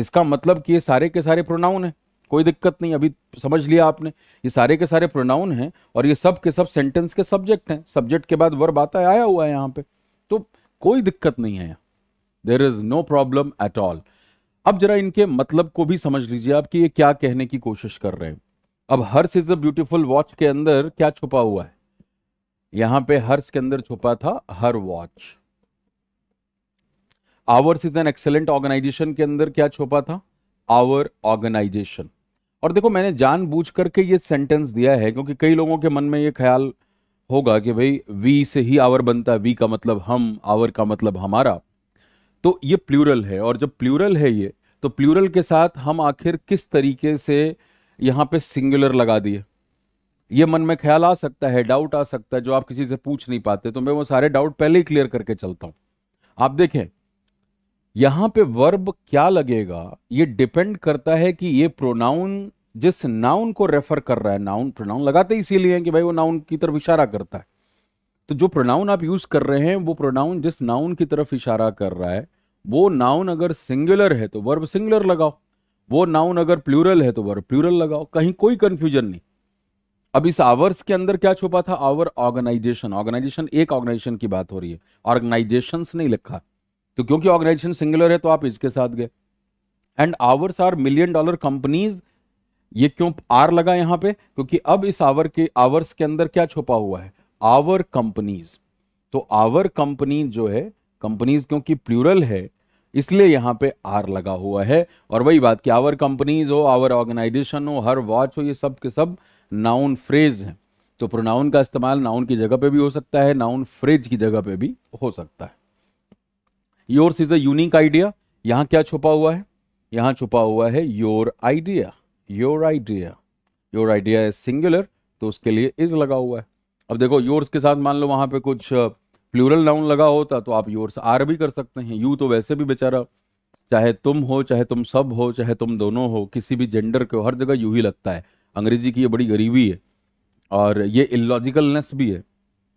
Speaker 1: इसका मतलब कि ये सारे के सारे प्रोनाउन है कोई दिक्कत नहीं अभी समझ लिया आपने ये सारे के सारे प्रोनाउन हैं और ये सब के सब सेंटेंस के सब्जेक्ट हैं सब्जेक्ट के बाद वर्ब आता है आया हुआ है यहाँ पे तो कोई दिक्कत नहीं है there is no problem at all अब जरा इनके मतलब को भी समझ लीजिए आप कि ये क्या कहने की कोशिश कर रहे हैं अब hers is a beautiful watch के अंदर क्या छुपा हुआ है यहां पे हर्स के अंदर छुपा था her watch ours is an excellent organization के अंदर क्या छुपा था आवर ऑर्गेनाइजेशन और देखो मैंने जानबूझ करके ये सेंटेंस दिया है क्योंकि कई लोगों के मन में ये ख्याल होगा कि भाई वी से ही आवर बनता है वी का मतलब हम आवर का मतलब हमारा तो ये प्लूरल है और जब प्लूरल है ये तो प्लूरल के साथ हम आखिर किस तरीके से यहाँ पे सिंगुलर लगा दिए ये मन में ख्याल आ सकता है डाउट आ सकता है जो आप किसी से पूछ नहीं पाते तो मैं वो सारे डाउट पहले ही क्लियर करके चलता हूं आप देखें यहां पे वर्ब क्या लगेगा ये डिपेंड करता है कि ये प्रोनाउन जिस नाउन को रेफर कर रहा है नाउन प्रोनाउन लगाते इसीलिए कि भाई वो नाउन की तरफ इशारा करता है तो जो प्रोनाउन आप यूज कर रहे हैं वो प्रोनाउन जिस नाउन की तरफ इशारा कर रहा है वो नाउन अगर सिंगुलर है तो वर्ब सिंगुलर लगाओ वो नाउन अगर प्लूरल है तो वर्ब प्लूरल लगाओ कहीं कोई कंफ्यूजन नहीं अब इस आवर्स के अंदर क्या छुपा था आवर ऑर्गेनाइजेशन ऑर्गेनाइजेशन एक ऑर्गेनाइजेशन की बात हो रही है ऑर्गेनाइजेशन नहीं लिखा तो क्योंकि ऑर्गेनाइजेशन सिंगुलर है तो आप इसके साथ गए and ours are million dollar companies ये क्यों आर लगा यहां पे क्योंकि अब इस आवर के आवर्स के अंदर क्या छुपा हुआ है आवर कंपनीज तो आवर कंपनी जो है कंपनीज क्योंकि प्लूरल है इसलिए यहां पे आर लगा हुआ है और वही बात कि आवर कंपनीज हो आवर ऑर्गेनाइजेशन हो हर वॉच हो ये सब के सब नाउन फ्रेज हैं तो प्रोनाउन का इस्तेमाल नाउन की जगह पे भी हो सकता है नाउन फ्रेज की जगह पे भी हो सकता है yours is a unique idea यहां क्या छुपा हुआ है यहां छुपा हुआ है your idea your idea your idea is singular तो उसके लिए इज लगा हुआ है अब देखो योर्स के साथ मान लो वहाँ पे कुछ प्लूरल नाउन लगा होता तो आप योर्स आर भी कर सकते हैं यू तो वैसे भी बेचारा चाहे तुम हो चाहे तुम सब हो चाहे तुम दोनों हो किसी भी जेंडर के हर जगह यू ही लगता है अंग्रेजी की ये बड़ी गरीबी है और ये इलॉजिकलनेस भी है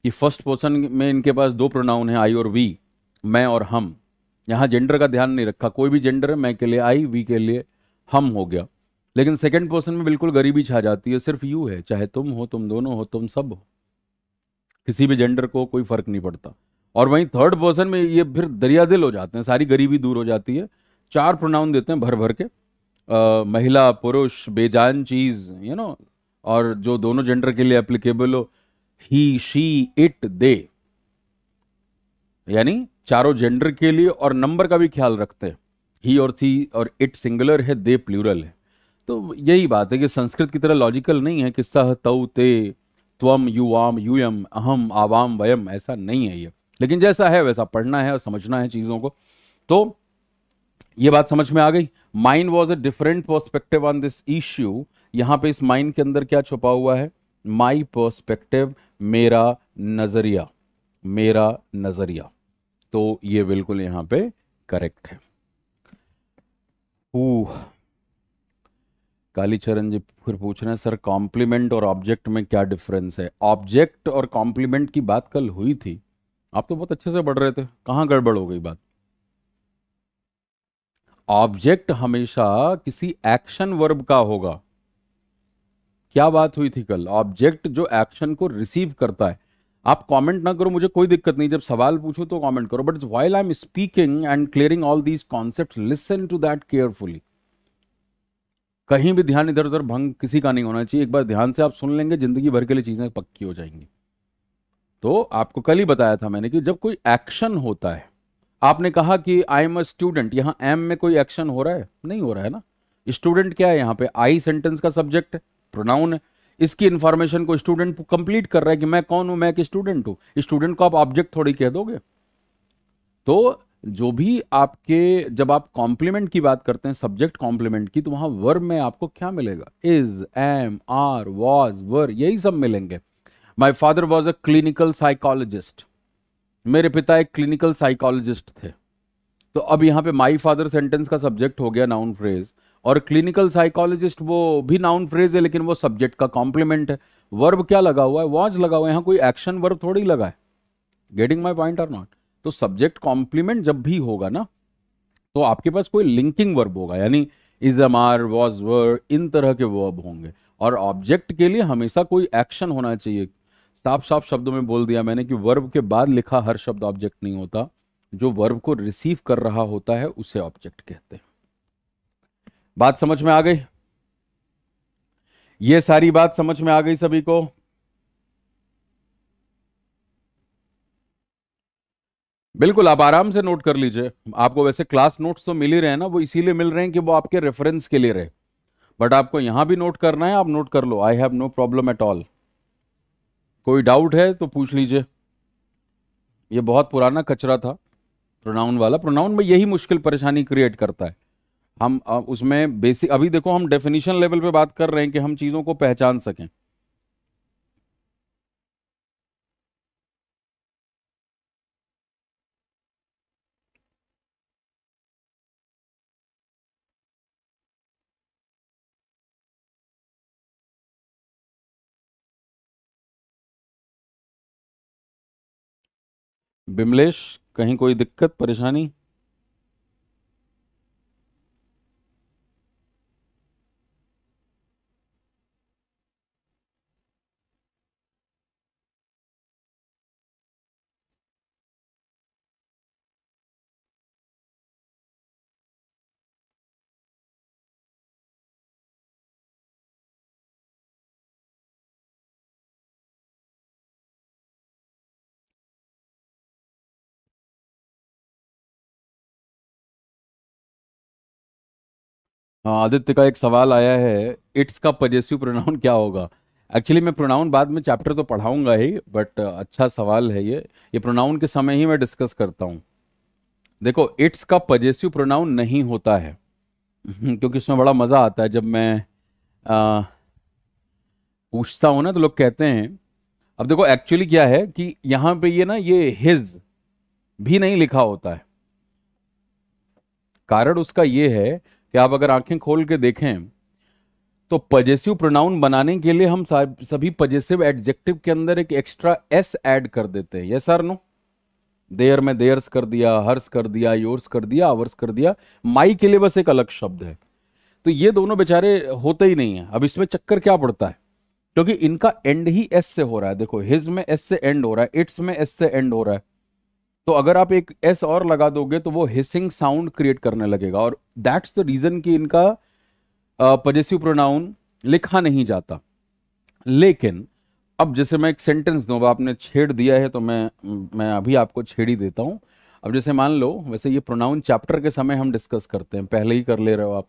Speaker 1: कि फर्स्ट पर्सन में इनके पास दो प्रोनाउन है आई और वी मैं और हम यहाँ जेंडर का ध्यान नहीं रखा कोई भी जेंडर है मैं के लिए आई वी के लिए हम हो गया लेकिन सेकेंड पर्सन में बिल्कुल गरीबी छा जाती है सिर्फ यू है चाहे तुम हो तुम दोनों हो तुम सब हो किसी भी जेंडर को कोई फर्क नहीं पड़ता और वहीं थर्ड पर्सन में ये फिर दरिया दिल हो जाते हैं सारी गरीबी दूर हो जाती है चार प्रोनाउन देते हैं भर भर के आ, महिला पुरुष बेजान चीज यू नो और जो दोनों जेंडर के लिए एप्लीकेबल हो ही शी इट दे यानी चारों जेंडर के लिए और नंबर का भी ख्याल रखते हैं ही और सी और इट सिंगुलर है दे प्लूरल है तो यही बात है कि संस्कृत की तरह लॉजिकल नहीं है कि सह तऊ ते त्वम युवाम यूयम अहम आवाम वयम ऐसा नहीं है ये लेकिन जैसा है वैसा पढ़ना है और समझना है चीज़ों को तो ये बात समझ में आ गई mine was a different perspective on this issue यहां पे इस माइंड के अंदर क्या छुपा हुआ है माई पर्सपेक्टिव मेरा नज़रिया मेरा नज़रिया तो ये बिल्कुल यहां पे करेक्ट है कालीचरण जी फिर पूछ रहे हैं सर कॉम्प्लीमेंट और ऑब्जेक्ट में क्या डिफरेंस है ऑब्जेक्ट और कॉम्प्लीमेंट की बात कल हुई थी आप तो बहुत अच्छे से बढ़ रहे थे कहाँ गड़बड़ हो गई बात ऑब्जेक्ट हमेशा किसी एक्शन वर्ब का होगा क्या बात हुई थी कल ऑब्जेक्ट जो एक्शन को रिसीव करता है आप कमेंट ना करो मुझे कोई दिक्कत नहीं जब सवाल पूछो तो कमेंट करो but while I am speaking and clearing all these concept listen to that carefully कहीं भी ध्यान इधर उधर भंग किसी का नहीं होना चाहिए एक बार ध्यान से आप सुन लेंगे जिंदगी भर के लिए चीज़ें पक्की हो जाएंगी तो आपको कल ही बताया था मैंने कि जब कोई एक्शन होता है आपने कहा कि आई एम अ स्टूडेंट यहां एम में कोई एक्शन हो रहा है नहीं हो रहा है ना स्टूडेंट क्या है यहां पे आई सेंटेंस का सब्जेक्ट है प्रोनाउन है इसकी इंफॉर्मेशन को स्टूडेंट कंप्लीट कर रहा है कि मैं कौन हूं मैं एक स्टूडेंट हूं स्टूडेंट को आप ऑब्जेक्ट थोड़ी कह दोगे तो जो भी आपके जब आप कॉम्प्लीमेंट की बात करते हैं सब्जेक्ट कॉम्प्लीमेंट की तो वहां वर्ब में आपको क्या मिलेगा is am are was were यही सब मिलेंगे my father was a clinical psychologist मेरे पिता एक क्लिनिकल साइकोलॉजिस्ट थे तो अब यहां पे माई फादर सेंटेंस का सब्जेक्ट हो गया नाउन फ्रेज और क्लिनिकल साइकोलॉजिस्ट वो भी नाउन फ्रेज है लेकिन वो सब्जेक्ट का कॉम्प्लीमेंट है वर्ब क्या लगा हुआ है वॉज लगा हुआ है यहां कोई एक्शन वर्ब थोड़ी लगा है getting my point or not तो सब्जेक्ट कॉम्प्लीमेंट जब भी होगा ना तो आपके पास कोई लिंकिंग वर्ब होगा यानी is am are was were इन तरह के वर्ब होंगे और ऑब्जेक्ट के लिए हमेशा कोई एक्शन होना चाहिए साफ साफ शब्दों में बोल दिया मैंने कि वर्ब के बाद लिखा हर शब्द ऑब्जेक्ट नहीं होता जो वर्ब को रिसीव कर रहा होता है उसे ऑब्जेक्ट कहते हैं बात समझ में आ गई ये सारी बात समझ में आ गई सभी को बिल्कुल आप आराम से नोट कर लीजिए आपको वैसे क्लास नोट्स तो मिल ही रहे हैं ना वो इसीलिए मिल रहे हैं कि वो आपके रेफरेंस के लिए रहे बट आपको यहां भी नोट करना है आप नोट कर लो I have no problem at all कोई डाउट है तो पूछ लीजिए ये बहुत पुराना कचरा था प्रोनाउन वाला प्रोनाउन में यही मुश्किल परेशानी क्रिएट करता है हम उसमें बेसिक अभी देखो हम डेफिनेशन लेवल पे बात कर रहे हैं कि हम चीज़ों को पहचान सकें बिमलेश कहीं कोई दिक्कत परेशानी हाँ, आदित्य का एक सवाल आया है इट्स का पजेसिव प्रोनाउन क्या होगा एक्चुअली मैं प्रोनाउन बाद में चैप्टर तो पढ़ाऊंगा ही बट uh, अच्छा सवाल है ये ये प्रोनाउन के समय ही मैं डिस्कस करता हूँ देखो इट्स का पजेसिव प्रोनाउन नहीं होता है क्योंकि उसमें बड़ा मज़ा आता है जब मैं आ, पूछता हूँ ना तो लोग कहते हैं अब देखो एक्चुअली क्या है कि यहाँ पे ये ना ये हिज भी नहीं लिखा होता है कारण उसका ये है कि आप अगर आंखें खोल के देखें तो पजेसिव प्रोनाउन बनाने के लिए हम सभी पजेसिव एडजेक्टिव के अंदर एक एक्स्ट्रा एस ऐड कर देते हैं यस आर नो देयर में देयर्स कर दिया हर्स कर दिया योर्स कर दिया आवर्स कर दिया माई के लिए बस एक अलग शब्द है तो ये दोनों बेचारे होते ही नहीं है अब इसमें चक्कर क्या पड़ता है क्योंकि इनका एंड ही एस से हो रहा है देखो हिज में एस से एंड हो रहा है इट्स में एस से एंड हो रहा है तो अगर आप एक एस और लगा दोगे तो वो हिसिंग साउंड क्रिएट करने लगेगा और दैट्स द रीजन कि इनका पजेसिव प्रोनाउन लिखा नहीं जाता लेकिन अब जैसे मैं एक सेंटेंस दूँ आपने छेड़ दिया है तो मैं मैं अभी आपको छेड़ ही देता हूँ अब जैसे मान लो वैसे ये प्रोनाउन चैप्टर के समय हम डिस्कस करते हैं पहले ही कर ले रहे हो आप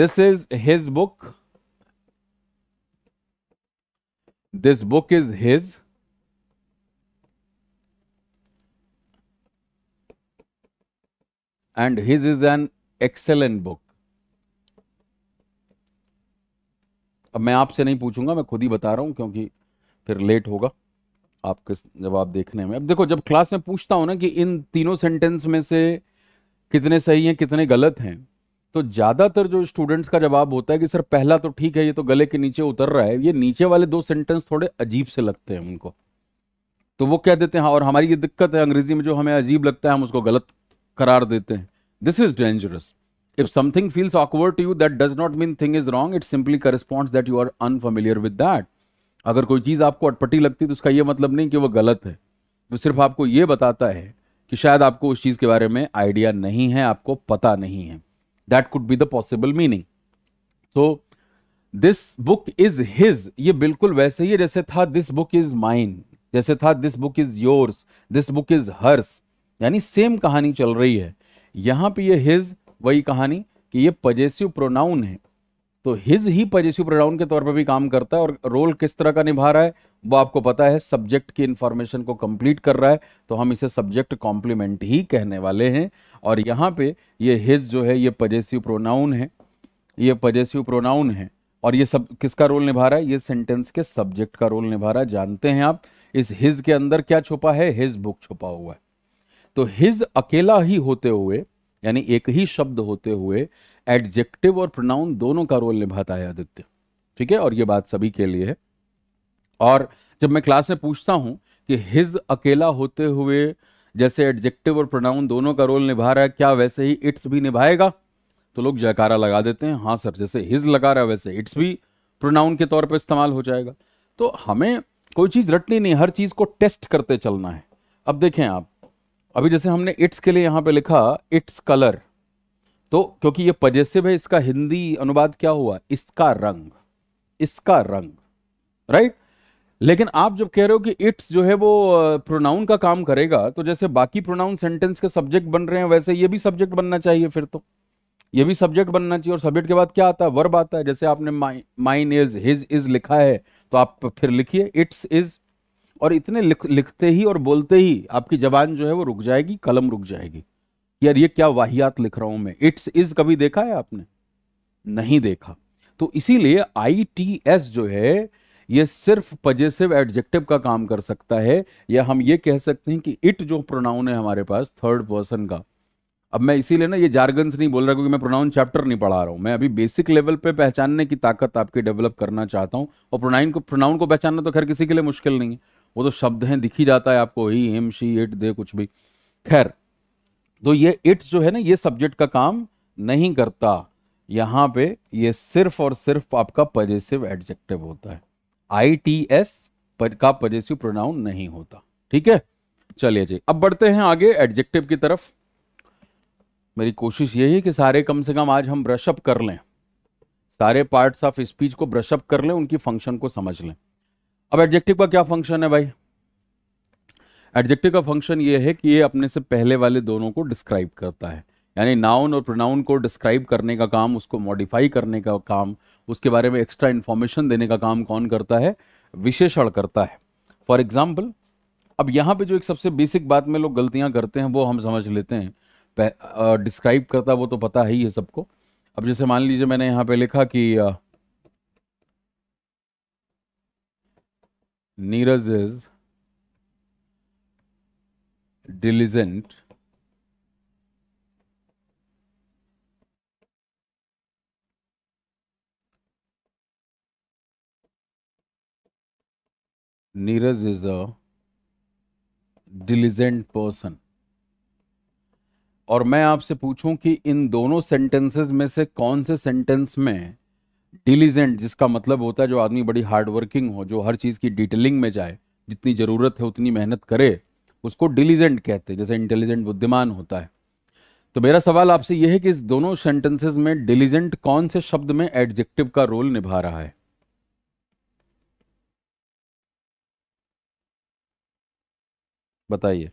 Speaker 1: this is his book this book is his and his is an excellent book. अब मैं आपसे नहीं पूछूंगा मैं खुद ही बता रहा हूं क्योंकि फिर लेट होगा आपके जवाब देखने में अब देखो जब क्लास में पूछता हूं ना कि इन तीनों सेंटेंस में से कितने सही हैं कितने गलत हैं तो ज़्यादातर जो स्टूडेंट्स का जवाब होता है कि सर पहला तो ठीक है ये तो गले के नीचे उतर रहा है ये नीचे वाले दो सेंटेंस थोड़े अजीब से लगते हैं उनको तो वो कह देते हैं हाँ, और हमारी ये दिक्कत है अंग्रेजी में जो हमें अजीब लगता है हम उसको गलत करार देते हैं this is dangerous if something feels awkward to you that does not mean thing is wrong it simply corresponds that you are unfamiliar with that अगर कोई चीज़ आपको अटपटी लगती तो उसका यह मतलब नहीं कि वह गलत है वो सिर्फ आपको ये बताता है कि शायद आपको उस चीज़ के बारे में आइडिया नहीं है आपको पता नहीं है that could be the possible meaning so this book is his ये बिल्कुल वैसे ही जैसे था दिस बुक इज माइंड जैसे था this book is yours this book is hers यानी सेम कहानी चल रही है यहाँ पे ये हिज वही कहानी कि ये पजेसिव प्रोनाउन है तो हिज ही पजेसिव प्रोनाउन के तौर पर भी काम करता है और रोल किस तरह का निभा रहा है वो आपको पता है सब्जेक्ट की इंफॉर्मेशन को कंप्लीट कर रहा है तो हम इसे सब्जेक्ट कॉम्प्लीमेंट ही कहने वाले हैं और यहाँ पे ये हिज जो है ये पजेसिव प्रोनाउन है ये पजेसिव प्रोनाउन है और ये सब किसका रोल निभा रहा है ये सेंटेंस के सब्जेक्ट का रोल निभा रहा है जानते हैं आप इस हिज के अंदर क्या छुपा है हिज बुक छुपा हुआ है तो हिज अकेला ही होते हुए यानी एक ही शब्द होते हुए एडजेक्टिव और प्रोनाउन दोनों का रोल निभाता है आदित्य ठीक है और ये बात सभी के लिए है और जब मैं क्लास में पूछता हूं कि हिज अकेला होते हुए जैसे एडजेक्टिव और प्रोनाउन दोनों का रोल निभा रहा है क्या वैसे ही इट्स भी निभाएगा तो लोग जयकारा लगा देते हैं हाँ सर जैसे हिज लगा रहा है वैसे इट्स भी प्रोनाउन के तौर पर इस्तेमाल हो जाएगा तो हमें कोई चीज़ रटनी नहीं हर चीज़ को टेस्ट करते चलना है अब देखें आप अभी जैसे हमने इट्स के लिए यहां पे लिखा इट्स कलर तो क्योंकि ये पजेसिव है इसका हिंदी अनुवाद क्या हुआ इसका रंग इसका रंग राइट right? लेकिन आप जब कह रहे हो कि इट्स जो है वो प्रोनाउन का काम करेगा तो जैसे बाकी प्रोनाउन सेंटेंस के सब्जेक्ट बन रहे हैं वैसे ये भी सब्जेक्ट बनना चाहिए फिर तो ये भी सब्जेक्ट बनना चाहिए और सब्जेक्ट के बाद क्या आता है वर्ब आता है जैसे आपने माइन इज हिज इज लिखा है तो आप फिर लिखिए इट्स इज और इतने लिख लिखते ही और बोलते ही आपकी जबान जो है वो रुक जाएगी कलम रुक जाएगी यार ये क्या वाहियात लिख रहा हूं मैं इट्स इज कभी देखा है आपने नहीं देखा तो इसीलिए आई टी एस जो है ये सिर्फ पजेसिव एडजेक्टिव का काम कर सकता है या हम ये कह सकते हैं कि इट जो प्रोनाउन है हमारे पास थर्ड पर्सन का अब मैं इसीलिए ना ये जार्गन्स नहीं बोल रहा क्योंकि मैं प्रोनाउन चैप्टर नहीं पढ़ा रहा हूं मैं अभी बेसिक लेवल पे पहचानने की ताकत आपकी डेवलप करना चाहता हूँ और प्रोनाइन को प्रोनाउन को पहचानना तो खैर किसी के लिए मुश्किल नहीं है वो तो शब्द हैं दिखी जाता है आपको he am she it they कुछ भी खैर तो ये इट जो है ना ये सब्जेक्ट का काम नहीं करता यहाँ पे ये सिर्फ और सिर्फ आपका पजेसिव एडजेक्टिव होता है आई टी एस का पजेसिव प्रोनाउन नहीं होता ठीक है चलिए जी अब बढ़ते हैं आगे एडजेक्टिव की तरफ मेरी कोशिश यही कि सारे कम से कम आज हम ब्रशअप कर लें सारे पार्ट्स ऑफ स्पीच को ब्रशअप कर लें उनकी फंक्शन को समझ लें अब एडजेक्टिव का क्या फंक्शन है भाई एडजेक्टिव का फंक्शन ये है कि ये अपने से पहले वाले दोनों को डिस्क्राइब करता है यानी नाउन और प्रोनाउन को डिस्क्राइब करने का काम उसको मॉडिफाई करने का काम उसके बारे में एक्स्ट्रा इन्फॉर्मेशन देने का काम कौन करता है विशेषण करता है फॉर एग्जाम्पल अब यहाँ पे जो एक सबसे बेसिक बात में लोग गलतियाँ करते हैं वो हम समझ लेते हैं डिस्क्राइब करता वो तो पता है ही है सबको अब जैसे मान लीजिए मैंने यहाँ पे लिखा कि Neeraj is diligent Neeraj is a diligent person और मैं आपसे पूछूं कि इन दोनों सेंटेंसेस में से कौन से सेंटेंस में डिलीजेंट जिसका मतलब होता है जो आदमी बड़ी हार्डवर्किंग हो जो हर चीज़ की डिटेलिंग में जाए जितनी ज़रूरत है उतनी मेहनत करे उसको डिलीजेंट कहते हैं जैसे इंटेलिजेंट बुद्धिमान होता है तो मेरा सवाल आपसे यह है कि इस दोनों सेंटेंसेस में डिलीजेंट कौन से शब्द में एडजेक्टिव का रोल निभा रहा है बताइए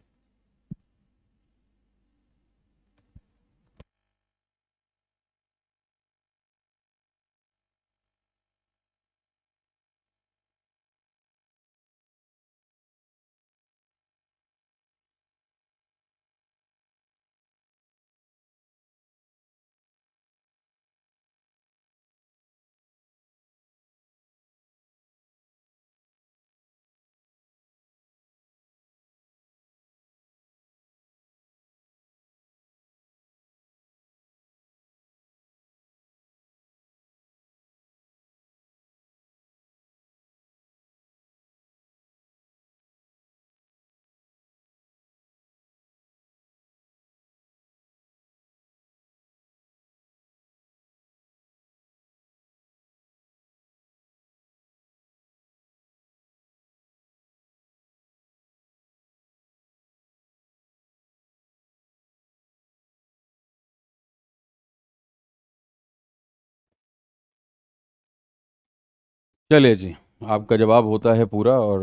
Speaker 1: चलिए जी आपका जवाब होता है पूरा और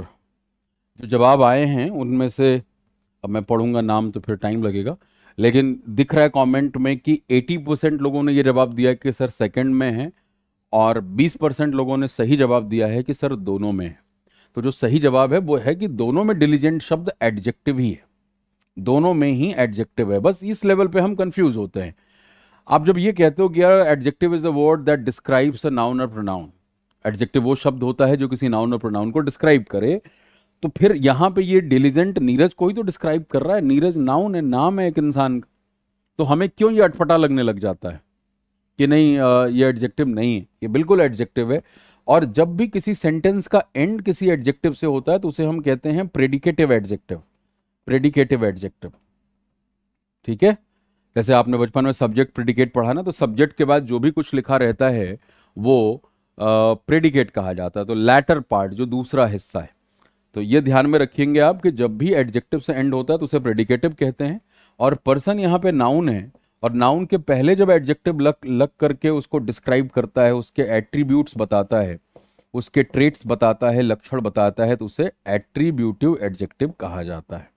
Speaker 1: जो जवाब आए हैं उनमें से अब मैं पढ़ूंगा नाम तो फिर टाइम लगेगा लेकिन दिख रहा है कमेंट में कि 80 परसेंट लोगों ने ये जवाब दिया कि सर सेकंड में है और 20 परसेंट लोगों ने सही जवाब दिया है कि सर दोनों में है तो जो सही जवाब है वो है कि दोनों में डिलीजेंट शब्द एडजेक्टिव ही है दोनों में ही एडजेक्टिव है बस इस लेवल पर हम कन्फ्यूज़ होते हैं आप जब ये कहते हो कि यार adjective is a word that describes a noun और प्रोनाउन एडजेक्टिव वो शब्द होता है जो किसी नाउन और प्रोनाउन को डिस्क्राइब करे तो फिर यहां पे ये डिलीजेंट नीरज को ही तो डिस्क्राइब कर रहा है नीरज नाउन है नाम है एक इंसान का तो हमें क्यों ये अटपटा लगने लग जाता है कि नहीं ये एडजेक्टिव नहीं है ये बिल्कुल एडजेक्टिव है और जब भी किसी सेंटेंस का एंड किसी एडजेक्टिव से होता है तो उसे हम कहते हैं प्रेडिकेटिव एडजेक्टिव प्रेडिकेटिव एडजेक्टिव ठीक है जैसे आपने बचपन में सब्जेक्ट प्रेडिकेट पढ़ा ना तो सब्जेक्ट के बाद जो भी कुछ लिखा रहता है वो प्रेडिकेट कहा जाता है तो लैटर पार्ट जो दूसरा हिस्सा है तो ये ध्यान में रखेंगे आप कि जब भी एडजेक्टिव से एंड होता है तो उसे प्रेडिकेटिव कहते हैं और पर्सन यहाँ पे नाउन है और नाउन के पहले जब एडजेक्टिव लग लग करके उसको डिस्क्राइब करता है उसके एट्रीब्यूट्स बताता है उसके ट्रेट्स बताता है लक्षण बताता है तो उसे एट्रीब्यूटिव एडजेक्टिव कहा जाता है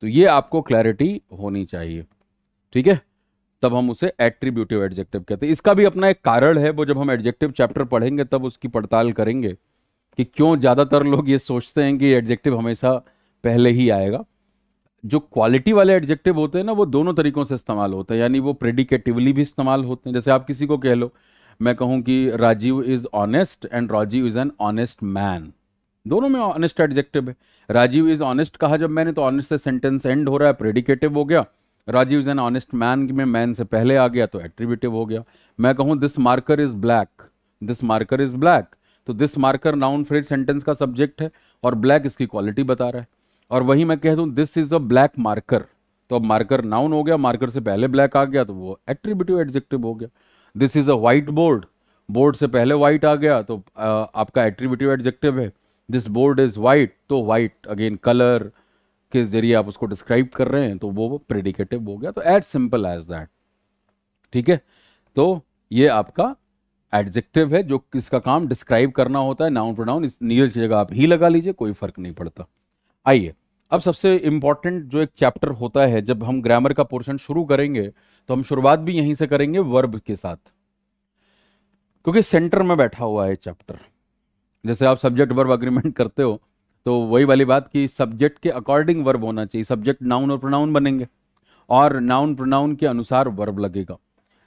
Speaker 1: तो ये आपको क्लैरिटी होनी चाहिए ठीक है तब हम उसे एट्रीब्यूटिव एडजेक्टिव कहते हैं इसका भी अपना एक कारण है वो जब हम एडजेक्टिव चैप्टर पढ़ेंगे तब उसकी पड़ताल करेंगे कि क्यों ज़्यादातर लोग ये सोचते हैं कि एडजेक्टिव हमेशा पहले ही आएगा जो क्वालिटी वाले एडजेक्टिव होते हैं ना वो दोनों तरीकों से इस्तेमाल होते हैं यानी वो प्रेडिकेटिवली भी इस्तेमाल होते हैं जैसे आप किसी को कह लो मैं कहूँ कि Rajiv is honest and Rajiv is an honest man दोनों में ऑनेस्ट एडजेक्टिव है राजीव इज ऑनेस्ट कहा जब मैंने तो ऑनेस्ट से सेंटेंस एंड हो रहा है प्रेडिकेटिव हो गया Rajiv is an honest man में मैन से पहले आ गया तो एट्रीब्यूटिव हो गया मैं कहूँ this marker is black this marker is black तो this marker noun phrase sentence का सब्जेक्ट है और ब्लैक इसकी क्वालिटी बता रहा है और वही मैं कह दूं this is a black marker तो अब मार्कर नाउन हो गया मार्कर से पहले ब्लैक आ गया तो वो एट्रीब्यूटिव एडजेक्टिव हो गया this is a white board board से पहले व्हाइट आ गया तो आ, आपका एट्रीब्यूटिव एडजेक्टिव है दिस बोर्ड इज वाइट तो वाइट अगेन कलर के जरिए आप उसको डिस्क्राइब कर रहे हैं तो वो प्रेडिकेटिव हो गया तो एज सिंपल एज दैट ठीक है तो ये आपका एडजेक्टिव है जो किसका काम डिस्क्राइब करना होता है नाउन प्रोनाउन इस नीरज की जगह आप ही लगा लीजिए कोई फर्क नहीं पड़ता आइए अब सबसे इंपॉर्टेंट जो एक चैप्टर होता है जब हम ग्रामर का पोर्शन शुरू करेंगे तो हम शुरुआत भी यहीं से करेंगे वर्ब के साथ क्योंकि सेंटर में बैठा हुआ है चैप्टर जैसे आप सब्जेक्ट वर्ब अग्रीमेंट करते हो तो वही वाली बात कि सब्जेक्ट के अकॉर्डिंग वर्ब होना चाहिए सब्जेक्ट नाउन और प्रोनाउन बनेंगे और नाउन प्रोनाउन के अनुसार वर्ब लगेगा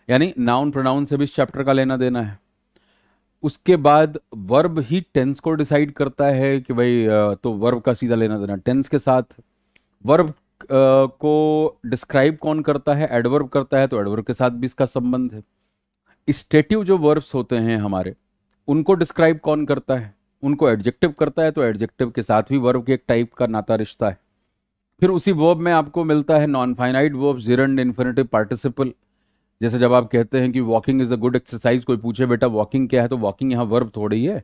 Speaker 1: यानी नाउन प्रोनाउन से भी इस चैप्टर का लेना देना है उसके बाद वर्ब ही टेंस को डिसाइड करता है कि भाई तो वर्ब का सीधा लेना देना टेंस के साथ वर्ब को डिस्क्राइब कौन करता है एडवर्ब करता है तो एडवर्ब के साथ भी इसका संबंध है स्टेटिव जो वर्ब्स होते हैं हमारे उनको डिस्क्राइब कौन करता है उनको एडजेक्टिव करता है तो एडजेक्टिव के साथ भी वर्ब के एक टाइप का नाता रिश्ता है फिर उसी वर्ब में आपको मिलता है non finite verb gerund infinitive participle जैसे जब आप कहते हैं कि walking is a good exercise कोई पूछे बेटा वॉकिंग क्या है तो वॉकिंग यहाँ वर्ब थोड़ी है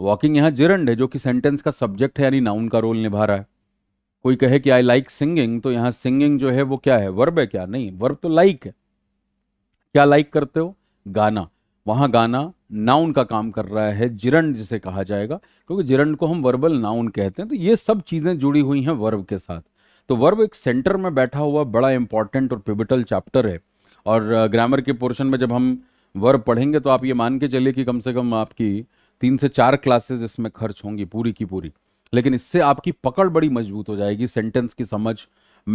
Speaker 1: वॉकिंग यहाँ जिरंड है जो कि सेंटेंस का सब्जेक्ट है यानी नाउन का रोल निभा रहा है कोई कहे कि आई लाइक सिंगिंग तो यहाँ सिंगिंग जो है वो क्या है वर्ब है क्या नहीं वर्ब तो लाइक like है क्या लाइक like करते हो गाना वहाँ गाना नाउन का काम कर रहा है जिरण जिसे कहा जाएगा क्योंकि जिरण को हम वर्बल नाउन कहते हैं तो ये सब चीज़ें जुड़ी हुई हैं वर्ब के साथ तो वर्ब एक सेंटर में बैठा हुआ बड़ा इंपॉर्टेंट और पिबिटल चैप्टर है और ग्रामर के पोर्शन में जब हम वर्ब पढ़ेंगे तो आप ये मान के चलिए कि कम से कम आपकी तीन से चार क्लासेज इसमें खर्च होंगी पूरी की पूरी लेकिन इससे आपकी पकड़ बड़ी मजबूत हो जाएगी सेंटेंस की समझ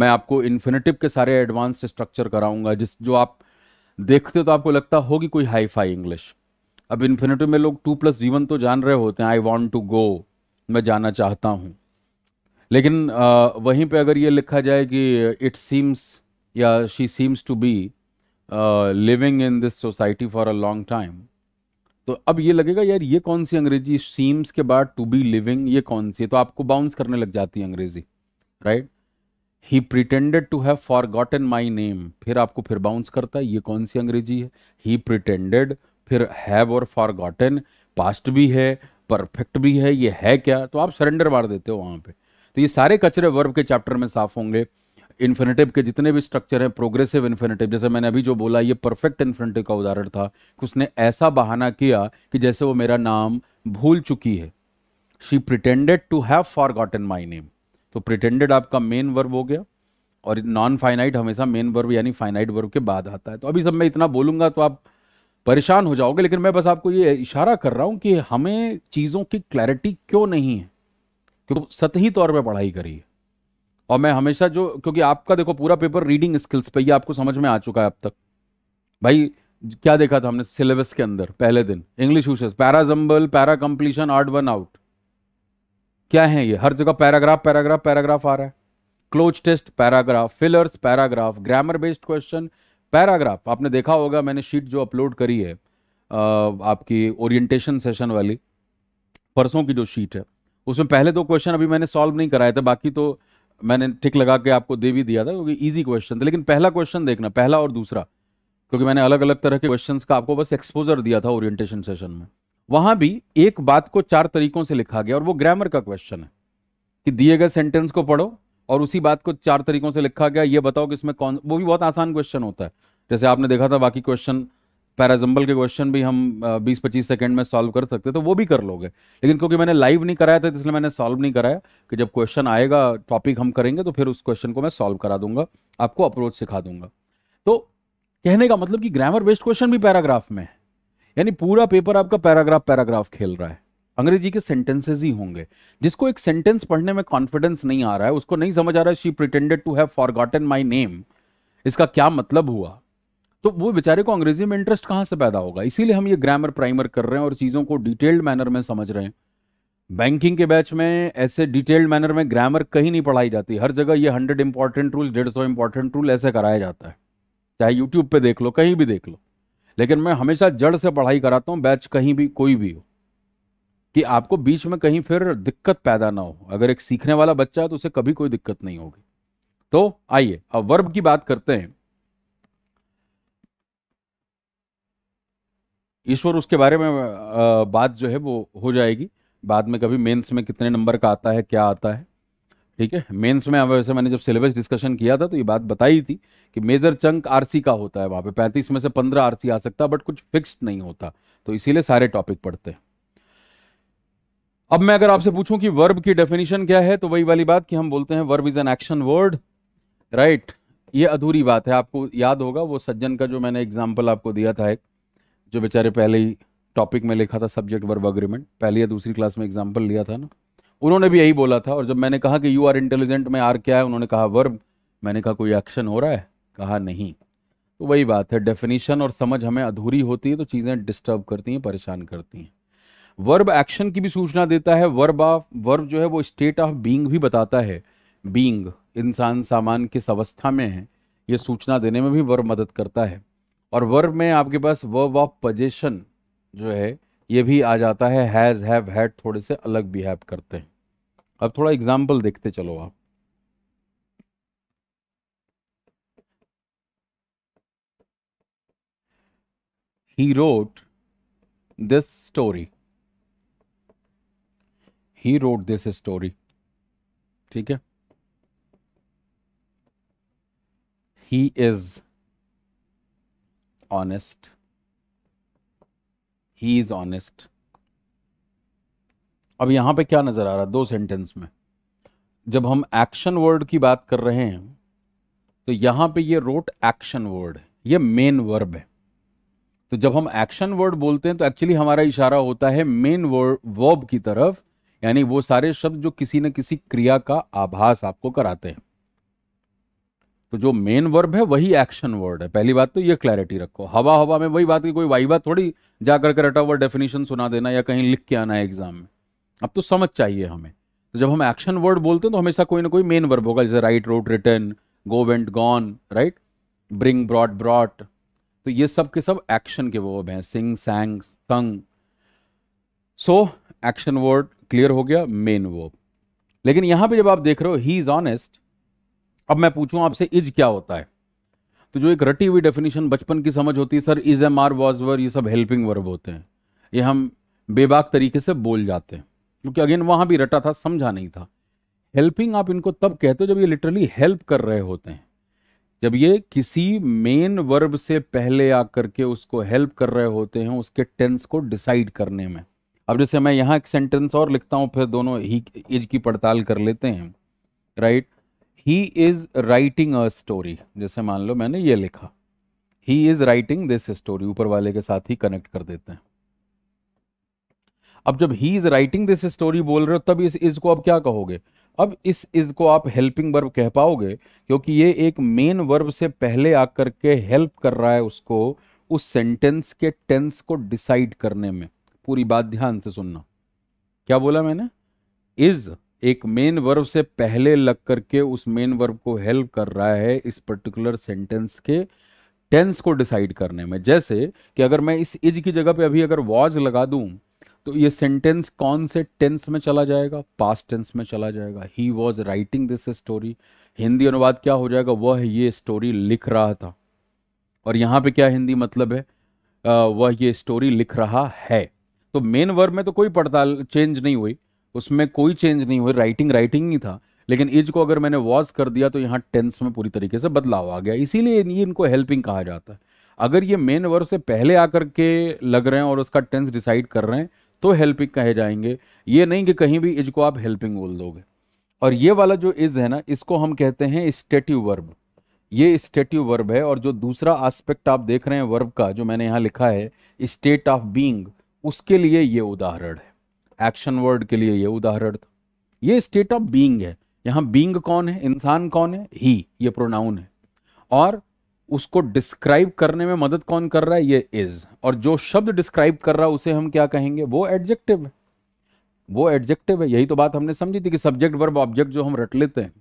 Speaker 1: मैं आपको इन्फिनेटिव के सारे एडवांस स्ट्रक्चर कराऊंगा जिस जो आप देखते तो आपको लगता होगी कोई हाई फाई इंग्लिश अब इन्फिनेटिव में लोग टू प्लस जीवन तो जान रहे होते हैं आई वॉन्ट टू गो मैं जाना चाहता हूँ लेकिन आ, वहीं पे अगर ये लिखा जाए कि इट सीम्स या she seems to be living in this society for a long time तो अब ये लगेगा यार ये कौन सी अंग्रेजी सीम्स के बाद टू बी लिविंग ये कौन सी है तो आपको बाउंस करने लग जाती है अंग्रेजी right he pretended to have forgotten my name फिर आपको फिर बाउंस करता है ये कौन सी अंग्रेजी है ही प्रिटेंडेड फिर हैव और फॉर गॉटन पास्ट भी है परफेक्ट भी है ये है क्या तो आप सरेंडर मार देते हो वहाँ पे तो ये सारे कचरे वर्ब के चैप्टर में साफ होंगे इन्फिनेटिव के जितने भी स्ट्रक्चर हैं प्रोग्रेसिव इन्फिनेटिव जैसे मैंने अभी जो बोला ये परफेक्ट इन्फिनेटिव का उदाहरण था कि उसने ऐसा बहाना किया कि जैसे वो मेरा नाम भूल चुकी है she pretended to have forgotten my name तो प्रिटेंडेड आपका मेन वर्ब हो गया और नॉन फाइनाइट हमेशा मेन वर्ब यानी फाइनाइट वर्ब के बाद आता है तो अभी सब मैं इतना बोलूंगा तो आप परेशान हो जाओगे लेकिन मैं बस आपको ये इशारा कर रहा हूं कि हमें चीज़ों की क्लैरिटी क्यों नहीं है क्योंकि सतही तौर पर पढ़ाई करी है और मैं हमेशा जो क्योंकि आपका देखो पूरा पेपर रीडिंग स्किल्स पे आपको समझ में आ चुका है अब तक भाई क्या देखा था हमने सिलेबस के अंदर पहले दिन English para parajumble para completion odd one out क्या है ये हर जगह पैराग्राफ पैराग्राफ पैराग्राफ आ रहा है cloze test paragraph fillers paragraph grammar based question paragraph आपने देखा होगा मैंने शीट जो अपलोड करी है आपकी ओरिएंटेशन सेशन वाली परसों की जो शीट है उसमें पहले दो क्वेश्चन अभी मैंने सॉल्व नहीं कराए थे बाकी तो मैंने ठीक लगा के आपको दे भी दिया था क्योंकि ईजी क्वेश्चन था लेकिन पहला क्वेश्चन देखना पहला और दूसरा क्योंकि मैंने अलग अलग तरह के क्वेश्चंस का आपको बस एक्सपोजर दिया था ओरिएंटेशन सेशन में वहां भी एक बात को चार तरीकों से लिखा गया और वो ग्रामर का क्वेश्चन है कि दिए गए सेंटेंस को पढ़ो और उसी बात को चार तरीकों से लिखा गया ये बताओ कि इसमें कौन वो भी बहुत आसान क्वेश्चन होता है जैसे आपने देखा था बाकी क्वेश्चन पैराजम्बल के क्वेश्चन भी हम 20-25 सेकंड में सॉल्व कर सकते तो वो भी कर लोगे लेकिन क्योंकि मैंने लाइव नहीं कराया था तो इसलिए मैंने सॉल्व नहीं कराया कि जब क्वेश्चन आएगा टॉपिक हम करेंगे तो फिर उस क्वेश्चन को मैं सॉल्व करा दूंगा आपको अप्रोच सिखा दूंगा तो कहने का मतलब कि ग्रामर बेस्ड क्वेश्चन भी पैराग्राफ में है यानी पूरा पेपर आपका पैराग्राफ पैराग्राफ खेल रहा है अंग्रेजी के सेंटेंसेज ही होंगे जिसको एक सेंटेंस पढ़ने में कॉन्फिडेंस नहीं आ रहा है उसको नहीं समझ आ रहा है she pretended to have forgotten my name इसका क्या मतलब हुआ तो वो बेचारे को अंग्रेजी में इंटरेस्ट कहां से पैदा होगा इसीलिए हम ये ग्रामर प्राइमर कर रहे हैं और चीज़ों को डिटेल्ड मैनर में समझ रहे हैं बैंकिंग के बैच में ऐसे डिटेल्ड मैनर में ग्रामर कहीं नहीं पढ़ाई जाती हर जगह ये हंड्रेड इंपॉर्टेंट रूल डेढ़ सौ इंपॉर्टेंट रूल ऐसे कराया जाता है चाहे यूट्यूब पे देख लो कहीं भी देख लो लेकिन मैं हमेशा जड़ से पढ़ाई कराता हूँ बैच कहीं भी कोई भी हो कि आपको बीच में कहीं फिर दिक्कत पैदा ना हो अगर एक सीखने वाला बच्चा है तो उसे कभी कोई दिक्कत नहीं होगी तो आइए अब वर्ब की बात करते हैं ईश्वर उसके बारे में बात जो है वो हो जाएगी बाद में कभी मेंस में कितने नंबर का आता है क्या आता है ठीक है मेंस में वैसे मैंने जब सिलेबस डिस्कशन किया था तो ये बात बताई थी कि मेजर चंक आरसी का होता है वहाँ पे पैंतीस में से पंद्रह आरसी आ सकता बट कुछ फिक्स्ड नहीं होता तो इसीलिए सारे टॉपिक पढ़ते हैं अब मैं अगर आपसे पूछूं कि वर्ब की डेफिनेशन क्या है तो वही वाली बात कि हम बोलते हैं verb is an action word right ये अधूरी बात है आपको याद होगा वो सज्जन का जो मैंने एग्जाम्पल आपको दिया था एक जो बेचारे पहले ही टॉपिक में लिखा था सब्जेक्ट वर्ब अग्रीमेंट पहली या दूसरी क्लास में एग्जाम्पल लिया था ना उन्होंने भी यही बोला था और जब मैंने कहा कि यू आर इंटेलिजेंट में आर क्या है उन्होंने कहा वर्ब मैंने कहा कोई एक्शन हो रहा है कहा नहीं तो वही बात है डेफिनेशन और समझ हमें अधूरी होती है तो चीज़ें डिस्टर्ब करती हैं परेशान करती हैं वर्ब एक्शन की भी सूचना देता है वर्ब ऑफ वर्ब जो है वो स्टेट ऑफ बींग भी बताता है बींग इंसान सामान किस अवस्था में है ये सूचना देने में भी वर्ब मदद करता है और वर्ब में आपके पास वर्ब ऑफ पजेशन जो है ये भी आ जाता है हैज़ हैव हैड थोड़े से अलग बिहेव करते हैं अब थोड़ा एग्जाम्पल देखते चलो आप he wrote this story he wrote this story ठीक है he is honest he is honest अब यहां पे क्या नजर आ रहा दो सेंटेंस में जब हम एक्शन वर्ड की बात कर रहे हैं तो यहां पे ये रोट एक्शन वर्ड है ये मेन वर्ब है तो जब हम एक्शन वर्ड बोलते हैं तो एक्चुअली हमारा इशारा होता है मेन वर्ब की तरफ यानी वो सारे शब्द जो किसी न किसी क्रिया का आभास आपको कराते हैं तो जो मेन वर्ब है वही एक्शन वर्ड है पहली बात तो ये क्लैरिटी रखो हवा हवा में वही बात की कोई वाइवा थोड़ी जाकर के रटा हुआ डेफिनेशन सुना देना या कहीं लिख के आना है एग्जाम में अब तो समझ चाहिए हमें तो जब हम एक्शन वर्ड बोलते हैं तो हमेशा कोई ना कोई मेन वर्ब होगा जैसे write wrote written go went gone write bring broad brought तो ये सब के सब एक्शन के वर्ब हैं सिंग सैंग संग सो एक्शन वर्ड क्लियर हो गया मेन वर्ब लेकिन यहां पे जब आप देख रहे हो ही इज ऑनेस्ट अब मैं पूछूं आपसे इज क्या होता है तो जो एक रटी हुई डेफिनेशन बचपन की समझ होती है sir is am are was were ये सब हेल्पिंग वर्ब होते हैं ये हम बेबाक तरीके से बोल जाते हैं क्योंकि अगेन वहाँ भी रटा था समझा नहीं था हेल्पिंग आप इनको तब कहते हो जब ये लिटरली हेल्प कर रहे होते हैं जब ये किसी मेन वर्ब से पहले आकर के उसको हेल्प कर रहे होते हैं उसके टेंस को डिसाइड करने में अब जैसे मैं यहाँ एक सेंटेंस और लिखता हूँ फिर दोनों ही इज की पड़ताल कर लेते हैं right he is writing a story जैसे मान लो मैंने ये लिखा he is writing this story ऊपर वाले के साथ ही कनेक्ट कर देते हैं अब जब he is writing this story बोल रहे हो तब इस इज को अब क्या कहोगे अब इस इज को आप हेल्पिंग वर्ब कह पाओगे क्योंकि ये एक मेन वर्ब से पहले आकर के हेल्प कर रहा है उसको उस सेंटेंस के टेंस को डिसाइड करने में पूरी बात ध्यान से सुनना क्या बोला मैंने इज एक मेन वर्ब से पहले लग करके उस मेन वर्ब को हेल्प कर रहा है इस पर्टिकुलर सेंटेंस के टेंस को डिसाइड करने में जैसे कि अगर मैं इस इज की जगह पे अभी अगर वॉज लगा दूं तो ये सेंटेंस कौन से टेंस में चला जाएगा पास्ट टेंस में चला जाएगा he was writing this story Hindi अनुवाद क्या हो जाएगा वह ये स्टोरी लिख रहा था और यहां पे क्या हिंदी मतलब है वह ये स्टोरी लिख रहा है तो मेन वर्ब में तो कोई पड़ताल चेंज नहीं हुई उसमें कोई चेंज नहीं हुई राइटिंग राइटिंग ही था लेकिन इज को अगर मैंने वॉज कर दिया तो यहाँ टेंस में पूरी तरीके से बदलाव आ गया इसीलिए इनको हेल्पिंग कहा जाता है अगर ये मेन वर्ब से पहले आकर के लग रहे हैं और उसका टेंस डिसाइड कर रहे हैं तो हेल्पिंग कहे जाएंगे ये नहीं कि कहीं भी इज को आप हेल्पिंग बोल दोगे और ये वाला जो इज है ना इसको हम कहते हैं स्टेटिव वर्ब ये स्टेटिव वर्ब है और जो दूसरा आस्पेक्ट आप देख रहे हैं वर्ब का जो मैंने यहाँ लिखा है स्टेट ऑफ बींग उसके लिए ये उदाहरण है एक्शन वर्ड के लिए ये उदाहरण था ये स्टेट ऑफ बीइंग है यहाँ बीइंग कौन है इंसान कौन है ही ये प्रोनाउन है और उसको डिस्क्राइब करने में मदद कौन कर रहा है ये इज और जो शब्द डिस्क्राइब कर रहा है उसे हम क्या कहेंगे वो एडजेक्टिव है वो एडजेक्टिव है यही तो बात हमने समझी थी कि सब्जेक्ट वर्ब ऑब्जेक्ट जो हम रट लेते हैं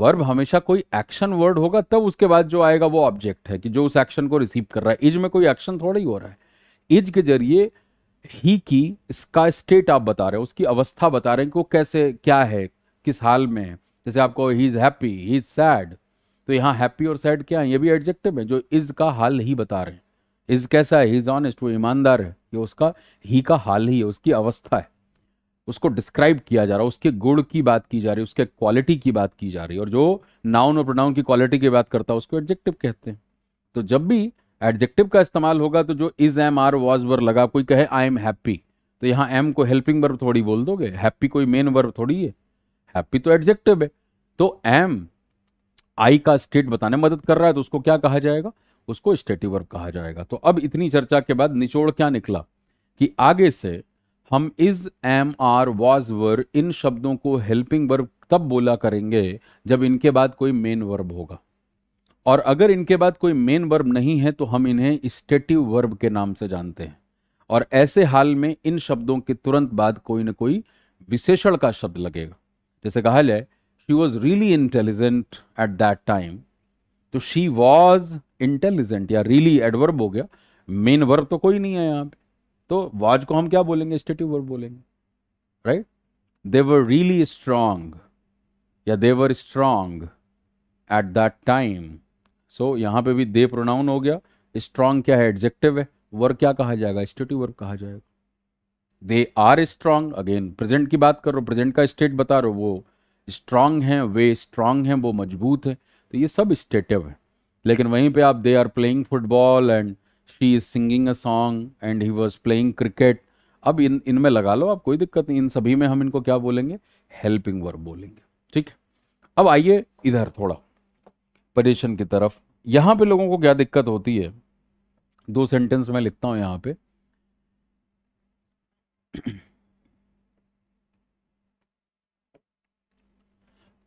Speaker 1: वर्ब हमेशा कोई एक्शन वर्ड होगा तब उसके बाद जो आएगा वो ऑब्जेक्ट है कि जो उस एक्शन को रिसीव कर रहा है इज में कोई एक्शन थोड़ा ही हो रहा है इज के जरिए ही की इसका स्टेट आप बता रहे हो उसकी अवस्था बता रहे हैं कि वो कैसे क्या है किस हाल में है जैसे आपको he is happy he is sad तो यहाँ हैप्पी और सैड क्या है ये भी एडजेक्टिव है जो इज़ का हाल ही बता रहे हैं इज़ कैसा है ही इज़ ऑनेस्ट वो ईमानदार है ये उसका ही का हाल ही है उसकी अवस्था है उसको डिस्क्राइब किया जा रहा है उसके गुण की बात की जा रही है उसके क्वालिटी की बात की जा रही है और जो नाउन और प्रोनाउन की क्वालिटी की बात करता है उसको एडजेक्टिव कहते हैं तो जब भी एडजेक्टिव का इस्तेमाल होगा तो जो is am are was were लगा कोई कहे आई एम हैप्पी तो यहाँ एम को हेल्पिंग वर्ब थोड़ी बोल दोगे हैप्पी कोई मेन वर्ब थोड़ी है हैप्पी तो एडजेक्टिव है तो एम आई का स्टेट बताने मदद कर रहा है तो उसको क्या कहा जाएगा उसको स्टेटिव वर्ब कहा जाएगा तो अब इतनी चर्चा के बाद निचोड़ क्या निकला कि आगे से हम is am are was were इन शब्दों को हेल्पिंग वर्ब तब बोला करेंगे जब इनके बाद कोई मेन वर्ब होगा और अगर इनके बाद कोई मेन वर्ब नहीं है तो हम इन्हें स्टेटिव वर्ब के नाम से जानते हैं और ऐसे हाल में इन शब्दों के तुरंत बाद कोई ना कोई विशेषण का शब्द लगेगा जैसे कहा जाए she was really intelligent at that time तो शी वॉज इंटेलिजेंट या रियली एडवर्ब हो गया मेन वर्ब तो कोई नहीं है यहाँ पे तो वॉज को हम क्या बोलेंगे स्टेटिव वर्ब बोलेंगे right they were really strong या they were strong at that time so so, यहाँ पे भी दे प्रोनाउन हो गया स्ट्रांग क्या है एडजेक्टिव है वर्क क्या कहा जाएगा स्टेटिव वर्क कहा जाएगा they are strong again present की बात कर रहे हो प्रेजेंट का स्टेट बता रहे हो वो स्ट्रांग हैं वे स्ट्रांग हैं वो मजबूत है तो ये सब स्टेटिव है लेकिन वहीं पे आप they are playing football and she is singing a song and he was playing cricket अब इन इनमें लगा लो आप कोई दिक्कत नहीं इन सभी में हम इनको क्या बोलेंगे हेल्पिंग वर्क बोलेंगे ठीक है अब आइए इधर थोड़ा परेशन की तरफ यहां पे लोगों को क्या दिक्कत होती है दो सेंटेंस मैं लिखता हूं यहां पे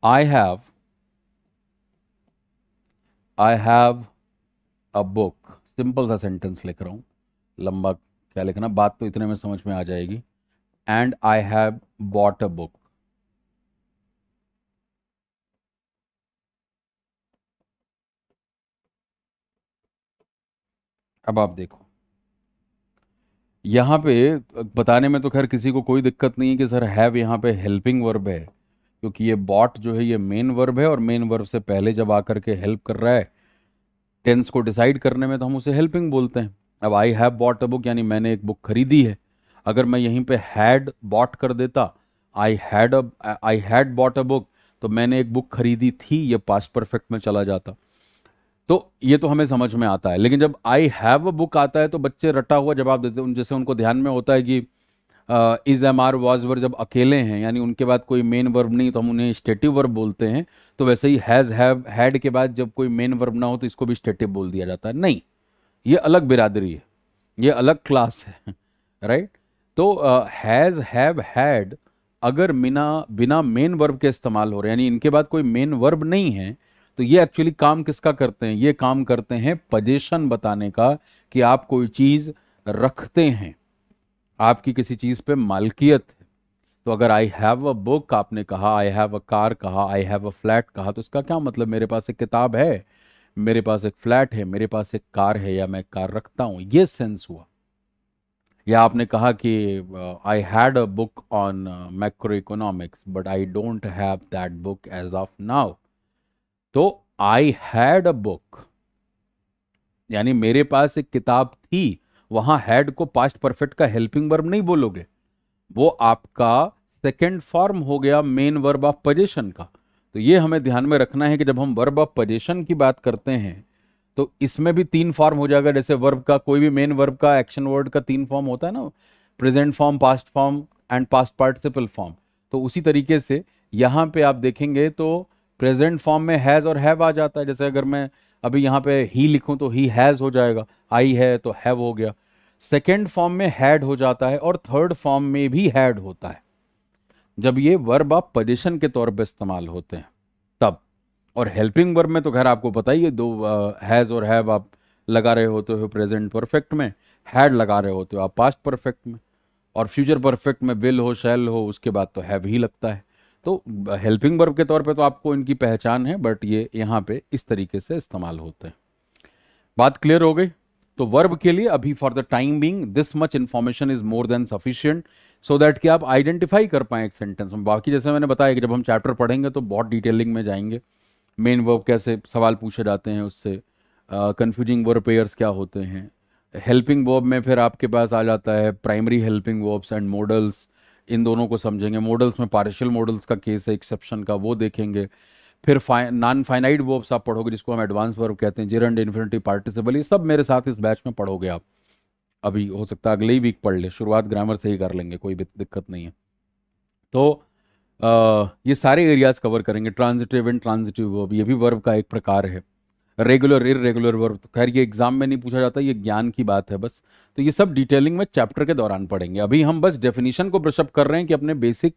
Speaker 1: I have I have a book simple सा सेंटेंस लिख रहा हूं लंबा क्या लिखना बात तो इतने में समझ में आ जाएगी and I have bought a book अब आप देखो यहाँ पे बताने में तो खैर किसी को कोई दिक्कत नहीं है कि सर हैव यहाँ पे हेल्पिंग वर्ब है क्योंकि ये बॉट जो है ये मेन वर्ब है और मेन वर्ब से पहले जब आकर के हेल्प कर रहा है टेंस को डिसाइड करने में तो हम उसे हेल्पिंग बोलते हैं अब I have bought a book यानी मैंने एक बुक खरीदी है अगर मैं यहीं पे हैड बॉट कर देता I had I had bought a book तो मैंने एक बुक खरीदी थी ये पास्ट परफेक्ट में चला जाता तो ये तो हमें समझ में आता है लेकिन जब आई हैव अ बुक आता है तो बच्चे रटा हुआ जवाब देते हैं जैसे उनको ध्यान में होता है कि is am are was verb जब अकेले हैं यानी उनके बाद कोई मेन वर्ब नहीं तो हम उन्हें स्टेटिव वर्ब बोलते हैं तो वैसे ही हैज़ हैव हैड के बाद जब कोई मेन वर्ब ना हो तो इसको भी स्टेटिव बोल दिया जाता है नहीं ये अलग बिरादरी है ये अलग क्लास है राइट तो हैज़ हैव हैड अगर बिना बिना मेन वर्ब के इस्तेमाल हो रहे हैं यानी इनके बाद कोई मेन वर्ब नहीं है तो ये एक्चुअली काम किसका करते हैं ये काम करते हैं पजेशन बताने का कि आप कोई चीज रखते हैं आपकी किसी चीज पे मालकियत है तो अगर आई हैव अ बुक आपने कहा आई हैव अ कार कहा आई हैव अ फ्लैट कहा तो उसका क्या मतलब मेरे पास एक किताब है मेरे पास एक फ्लैट है मेरे पास एक कार है या मैं कार रखता हूं ये सेंस हुआ या आपने कहा कि I had a book on macro economics but I don't have that book as of now तो आई हैड अ बुक यानी मेरे पास एक किताब थी वहां हैड को पास्ट परफेक्ट का हेल्पिंग वर्ब नहीं बोलोगे वो आपका सेकेंड फॉर्म हो गया मेन वर्ब ऑफ पजेशन का तो ये हमें ध्यान में रखना है कि जब हम वर्ब ऑफ पजेशन की बात करते हैं तो इसमें भी तीन फॉर्म हो जाएगा जैसे वर्ब का कोई भी मेन वर्ब का एक्शन वर्ड का तीन फॉर्म होता है ना present form past form and past participle form तो उसी तरीके से यहां पे आप देखेंगे तो प्रेजेंट फॉर्म में हैज़ और हैव आ जाता है जैसे अगर मैं अभी यहाँ पे ही लिखूँ तो ही हैज़ हो जाएगा आई है तो हैव हो गया सेकेंड फॉर्म में हैड हो जाता है और थर्ड फॉर्म में भी हैड होता है जब ये वर्ब आप पोजिशन के तौर पर इस्तेमाल होते हैं तब और हेल्पिंग वर्ब में तो खैर आपको पता ही है दो हैज़ और हैव आप लगा रहे होते हो प्रेजेंट परफेक्ट में हैड लगा रहे होते हो आप पास्ट परफेक्ट में और फ्यूचर परफेक्ट में विल हो शैल हो उसके बाद तो हैव ही लगता है तो हेल्पिंग वर्ब के तौर पे तो आपको इनकी पहचान है बट ये यहाँ पे इस तरीके से इस्तेमाल होते हैं बात क्लियर हो गई तो वर्ब के लिए अभी for the time being this much information is more than sufficient so that कि आप आइडेंटिफाई कर पाए एक सेंटेंस में बाकी जैसे मैंने बताया कि जब हम चैप्टर पढ़ेंगे तो बहुत डिटेलिंग में जाएंगे मेन वर्ब कैसे सवाल पूछे जाते हैं उससे कन्फ्यूजिंग वर्ब पेयर्स क्या होते हैं हेल्पिंग वर्ब में फिर आपके पास आ जाता है primary helping verbs and modals इन दोनों को समझेंगे मॉडल्स में पार्शियल मॉडल्स का केस है एक्सेप्शन का वो देखेंगे फिर फाइन नॉन फाइनाइट वर्ब्स आप पढ़ोगे जिसको हम एडवांस वर्ब कहते हैं जेरंड इन्फिनिटी पार्टिसिपल ये सब मेरे साथ इस बैच में पढ़ोगे आप अभी हो सकता है अगले ही वीक पढ़ ले शुरुआत ग्रामर से ही कर लेंगे कोई दिक्कत नहीं है तो आ, ये सारे एरियाज कवर करेंगे ट्रांजिटिव एंड ट्रांजिटिव वर्ब ये भी वर्ब का एक प्रकार है रेगुलर इरेगुलर वर्ब तो खैर ये एग्जाम में नहीं पूछा जाता ये ज्ञान की बात है बस तो ये सब डिटेलिंग में चैप्टर के दौरान पढ़ेंगे अभी हम बस डेफिनेशन को ब्रशअप कर रहे हैं कि अपने बेसिक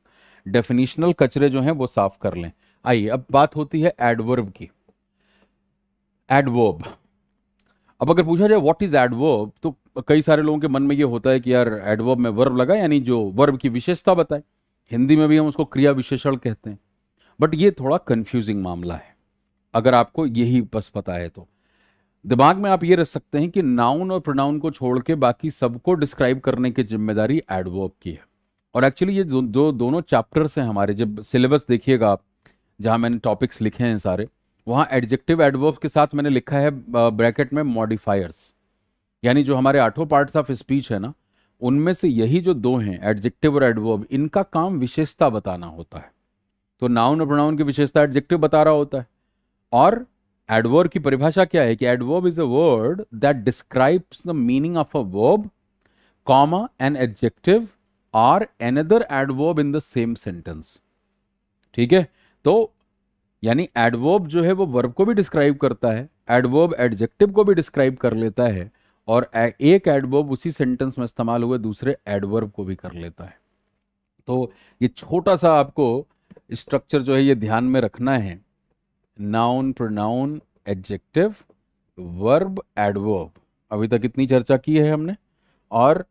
Speaker 1: डेफिनेशनल कचरे जो हैं वो साफ कर लें आइए अब बात होती है एडवर्ब की एडवर्ब अब अगर पूछा जाए व्हाट इज एडवर्ब तो कई सारे लोगों के मन में ये होता है कि यार एडवर्ब में वर्ब लगा यानी जो वर्ब की विशेषता बताए हिंदी में भी हम उसको क्रिया विशेषण कहते हैं बट ये थोड़ा कंफ्यूजिंग मामला है अगर आपको यही बस पता है तो दिमाग में आप ये रख सकते हैं कि नाउन और प्रोनाउन को छोड़ के बाकी सबको डिस्क्राइब करने की जिम्मेदारी एडवर्ब की है और एक्चुअली ये जो दो, दोनों चैप्टर्स हैं हमारे जब सिलेबस देखिएगा आप जहाँ मैंने टॉपिक्स लिखे हैं सारे वहाँ एडजेक्टिव एडवर्ब के साथ मैंने लिखा है ब्रैकेट में मॉडिफायर्स यानी जो हमारे आठों पार्ट्स ऑफ स्पीच है ना उनमें से यही जो दो हैं एडजेक्टिव और एडवर्ब इनका काम विशेषता बताना होता है तो नाउन और प्रोनाउन की विशेषता एडजेक्टिव बता रहा होता है और एडवर्ब की परिभाषा क्या है कि adverb is a word that describes the meaning of a verb comma an adjective और another adverb in the same sentence ठीक है तो यानी एडवर्ब जो है वो वर्ब को भी डिस्क्राइब करता है एडवर्ब एडजेक्टिव को भी डिस्क्राइब कर लेता है और एक एडवर्ब उसी सेंटेंस में इस्तेमाल हुए दूसरे एडवर्ब को भी कर लेता है तो ये छोटा सा आपको स्ट्रक्चर जो है ये ध्यान में रखना है noun pronoun adjective verb adverb अभी तक इतनी चर्चा की है हमने और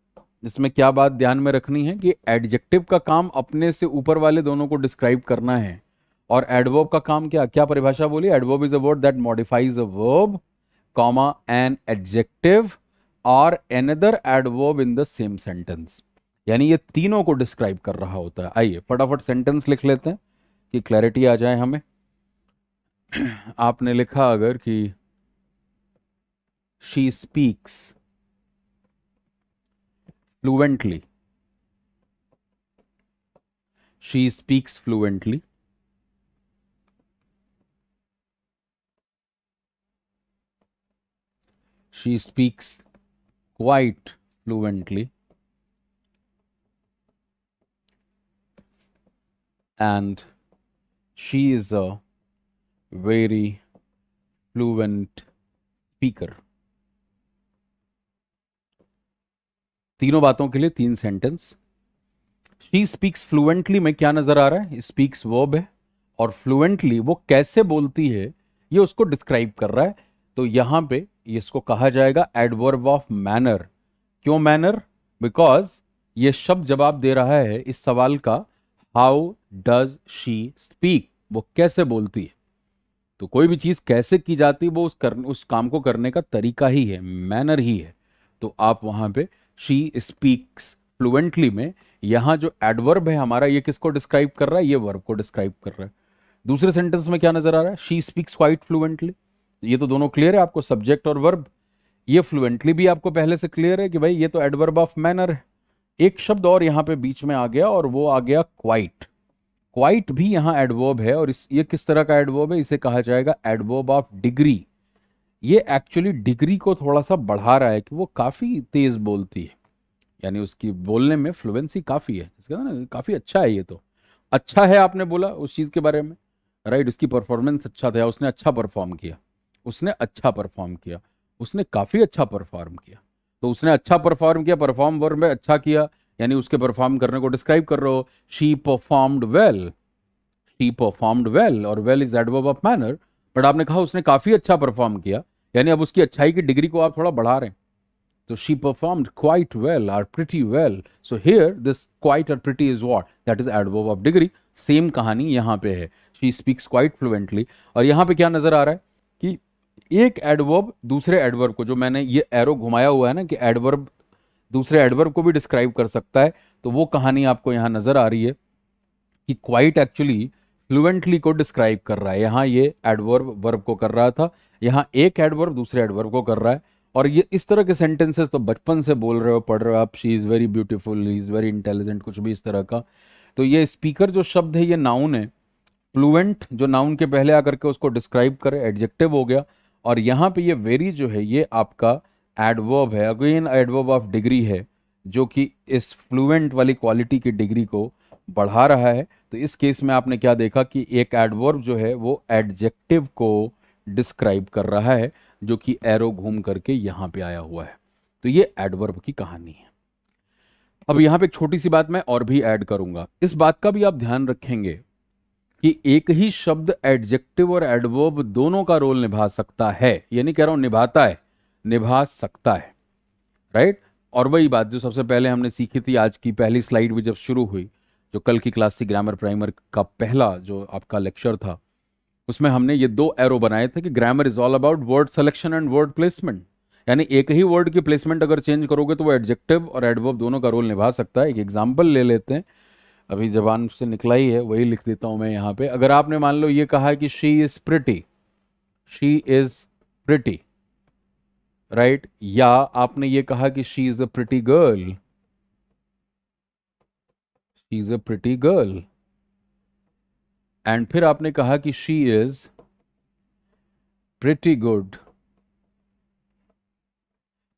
Speaker 1: इसमें क्या बात ध्यान में रखनी है कि एडजेक्टिव का काम अपने से ऊपर वाले दोनों को डिस्क्राइब करना है और एडवर्ब का काम क्या क्या परिभाषा बोली adverb is a word that modifies a verb comma an adjective और another adverb in the same sentence यानी ये तीनों को डिस्क्राइब कर रहा होता है आइए फटाफट सेंटेंस लिख लेते हैं कि क्लैरिटी आ जाए हमें आपने लिखा अगर कि she speaks fluently she speaks fluently she speaks quite fluently and she is a very fluent speaker. तीनों बातों के लिए तीन सेंटेंस शी स्पीक्स फ्लुएंटली में क्या नजर आ रहा है स्पीक्स वर्ब है और फ्लुएंटली वो कैसे बोलती है ये उसको डिस्क्राइब कर रहा है तो यहां पे इसको कहा जाएगा एडवर्ब ऑफ मैनर क्यों मैनर बिकॉज ये शब्द जवाब दे रहा है इस सवाल का हाउ डज शी स्पीक वो कैसे बोलती है तो कोई भी चीज़ कैसे की जाती वो उस कर उस काम को करने का तरीका ही है मैनर ही है तो आप वहाँ पे शी स्पीक्स फ्लुएंटली में यहाँ जो एडवर्ब है हमारा ये किसको डिस्क्राइब कर रहा है ये वर्ब को डिस्क्राइब कर रहा है दूसरे सेंटेंस में क्या नज़र आ रहा है शी स्पीक्स क्वाइट फ्लुएंटली ये तो दोनों क्लियर है आपको सब्जेक्ट और वर्ब ये फ्लुएंटली भी आपको पहले से क्लियर है कि भाई ये तो एडवर्ब ऑफ मैनर है एक शब्द और यहाँ पे बीच में आ गया और वो आ गया क्वाइट क्वाइट भी यहाँ एडवर्ब है और इस ये किस तरह का एडवर्ब है इसे कहा जाएगा एडवर्ब ऑफ डिग्री ये एक्चुअली डिग्री को थोड़ा सा बढ़ा रहा है कि वो काफ़ी तेज़ बोलती है यानी उसकी बोलने में फ्लुएंसी काफ़ी है इसका ना काफ़ी अच्छा है ये तो अच्छा है आपने बोला उस चीज़ के बारे में राइट उसकी परफॉर्मेंस अच्छा था उसने अच्छा परफॉर्म किया उसने अच्छा परफॉर्म किया उसने काफ़ी अच्छा परफॉर्म किया तो उसने अच्छा परफॉर्म किया परफॉर्म वर्ग में अच्छा किया यानी उसके परफॉर्म करने को डिस्क्राइब कर रहे हो she performed well she performed well और well is adverb of manner but आपने कहा उसने काफ़ी अच्छा परफॉर्म किया यानी अब उसकी अच्छाई की डिग्री को आप थोड़ा बढ़ा रहे हैं तो she performed quite well or pretty well so here this quite or pretty is what that is adverb of degree same कहानी यहाँ पे है शी स्पीक्स क्वाइट फ्लुएंटली और यहाँ पे क्या नज़र आ रहा है कि एक एडवर्ब दूसरे एडवर्ब को जो मैंने ये एरो घुमाया हुआ है ना कि एडवर्ब दूसरे एडवर्ब को भी डिस्क्राइब कर सकता है तो वो कहानी आपको यहाँ नज़र आ रही है कि क्वाइट एक्चुअली फ्लुएंटली को डिस्क्राइब कर रहा है यहाँ ये एडवर्ब वर्ब को कर रहा था यहाँ एक एडवर्ब दूसरे एडवर्ब को कर रहा है और ये इस तरह के सेंटेंसेस तो बचपन से बोल रहे हो पढ़ रहे हो आप she is very beautiful he is very intelligent कुछ भी इस तरह का तो ये स्पीकर जो शब्द है ये नाउन है फ्लुएंट जो नाउन के पहले आकर के उसको डिस्क्राइब करे एडजेक्टिव हो गया और यहाँ पे ये वेरी जो है ये आपका एडवर्ब है अगेन एडवर्ब ऑफ डिग्री है जो कि इस फ्लुएंट वाली क्वालिटी की डिग्री को बढ़ा रहा है तो इस केस में आपने क्या देखा कि एक एडवर्ब जो है वो एडजेक्टिव को डिस्क्राइब कर रहा है जो कि एरो घूम करके यहाँ पे आया हुआ है तो ये एडवर्ब की कहानी है अब यहाँ पे एक छोटी सी बात मैं और भी ऐड करूंगा इस बात का भी आप ध्यान रखेंगे कि एक ही शब्द एडजेक्टिव और एडवर्ब दोनों का रोल निभा सकता है यानी कह रहा हूं निभाता है निभा सकता है राइट और वही बात जो सबसे पहले हमने सीखी थी आज की पहली स्लाइड भी जब शुरू हुई जो कल की क्लास थी ग्रामर प्राइमर का पहला जो आपका लेक्चर था उसमें हमने ये दो एरो बनाए थे कि grammar is all about word selection and word placement यानी एक ही वर्ड की प्लेसमेंट अगर चेंज करोगे तो वो एडजेक्टिव और एडवर्ब दोनों का रोल निभा सकता है एक एग्जाम्पल ले लेते हैं अभी जबान से निकला ही है वही लिख देता हूँ मैं यहाँ पे अगर आपने मान लो ये कहा है कि she is pretty she is pretty right right? या आपने ये कहा कि she is a pretty girl she is a pretty girl and फिर आपने कहा कि she is pretty good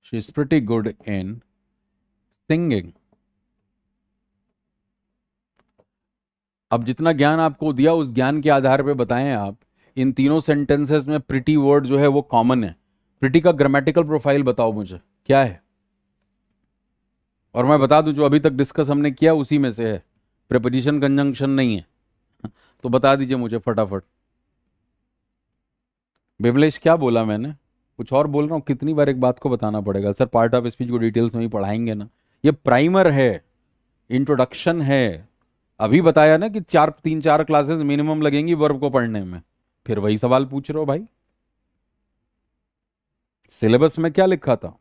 Speaker 1: she is pretty good in singing अब जितना ज्ञान आपको दिया उस ज्ञान के आधार पे बताएं आप इन तीनों सेंटेंसेस में प्रिटी वर्ड जो है वो कॉमन है प्रिटी का ग्रामेटिकल प्रोफाइल बताओ मुझे क्या है और मैं बता दूं जो अभी तक डिस्कस हमने किया उसी में से है प्रिपोजिशन कंजंक्शन नहीं है तो बता दीजिए मुझे फटाफट विमलेश क्या बोला मैंने कुछ और बोल रहा हूँ कितनी बार एक बात को बताना पड़ेगा सर पार्ट ऑफ स्पीच को डिटेल्स में ही पढ़ाएंगे ना ये प्राइमर है इंट्रोडक्शन है अभी बताया ना कि चार तीन चार क्लासेस मिनिमम लगेंगी वर्ब को पढ़ने में फिर वही सवाल पूछ रहे हो भाई सिलेबस में क्या लिखा था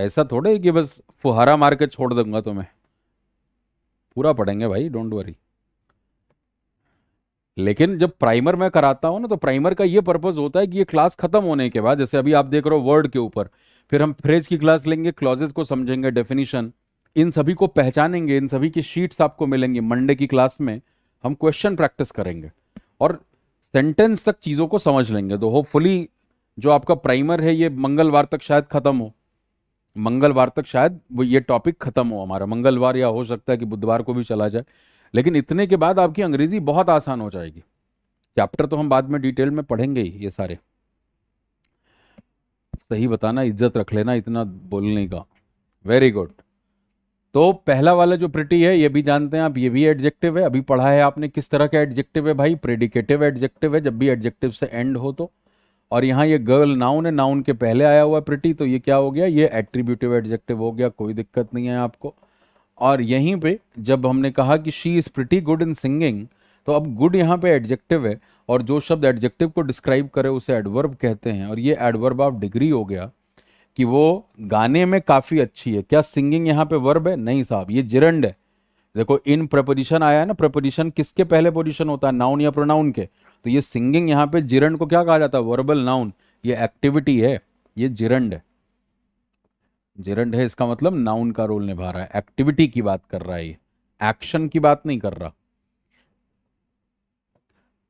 Speaker 1: ऐसा थोड़े कि बस फुहारा मार के छोड़ दूंगा तुम्हें पूरा पढ़ेंगे भाई डोंट वरी लेकिन जब प्राइमर में कराता हूं ना तो प्राइमर का ये पर्पज होता है कि ये क्लास खत्म होने के बाद जैसे अभी आप देख रहे हो वर्ड के ऊपर फिर हम फ्रेज की क्लास लेंगे क्लॉजेस को समझेंगे डेफिनेशन इन सभी को पहचानेंगे इन सभी की शीट्स आपको मिलेंगी मंडे की क्लास में हम क्वेश्चन प्रैक्टिस करेंगे और सेंटेंस तक चीज़ों को समझ लेंगे तो होपफुली जो आपका प्राइमर है ये मंगलवार तक शायद खत्म हो मंगलवार तक शायद वो ये टॉपिक खत्म हो हमारा मंगलवार या हो सकता है कि बुधवार को भी चला जाए लेकिन इतने के बाद आपकी अंग्रेजी बहुत आसान हो जाएगी चैप्टर तो हम बाद में डिटेल में पढ़ेंगे ही ये सारे सही बताना इज्जत रख लेना इतना बोलने का वेरी गुड तो पहला वाला जो प्रिटी है ये भी जानते हैं आप ये भी एडजेक्टिव है अभी पढ़ा है आपने किस तरह का एडजेक्टिव है भाई प्रेडिकेटिव एडजेक्टिव है जब भी एडजेक्टिव से एंड हो तो और यहाँ ये गर्ल नाउन है नाउन के पहले आया हुआ प्रिटी तो ये क्या हो गया ये एट्रीब्यूटिव एडजेक्टिव हो गया कोई दिक्कत नहीं है आपको और यहीं पे जब हमने कहा कि she is pretty good in singing तो अब गुड यहाँ पे एडजेक्टिव है और जो शब्द एडजेक्टिव को डिस्क्राइब करे उसे एडवर्ब कहते हैं और ये एडवर्ब ऑफ डिग्री हो गया कि वो गाने में काफ़ी अच्छी है क्या सिंगिंग यहाँ पे वर्ब है नहीं साहब ये जिरंड है देखो इन प्रपोजिशन आया है ना प्रपोजिशन किसके पहले पोजिशन होता है नाउन या प्रोनाउन के तो ये सिंगिंग यहाँ पे जिरंड को क्या कहा जाता है वर्बल नाउन ये एक्टिविटी है ये जिरंड है जिरंड है इसका मतलब नाउन का रोल निभा रहा है एक्टिविटी की बात कर रहा है ये एक्शन की बात नहीं कर रहा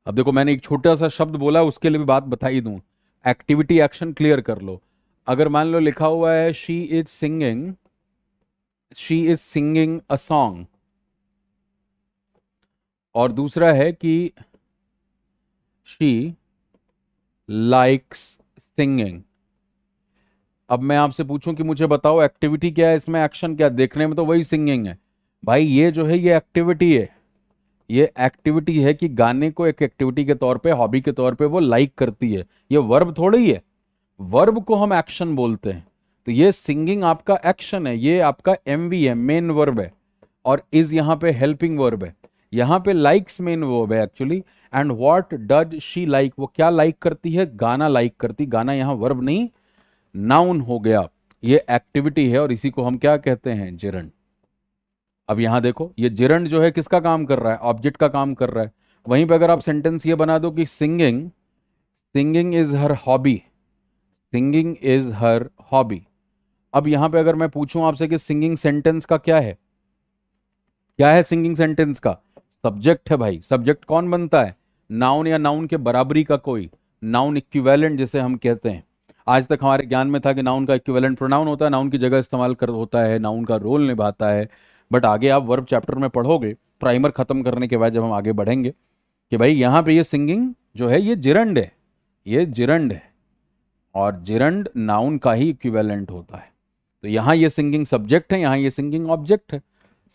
Speaker 1: अब देखो मैंने एक छोटा सा शब्द बोला उसके लिए भी बात बताई दू एक्टिविटी एक्शन क्लियर कर लो अगर मान लो लिखा हुआ है she is singing she is singing a song और दूसरा है कि शी लाइक्स सिंगिंग अब मैं आपसे पूछूं कि मुझे बताओ एक्टिविटी क्या है इसमें एक्शन क्या है देखने में तो वही सिंगिंग है भाई ये जो है ये एक्टिविटी है ये एक्टिविटी है कि गाने को एक एक्टिविटी के तौर पे हॉबी के तौर पे वो लाइक करती है ये वर्ब थोड़ी है वर्ब को हम एक्शन बोलते हैं तो ये सिंगिंग आपका एक्शन है ये आपका एम है मेन वर्ब है और इज यहां पे हेल्पिंग वर्ब है यहाँ पे लाइक्स मेन वो है actually and what does she like वो क्या लाइक करती है गाना लाइक करती गाना यहाँ वर्ब नहीं नाउन हो गया ये एक्टिविटी है और इसी को हम क्या कहते हैं जिरण अब यहां देखो ये जिरण जो है किसका काम कर रहा है ऑब्जेक्ट का काम कर रहा है वहीं पर अगर आप सेंटेंस ये बना दो कि singing singing is her hobby singing is her hobby अब यहां पे अगर मैं पूछूं आपसे कि सिंगिंग सेंटेंस का क्या है क्या है सिंगिंग सेंटेंस का सब्जेक्ट है भाई सब्जेक्ट कौन बनता है नाउन या नाउन के बराबरी का कोई नाउन इक्विवेलेंट जिसे हम कहते हैं आज तक हमारे ज्ञान में था कि नाउन का इक्विवेलेंट प्रोनाउन होता है नाउन की जगह इस्तेमाल कर होता है नाउन का रोल निभाता है बट आगे आप वर्ब चैप्टर में पढ़ोगे प्राइमर खत्म करने के बाद जब हम आगे बढ़ेंगे कि भाई यहाँ पे ये सिंगिंग जो है ये जिरंड है ये जिरंड है और जिरंड नाउन का ही इक्विवेलेंट होता है तो यहाँ ये सिंगिंग सब्जेक्ट है यहाँ ये सिंगिंग ऑब्जेक्ट है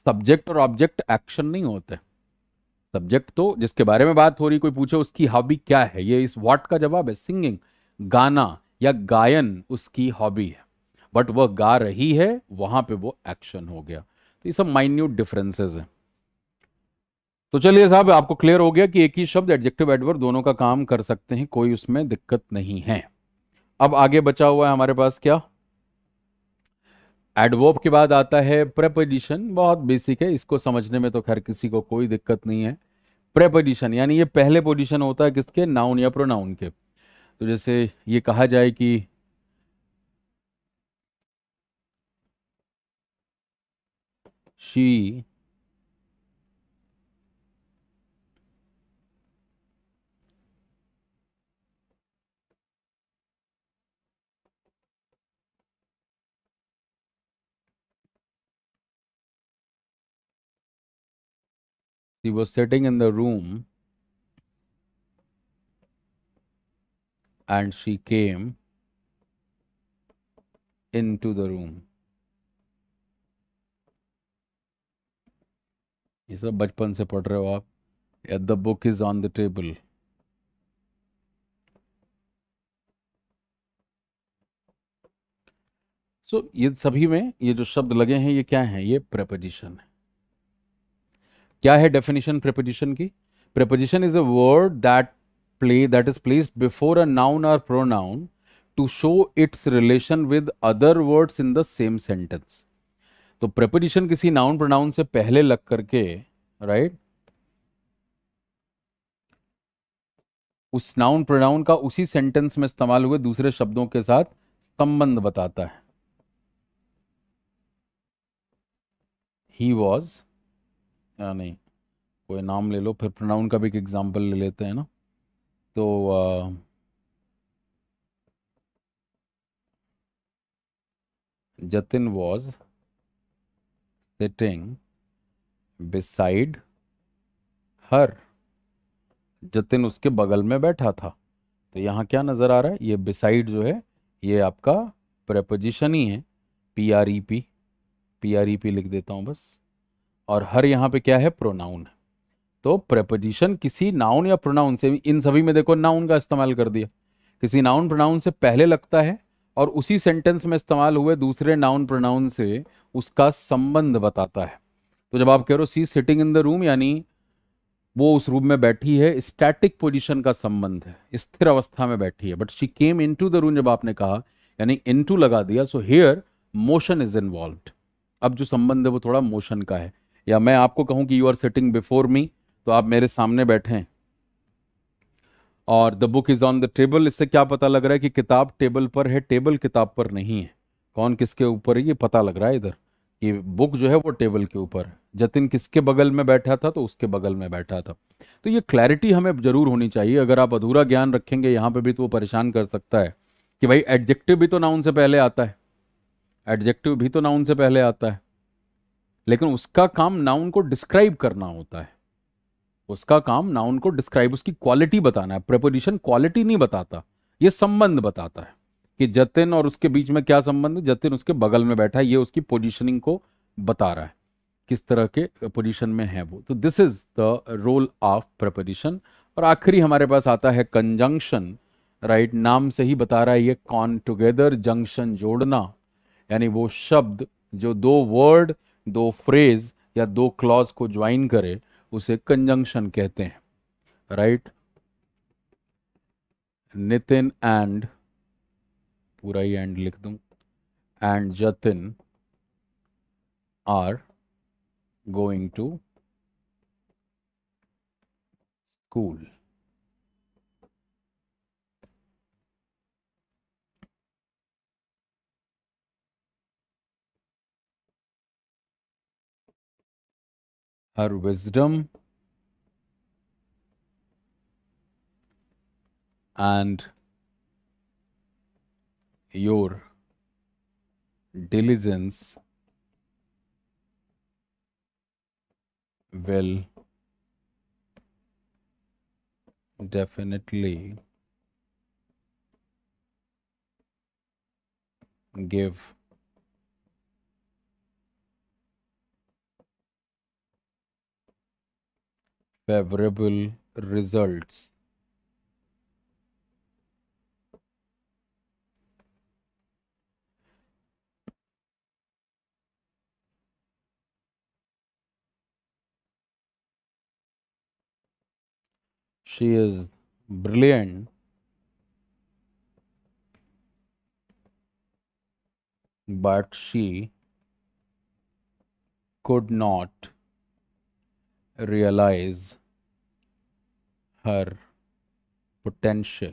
Speaker 1: सब्जेक्ट और ऑब्जेक्ट एक्शन नहीं होते सब्जेक्ट तो जिसके बारे में बात हो रही कोई पूछे उसकी हॉबी क्या है ये इस व्हाट का जवाब है सिंगिंग गाना या गायन उसकी हॉबी है बट वह गा रही है वहां पे वो एक्शन हो गया तो ये सब माइन्यूट डिफरेंसेस हैं तो चलिए साहब आपको क्लियर हो गया कि एक ही शब्द एडजेक्टिव एडवर्ब दोनों का काम कर सकते हैं कोई उसमें दिक्कत नहीं है अब आगे बचा हुआ है हमारे पास क्या एडवोप के बाद आता है प्रेपोजिशन बहुत बेसिक है इसको समझने में तो खैर किसी को कोई दिक्कत नहीं है प्रेपोजिशन यानी ये पहले पोजिशन होता है किसके नाउन या प्रोनाउन के तो जैसे ये कहा जाए कि she She was sitting in the room and she came into the room. ये सब बचपन से पढ़ रहे हो आप या the book is on the table so ये सभी में ये जो शब्द लगे हैं ये क्या हैं ये प्रेपोजिशन है क्या है डेफिनेशन प्रेपोजिशन की preposition is a word that play that is placed before a noun और pronoun to show its relation with other words in the same sentence तो प्रेपोजिशन किसी नाउन प्रोनाउन से पहले लग करके राइट right? उस noun pronoun का उसी सेंटेंस में इस्तेमाल हुए दूसरे शब्दों के साथ संबंध बताता है ही वॉज नहीं कोई नाम ले लो फिर प्रोनाउन का भी एक एग्जांपल ले लेते हैं ना तो आ, Jatin was sitting beside her Jatin उसके बगल में बैठा था तो यहाँ क्या नज़र आ रहा है ये बिसाइड जो है ये आपका प्रपोजिशन ही है P R E P P R E P लिख देता हूँ बस और हर यहाँ पे क्या है प्रोनाउन तो प्रेपोजिशन किसी नाउन या प्रोनाउन से इन सभी में देखो नाउन का इस्तेमाल कर दिया किसी नाउन प्रोनाउन से पहले लगता है और उसी सेंटेंस में इस्तेमाल हुए दूसरे नाउन प्रोनाउन से उसका संबंध बताता है तो जब आप कह रहे हो she sitting in the room यानी वो उस रूम में बैठी है स्टैटिक पोजिशन का संबंध है स्थिर अवस्था में बैठी है but she came into the room जब आपने कहा यानी इन टू लगा दिया so here motion is involve अब जो संबंध है वो थोड़ा मोशन का है या मैं आपको कहूं कि you are sitting before me तो आप मेरे सामने बैठे हैं और the book is on the table इससे क्या पता लग रहा है कि किताब टेबल पर है टेबल किताब पर नहीं है कौन किसके ऊपर है ये पता लग रहा है इधर कि बुक जो है वो टेबल के ऊपर जतिन किसके बगल में बैठा था तो उसके बगल में बैठा था तो ये क्लैरिटी हमें जरूर होनी चाहिए अगर आप अधूरा ज्ञान रखेंगे यहाँ पे भी तो वो परेशान कर सकता है कि भाई एडजेक्टिव भी तो नाउन से पहले आता है एडजेक्टिव भी तो नाउन से पहले आता है लेकिन उसका काम नाउन को डिस्क्राइब करना होता है उसका काम नाउन को डिस्क्राइब उसकी क्वालिटी बताना है प्रपोजिशन क्वालिटी नहीं बताता ये संबंध बताता है कि जतिन और उसके बीच में क्या संबंध है जतिन उसके बगल में बैठा है ये उसकी पोजिशनिंग को बता रहा है किस तरह के पोजिशन में है वो तो this is the role of preposition और आखिरी हमारे पास आता है कंजंक्शन राइट right? नाम से ही बता रहा है ये कॉन टुगेदर जंक्शन जोड़ना यानी वो शब्द जो दो वर्ड दो फ्रेज या दो क्लॉज को ज्वाइन करे उसे कंजंक्शन कहते हैं राइट नितिन एंड पूरा ही एंड लिख दू and Jatin are going to school her wisdom and your diligence will definitely give favorable results. She is brilliant. But she could not realize her potential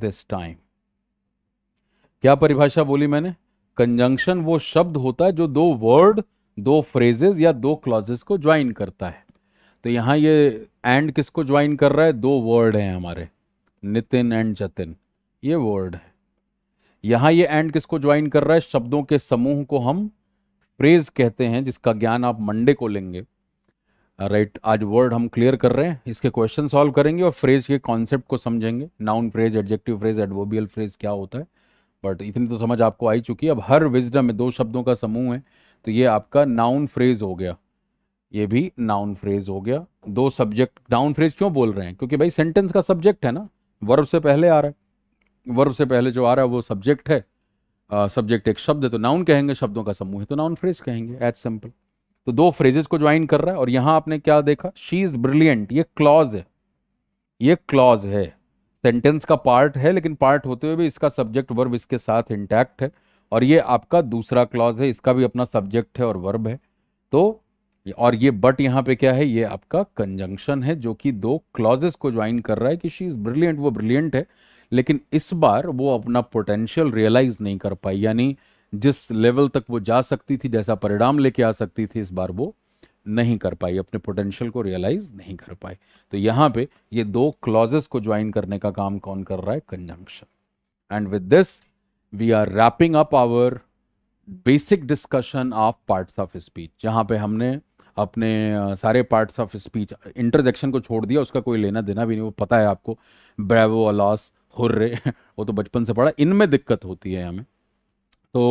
Speaker 1: this time क्या परिभाषा बोली मैंने conjunction वो शब्द होता है जो दो वर्ड दो फ्रेजेस या दो क्लॉजेस को ज्वाइन करता है तो यहां ये एंड किसको ज्वाइन कर रहा है दो वर्ड है हमारे नितिन एंड जतिन ये वर्ड है यहां ये एंड किसको ज्वाइन कर रहा है शब्दों के समूह को हम प्रेज कहते हैं जिसका ज्ञान आप मंडे को लेंगे राइट आज वर्ड हम क्लियर कर रहे हैं इसके क्वेश्चन सॉल्व करेंगे और फ्रेज के कॉन्सेप्ट को समझेंगे noun phrase adjective phrase adverbial phrase क्या होता है बट इतनी तो समझ आपको आई चुकी है अब हर विजडम में दो शब्दों का समूह है तो ये आपका नाउन फ्रेज हो गया ये भी नाउन फ्रेज हो गया दो सब्जेक्ट नाउन फ्रेज क्यों बोल रहे हैं क्योंकि भाई सेंटेंस का सब्जेक्ट है ना वर्ब से पहले आ रहा है वर्ब से पहले जो आ रहा है वो सब्जेक्ट है सब्जेक्ट एक शब्द है तो नाउन कहेंगे शब्दों का समूह है तो नाउन फ्रेज कहेंगे एज सिंपल तो दो फ्रेजेस को ज्वाइन कर रहा है और यहां आपने क्या देखा शी इज ब्रिलियंट ये क्लॉज है ये क्लॉज है सेंटेंस का पार्ट है लेकिन पार्ट होते हुए भी इसका सब्जेक्ट वर्ब इसके साथ इंटैक्ट है और ये आपका दूसरा क्लॉज है इसका भी अपना सब्जेक्ट है और वर्ब है तो और ये बट यहाँ पे क्या है ये आपका कंजंक्शन है जो कि दो क्लॉजेस को ज्वाइन कर रहा है कि शी इज ब्रिलियंट वो ब्रिलियंट है लेकिन इस बार वो अपना पोटेंशियल रियलाइज नहीं कर पाई यानी जिस लेवल तक वो जा सकती थी जैसा परिणाम लेके आ सकती थी इस बार वो नहीं कर पाई अपने पोटेंशियल को रियलाइज नहीं कर पाए तो यहां पे ये दो क्लॉजेस को ज्वाइन करने का काम कौन कर रहा है conjunction and with this we are wrapping up our basic discussion of parts of speech जहां पे हमने अपने सारे पार्ट्स ऑफ स्पीच इंटरजेक्शन को छोड़ दिया उसका कोई लेना देना भी नहीं वो पता है आपको ब्रेवो अलॉस हुर्रे वो तो बचपन से पढ़ा इनमें दिक्कत होती है हमें तो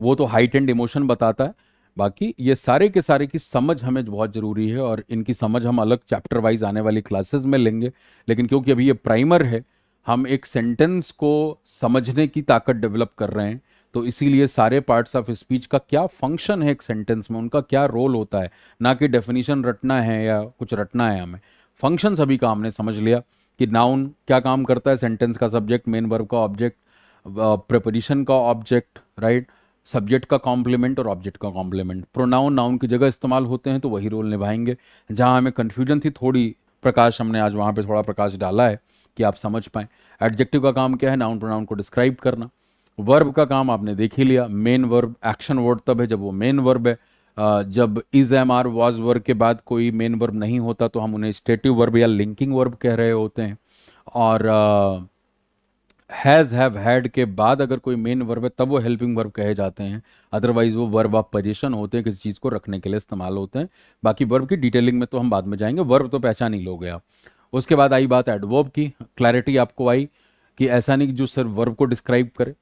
Speaker 1: वो तो हाइट एंड इमोशन बताता है बाकी ये सारे के सारे की समझ हमें बहुत ज़रूरी है और इनकी समझ हम अलग चैप्टर वाइज आने वाली क्लासेस में लेंगे लेकिन क्योंकि अभी ये प्राइमर है हम एक सेंटेंस को समझने की ताकत डेवलप कर रहे हैं तो इसीलिए सारे पार्ट्स ऑफ स्पीच का क्या फंक्शन है एक सेंटेंस में उनका क्या रोल होता है ना कि डेफिनेशन रटना है या कुछ रटना है हमें फंक्शन सभी का हमने समझ लिया कि नाउन क्या काम करता है सेंटेंस का सब्जेक्ट मेन वर्ब का ऑब्जेक्ट प्रपोजिशन uh, का ऑब्जेक्ट राइट सब्जेक्ट का कॉम्प्लीमेंट और ऑब्जेक्ट का कॉम्प्लीमेंट प्रोनाउन नाउन की जगह इस्तेमाल होते हैं तो वही रोल निभाएंगे जहाँ हमें कन्फ्यूजन थी थोड़ी प्रकाश हमने आज वहाँ पर थोड़ा प्रकाश डाला है कि आप समझ पाएँ एडजेक्टिव का काम क्या है नाउन प्रोनाउन को डिस्क्राइब करना वर्ब का काम आपने देख ही लिया मेन वर्ब एक्शन वर्ड तब है जब वो मेन वर्ब है जब is am are was verb के बाद कोई मेन वर्ब नहीं होता तो हम उन्हें स्टेटिव वर्ब या लिंकिंग वर्ब कह रहे होते हैं और हैज़ हैव हैड के बाद अगर कोई मेन वर्ब है तब वो हेल्पिंग वर्ब कहे जाते हैं अदरवाइज वो वर्ब ऑफ पोजिशन होते हैं किसी चीज़ को रखने के लिए इस्तेमाल होते हैं बाकी वर्ब की डिटेलिंग में तो हम बाद में जाएंगे वर्ब तो पहचान ही लोग आप उसके बाद आई बात एडवर्ब की क्लैरिटी आपको आई कि ऐसा नहीं कि जो सिर्फ वर्ब को डिस्क्राइब करे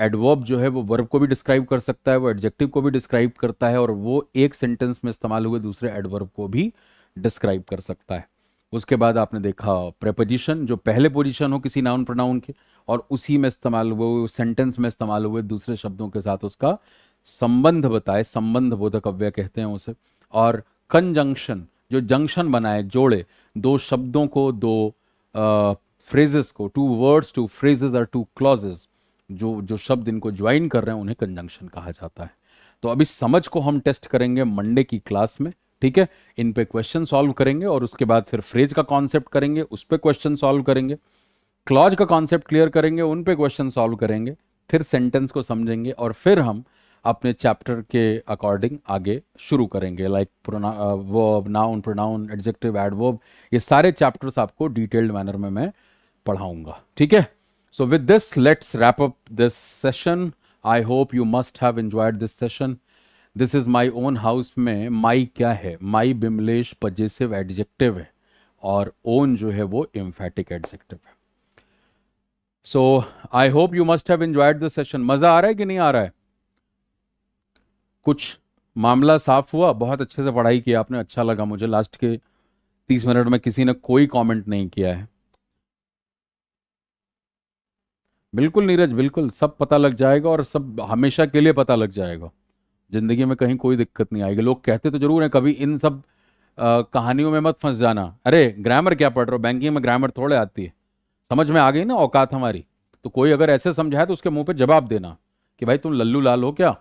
Speaker 1: एडवर्ब जो है वो वर्ब को भी डिस्क्राइब कर सकता है वो एडजेक्टिव को भी डिस्क्राइब करता है और वो एक सेंटेंस में इस्तेमाल हुए दूसरे एडवर्ब को भी डिस्क्राइब कर सकता है उसके बाद आपने देखा प्रेपोजिशन जो पहले पोजिशन हो किसी नाउन प्रोनाउन के और उसी में इस्तेमाल हुए सेंटेंस में इस्तेमाल हुए दूसरे शब्दों के साथ उसका संबंध बताए संबंध बोधक अव्यय कहते हैं उसे और कंजंक्शन जो जंक्शन बनाए जोड़े दो शब्दों को दो फ्रेजेस को टू वर्ड्स टू फ्रेजेस और टू क्लॉजेस जो जो शब्द इनको ज्वाइन कर रहे हैं उन्हें कंजंक्शन कहा जाता है तो अभी समझ को हम टेस्ट करेंगे मंडे की क्लास में ठीक है इन पे क्वेश्चन सॉल्व करेंगे और उसके बाद फिर फ्रेज का कॉन्सेप्ट करेंगे उस पर क्वेश्चन सॉल्व करेंगे क्लॉज का कॉन्सेप्ट क्लियर करेंगे उन पे क्वेश्चन सॉल्व करेंगे फिर सेंटेंस को समझेंगे और फिर हम अपने चैप्टर के अकॉर्डिंग आगे शुरू करेंगे like verb noun pronoun adjective adverb ये सारे चैप्टर्स आपको डिटेल्ड मैनर में मैं पढ़ाऊंगा ठीक है So with this, let's wrap up this session. I hope you must have enjoyed this session. this is my own house mein my क्या है माई bimlesh possessive adjective hai aur own जो है वो इम्फेटिक adjective है so I hope you must have enjoyed the session मज़ा आ रहा है कि नहीं आ रहा है कुछ मामला साफ हुआ बहुत अच्छे से पढ़ाई की आपने अच्छा लगा मुझे लास्ट के तीस मिनट में किसी ने कोई कमेंट नहीं किया है बिल्कुल नीरज बिल्कुल सब पता लग जाएगा और सब हमेशा के लिए पता लग जाएगा ज़िंदगी में कहीं कोई दिक्कत नहीं आएगी लोग कहते तो जरूर हैं कभी इन सब आ, कहानियों में मत फंस जाना अरे ग्रामर क्या पढ़ रहे हो बैंकिंग में ग्रामर थोड़े आती है समझ में आ गई ना औकात हमारी तो कोई अगर ऐसे समझाए तो उसके मुंह पे जवाब देना कि भाई तुम लल्लू लाल हो क्या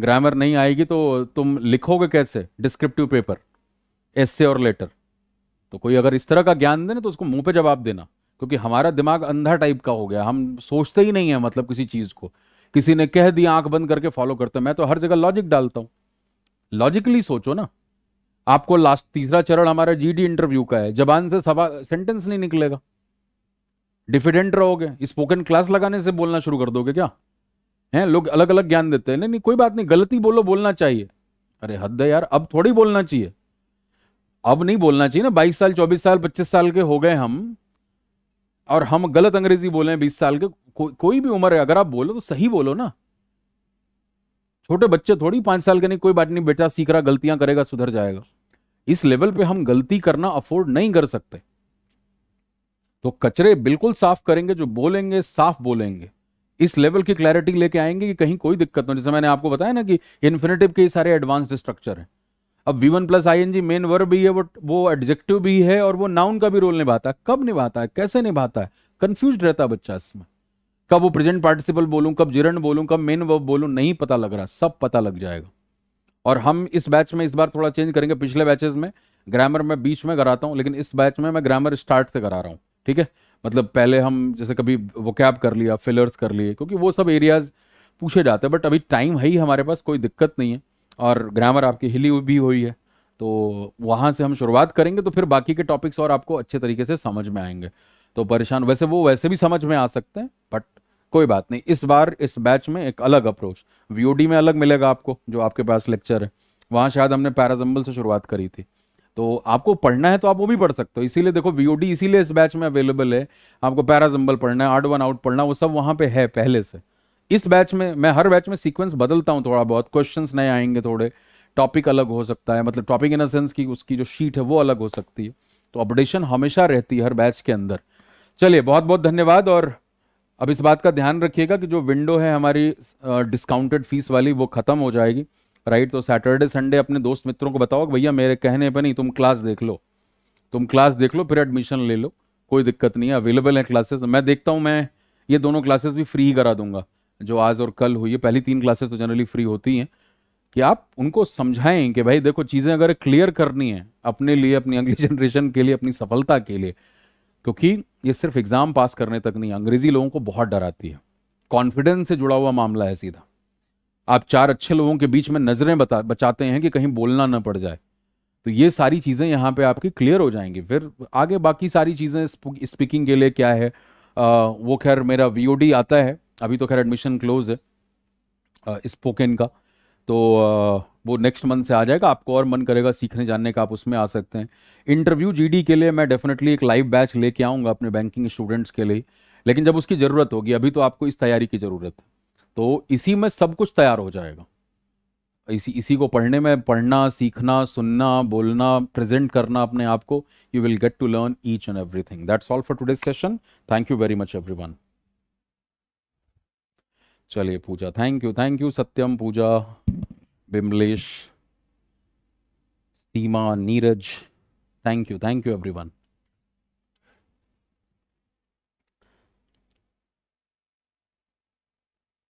Speaker 1: ग्रामर नहीं आएगी तो तुम लिखोगे कैसे डिस्क्रिप्टिव पेपर एस और लेटर तो कोई अगर इस तरह का ज्ञान देना तो उसको मुंह पे जवाब देना क्योंकि हमारा दिमाग अंधा टाइप का हो गया हम सोचते ही नहीं है मतलब किसी चीज़ को किसी ने कह दिया आंख बंद करके फॉलो करते मैं तो हर जगह लॉजिक डालता हूं लॉजिकली सोचो ना आपको लास्ट तीसरा चरण हमारा जीडी इंटरव्यू का है जबान से सवाल सेंटेंस नहीं निकलेगा डिफिडेंट रहोगे स्पोकन क्लास लगाने से बोलना शुरू कर दोगे क्या हैं लोग अलग अलग ज्ञान देते हैं नहीं नहीं कोई बात नहीं गलती बोलो बोलना चाहिए अरे हद है यार अब थोड़ी बोलना चाहिए अब नहीं बोलना चाहिए ना बाईस साल चौबीस साल पच्चीस साल के हो गए हम और हम गलत अंग्रेजी बोले बीस साल के को, कोई भी उम्र है अगर आप बोलो तो सही बोलो ना छोटे बच्चे थोड़ी पांच साल के नहीं कोई बात नहीं बेटा सीख रहा गलतियां करेगा सुधर जाएगा इस लेवल पे हम गलती करना अफोर्ड नहीं कर सकते तो कचरे बिल्कुल साफ करेंगे जो बोलेंगे साफ बोलेंगे इस लेवल की क्लैरिटी लेके आएंगे कि कहीं कोई दिक्कत नहीं जैसे मैंने आपको बताया ना कि इन्फिनेटिव के सारे एडवांस्ड स्ट्रक्चर है अब V one plus I N G main verb भी है वो वो एडजेक्टिव भी है और वो नाउन का भी रोल निभाता है कब निभाता है कैसे निभाता है कंफ्यूज रहता है बच्चा इसमें कब वो प्रेजेंट पार्टिसिपल बोलूँ कब जिरण बोलूँ कब मेन वर्ब बोलूँ नहीं पता लग रहा सब पता लग जाएगा और हम इस बैच में इस बार थोड़ा चेंज करेंगे पिछले बैचेज में ग्रामर मैं बीच में कराता हूँ लेकिन इस बैच में मैं ग्रामर स्टार्ट से करा रहा हूँ ठीक है मतलब पहले हम जैसे कभी वो कैब कर लिया फिलर्स कर लिए क्योंकि वो सब एरियाज पूछे जाते हैं बट अभी टाइम है ही हमारे पास कोई दिक्कत नहीं है और ग्रामर आपकी हिली भी हुई है तो वहाँ से हम शुरुआत करेंगे तो फिर बाकी के टॉपिक्स और आपको अच्छे तरीके से समझ में आएंगे तो परेशान वैसे वो वैसे भी समझ में आ सकते हैं बट कोई बात नहीं इस बार इस बैच में एक अलग अप्रोच वीओडी में अलग मिलेगा आपको जो आपके पास लेक्चर है वहाँ शायद हमने पैराजम्बल से शुरुआत करी थी तो आपको पढ़ना है तो आप वो भी पढ़ सकते हो इसीलिए देखो वीओडी इसीलिए इस बैच में अवेलेबल है आपको पैराजम्बल पढ़ना है आर्ट वन आउट पढ़ना वो सब वहाँ पे है पहले से इस बैच में मैं हर बैच में सीक्वेंस बदलता हूँ थोड़ा बहुत क्वेश्चंस नए आएंगे थोड़े टॉपिक अलग हो सकता है मतलब टॉपिक इन सेंस की उसकी जो शीट है वो अलग हो सकती है तो अपडेशन हमेशा रहती है हर बैच के अंदर चलिए बहुत बहुत धन्यवाद और अब इस बात का ध्यान रखिएगा कि जो विंडो है हमारी डिस्काउंटेड फीस वाली वो ख़त्म हो जाएगी राइट तो सैटरडे संडे अपने दोस्त मित्रों को बताओ भैया मेरे कहने पर नहीं तुम क्लास देख लो तुम क्लास देख लो फिर एडमिशन ले लो कोई दिक्कत नहीं है अवेलेबल है क्लासेस मैं देखता हूँ मैं ये दोनों क्लासेस भी फ्री करा दूंगा जो आज और कल हुई है पहली तीन क्लासेस तो जनरली फ्री होती हैं कि आप उनको समझाएं कि भाई देखो चीज़ें अगर क्लियर करनी है अपने लिए अपनी अगली जनरेशन के लिए अपनी सफलता के लिए क्योंकि ये सिर्फ एग्ज़ाम पास करने तक नहीं अंग्रेज़ी लोगों को बहुत डराती है कॉन्फिडेंस से जुड़ा हुआ मामला है सीधा आप चार अच्छे लोगों के बीच में नज़रें बता बचाते हैं कि कहीं बोलना ना पड़ जाए तो ये सारी चीज़ें यहाँ पे आपकी क्लियर हो जाएंगी फिर आगे बाकी सारी चीज़ें स्पीकिंग के लिए क्या है आ, वो खैर मेरा वी आता है अभी तो खैर एडमिशन क्लोज है स्पोकन का तो वो नेक्स्ट मंथ से आ जाएगा आपको और मन करेगा सीखने जानने का आप उसमें आ सकते हैं इंटरव्यू जीडी के लिए मैं डेफिनेटली एक लाइव बैच लेके आऊँगा अपने बैंकिंग स्टूडेंट्स के लिए लेकिन जब उसकी ज़रूरत होगी अभी तो आपको इस तैयारी की ज़रूरत है तो इसी में सब कुछ तैयार हो जाएगा इसी इसी को पढ़ने में पढ़ना सीखना सुनना बोलना प्रेजेंट करना अपने आप को you will get to learn each and everything that's all for today session thank you very much everyone चलिए Pooja thank you thank you Satyam Pooja Bimlesh Seema Neeraj thank you thank you everyone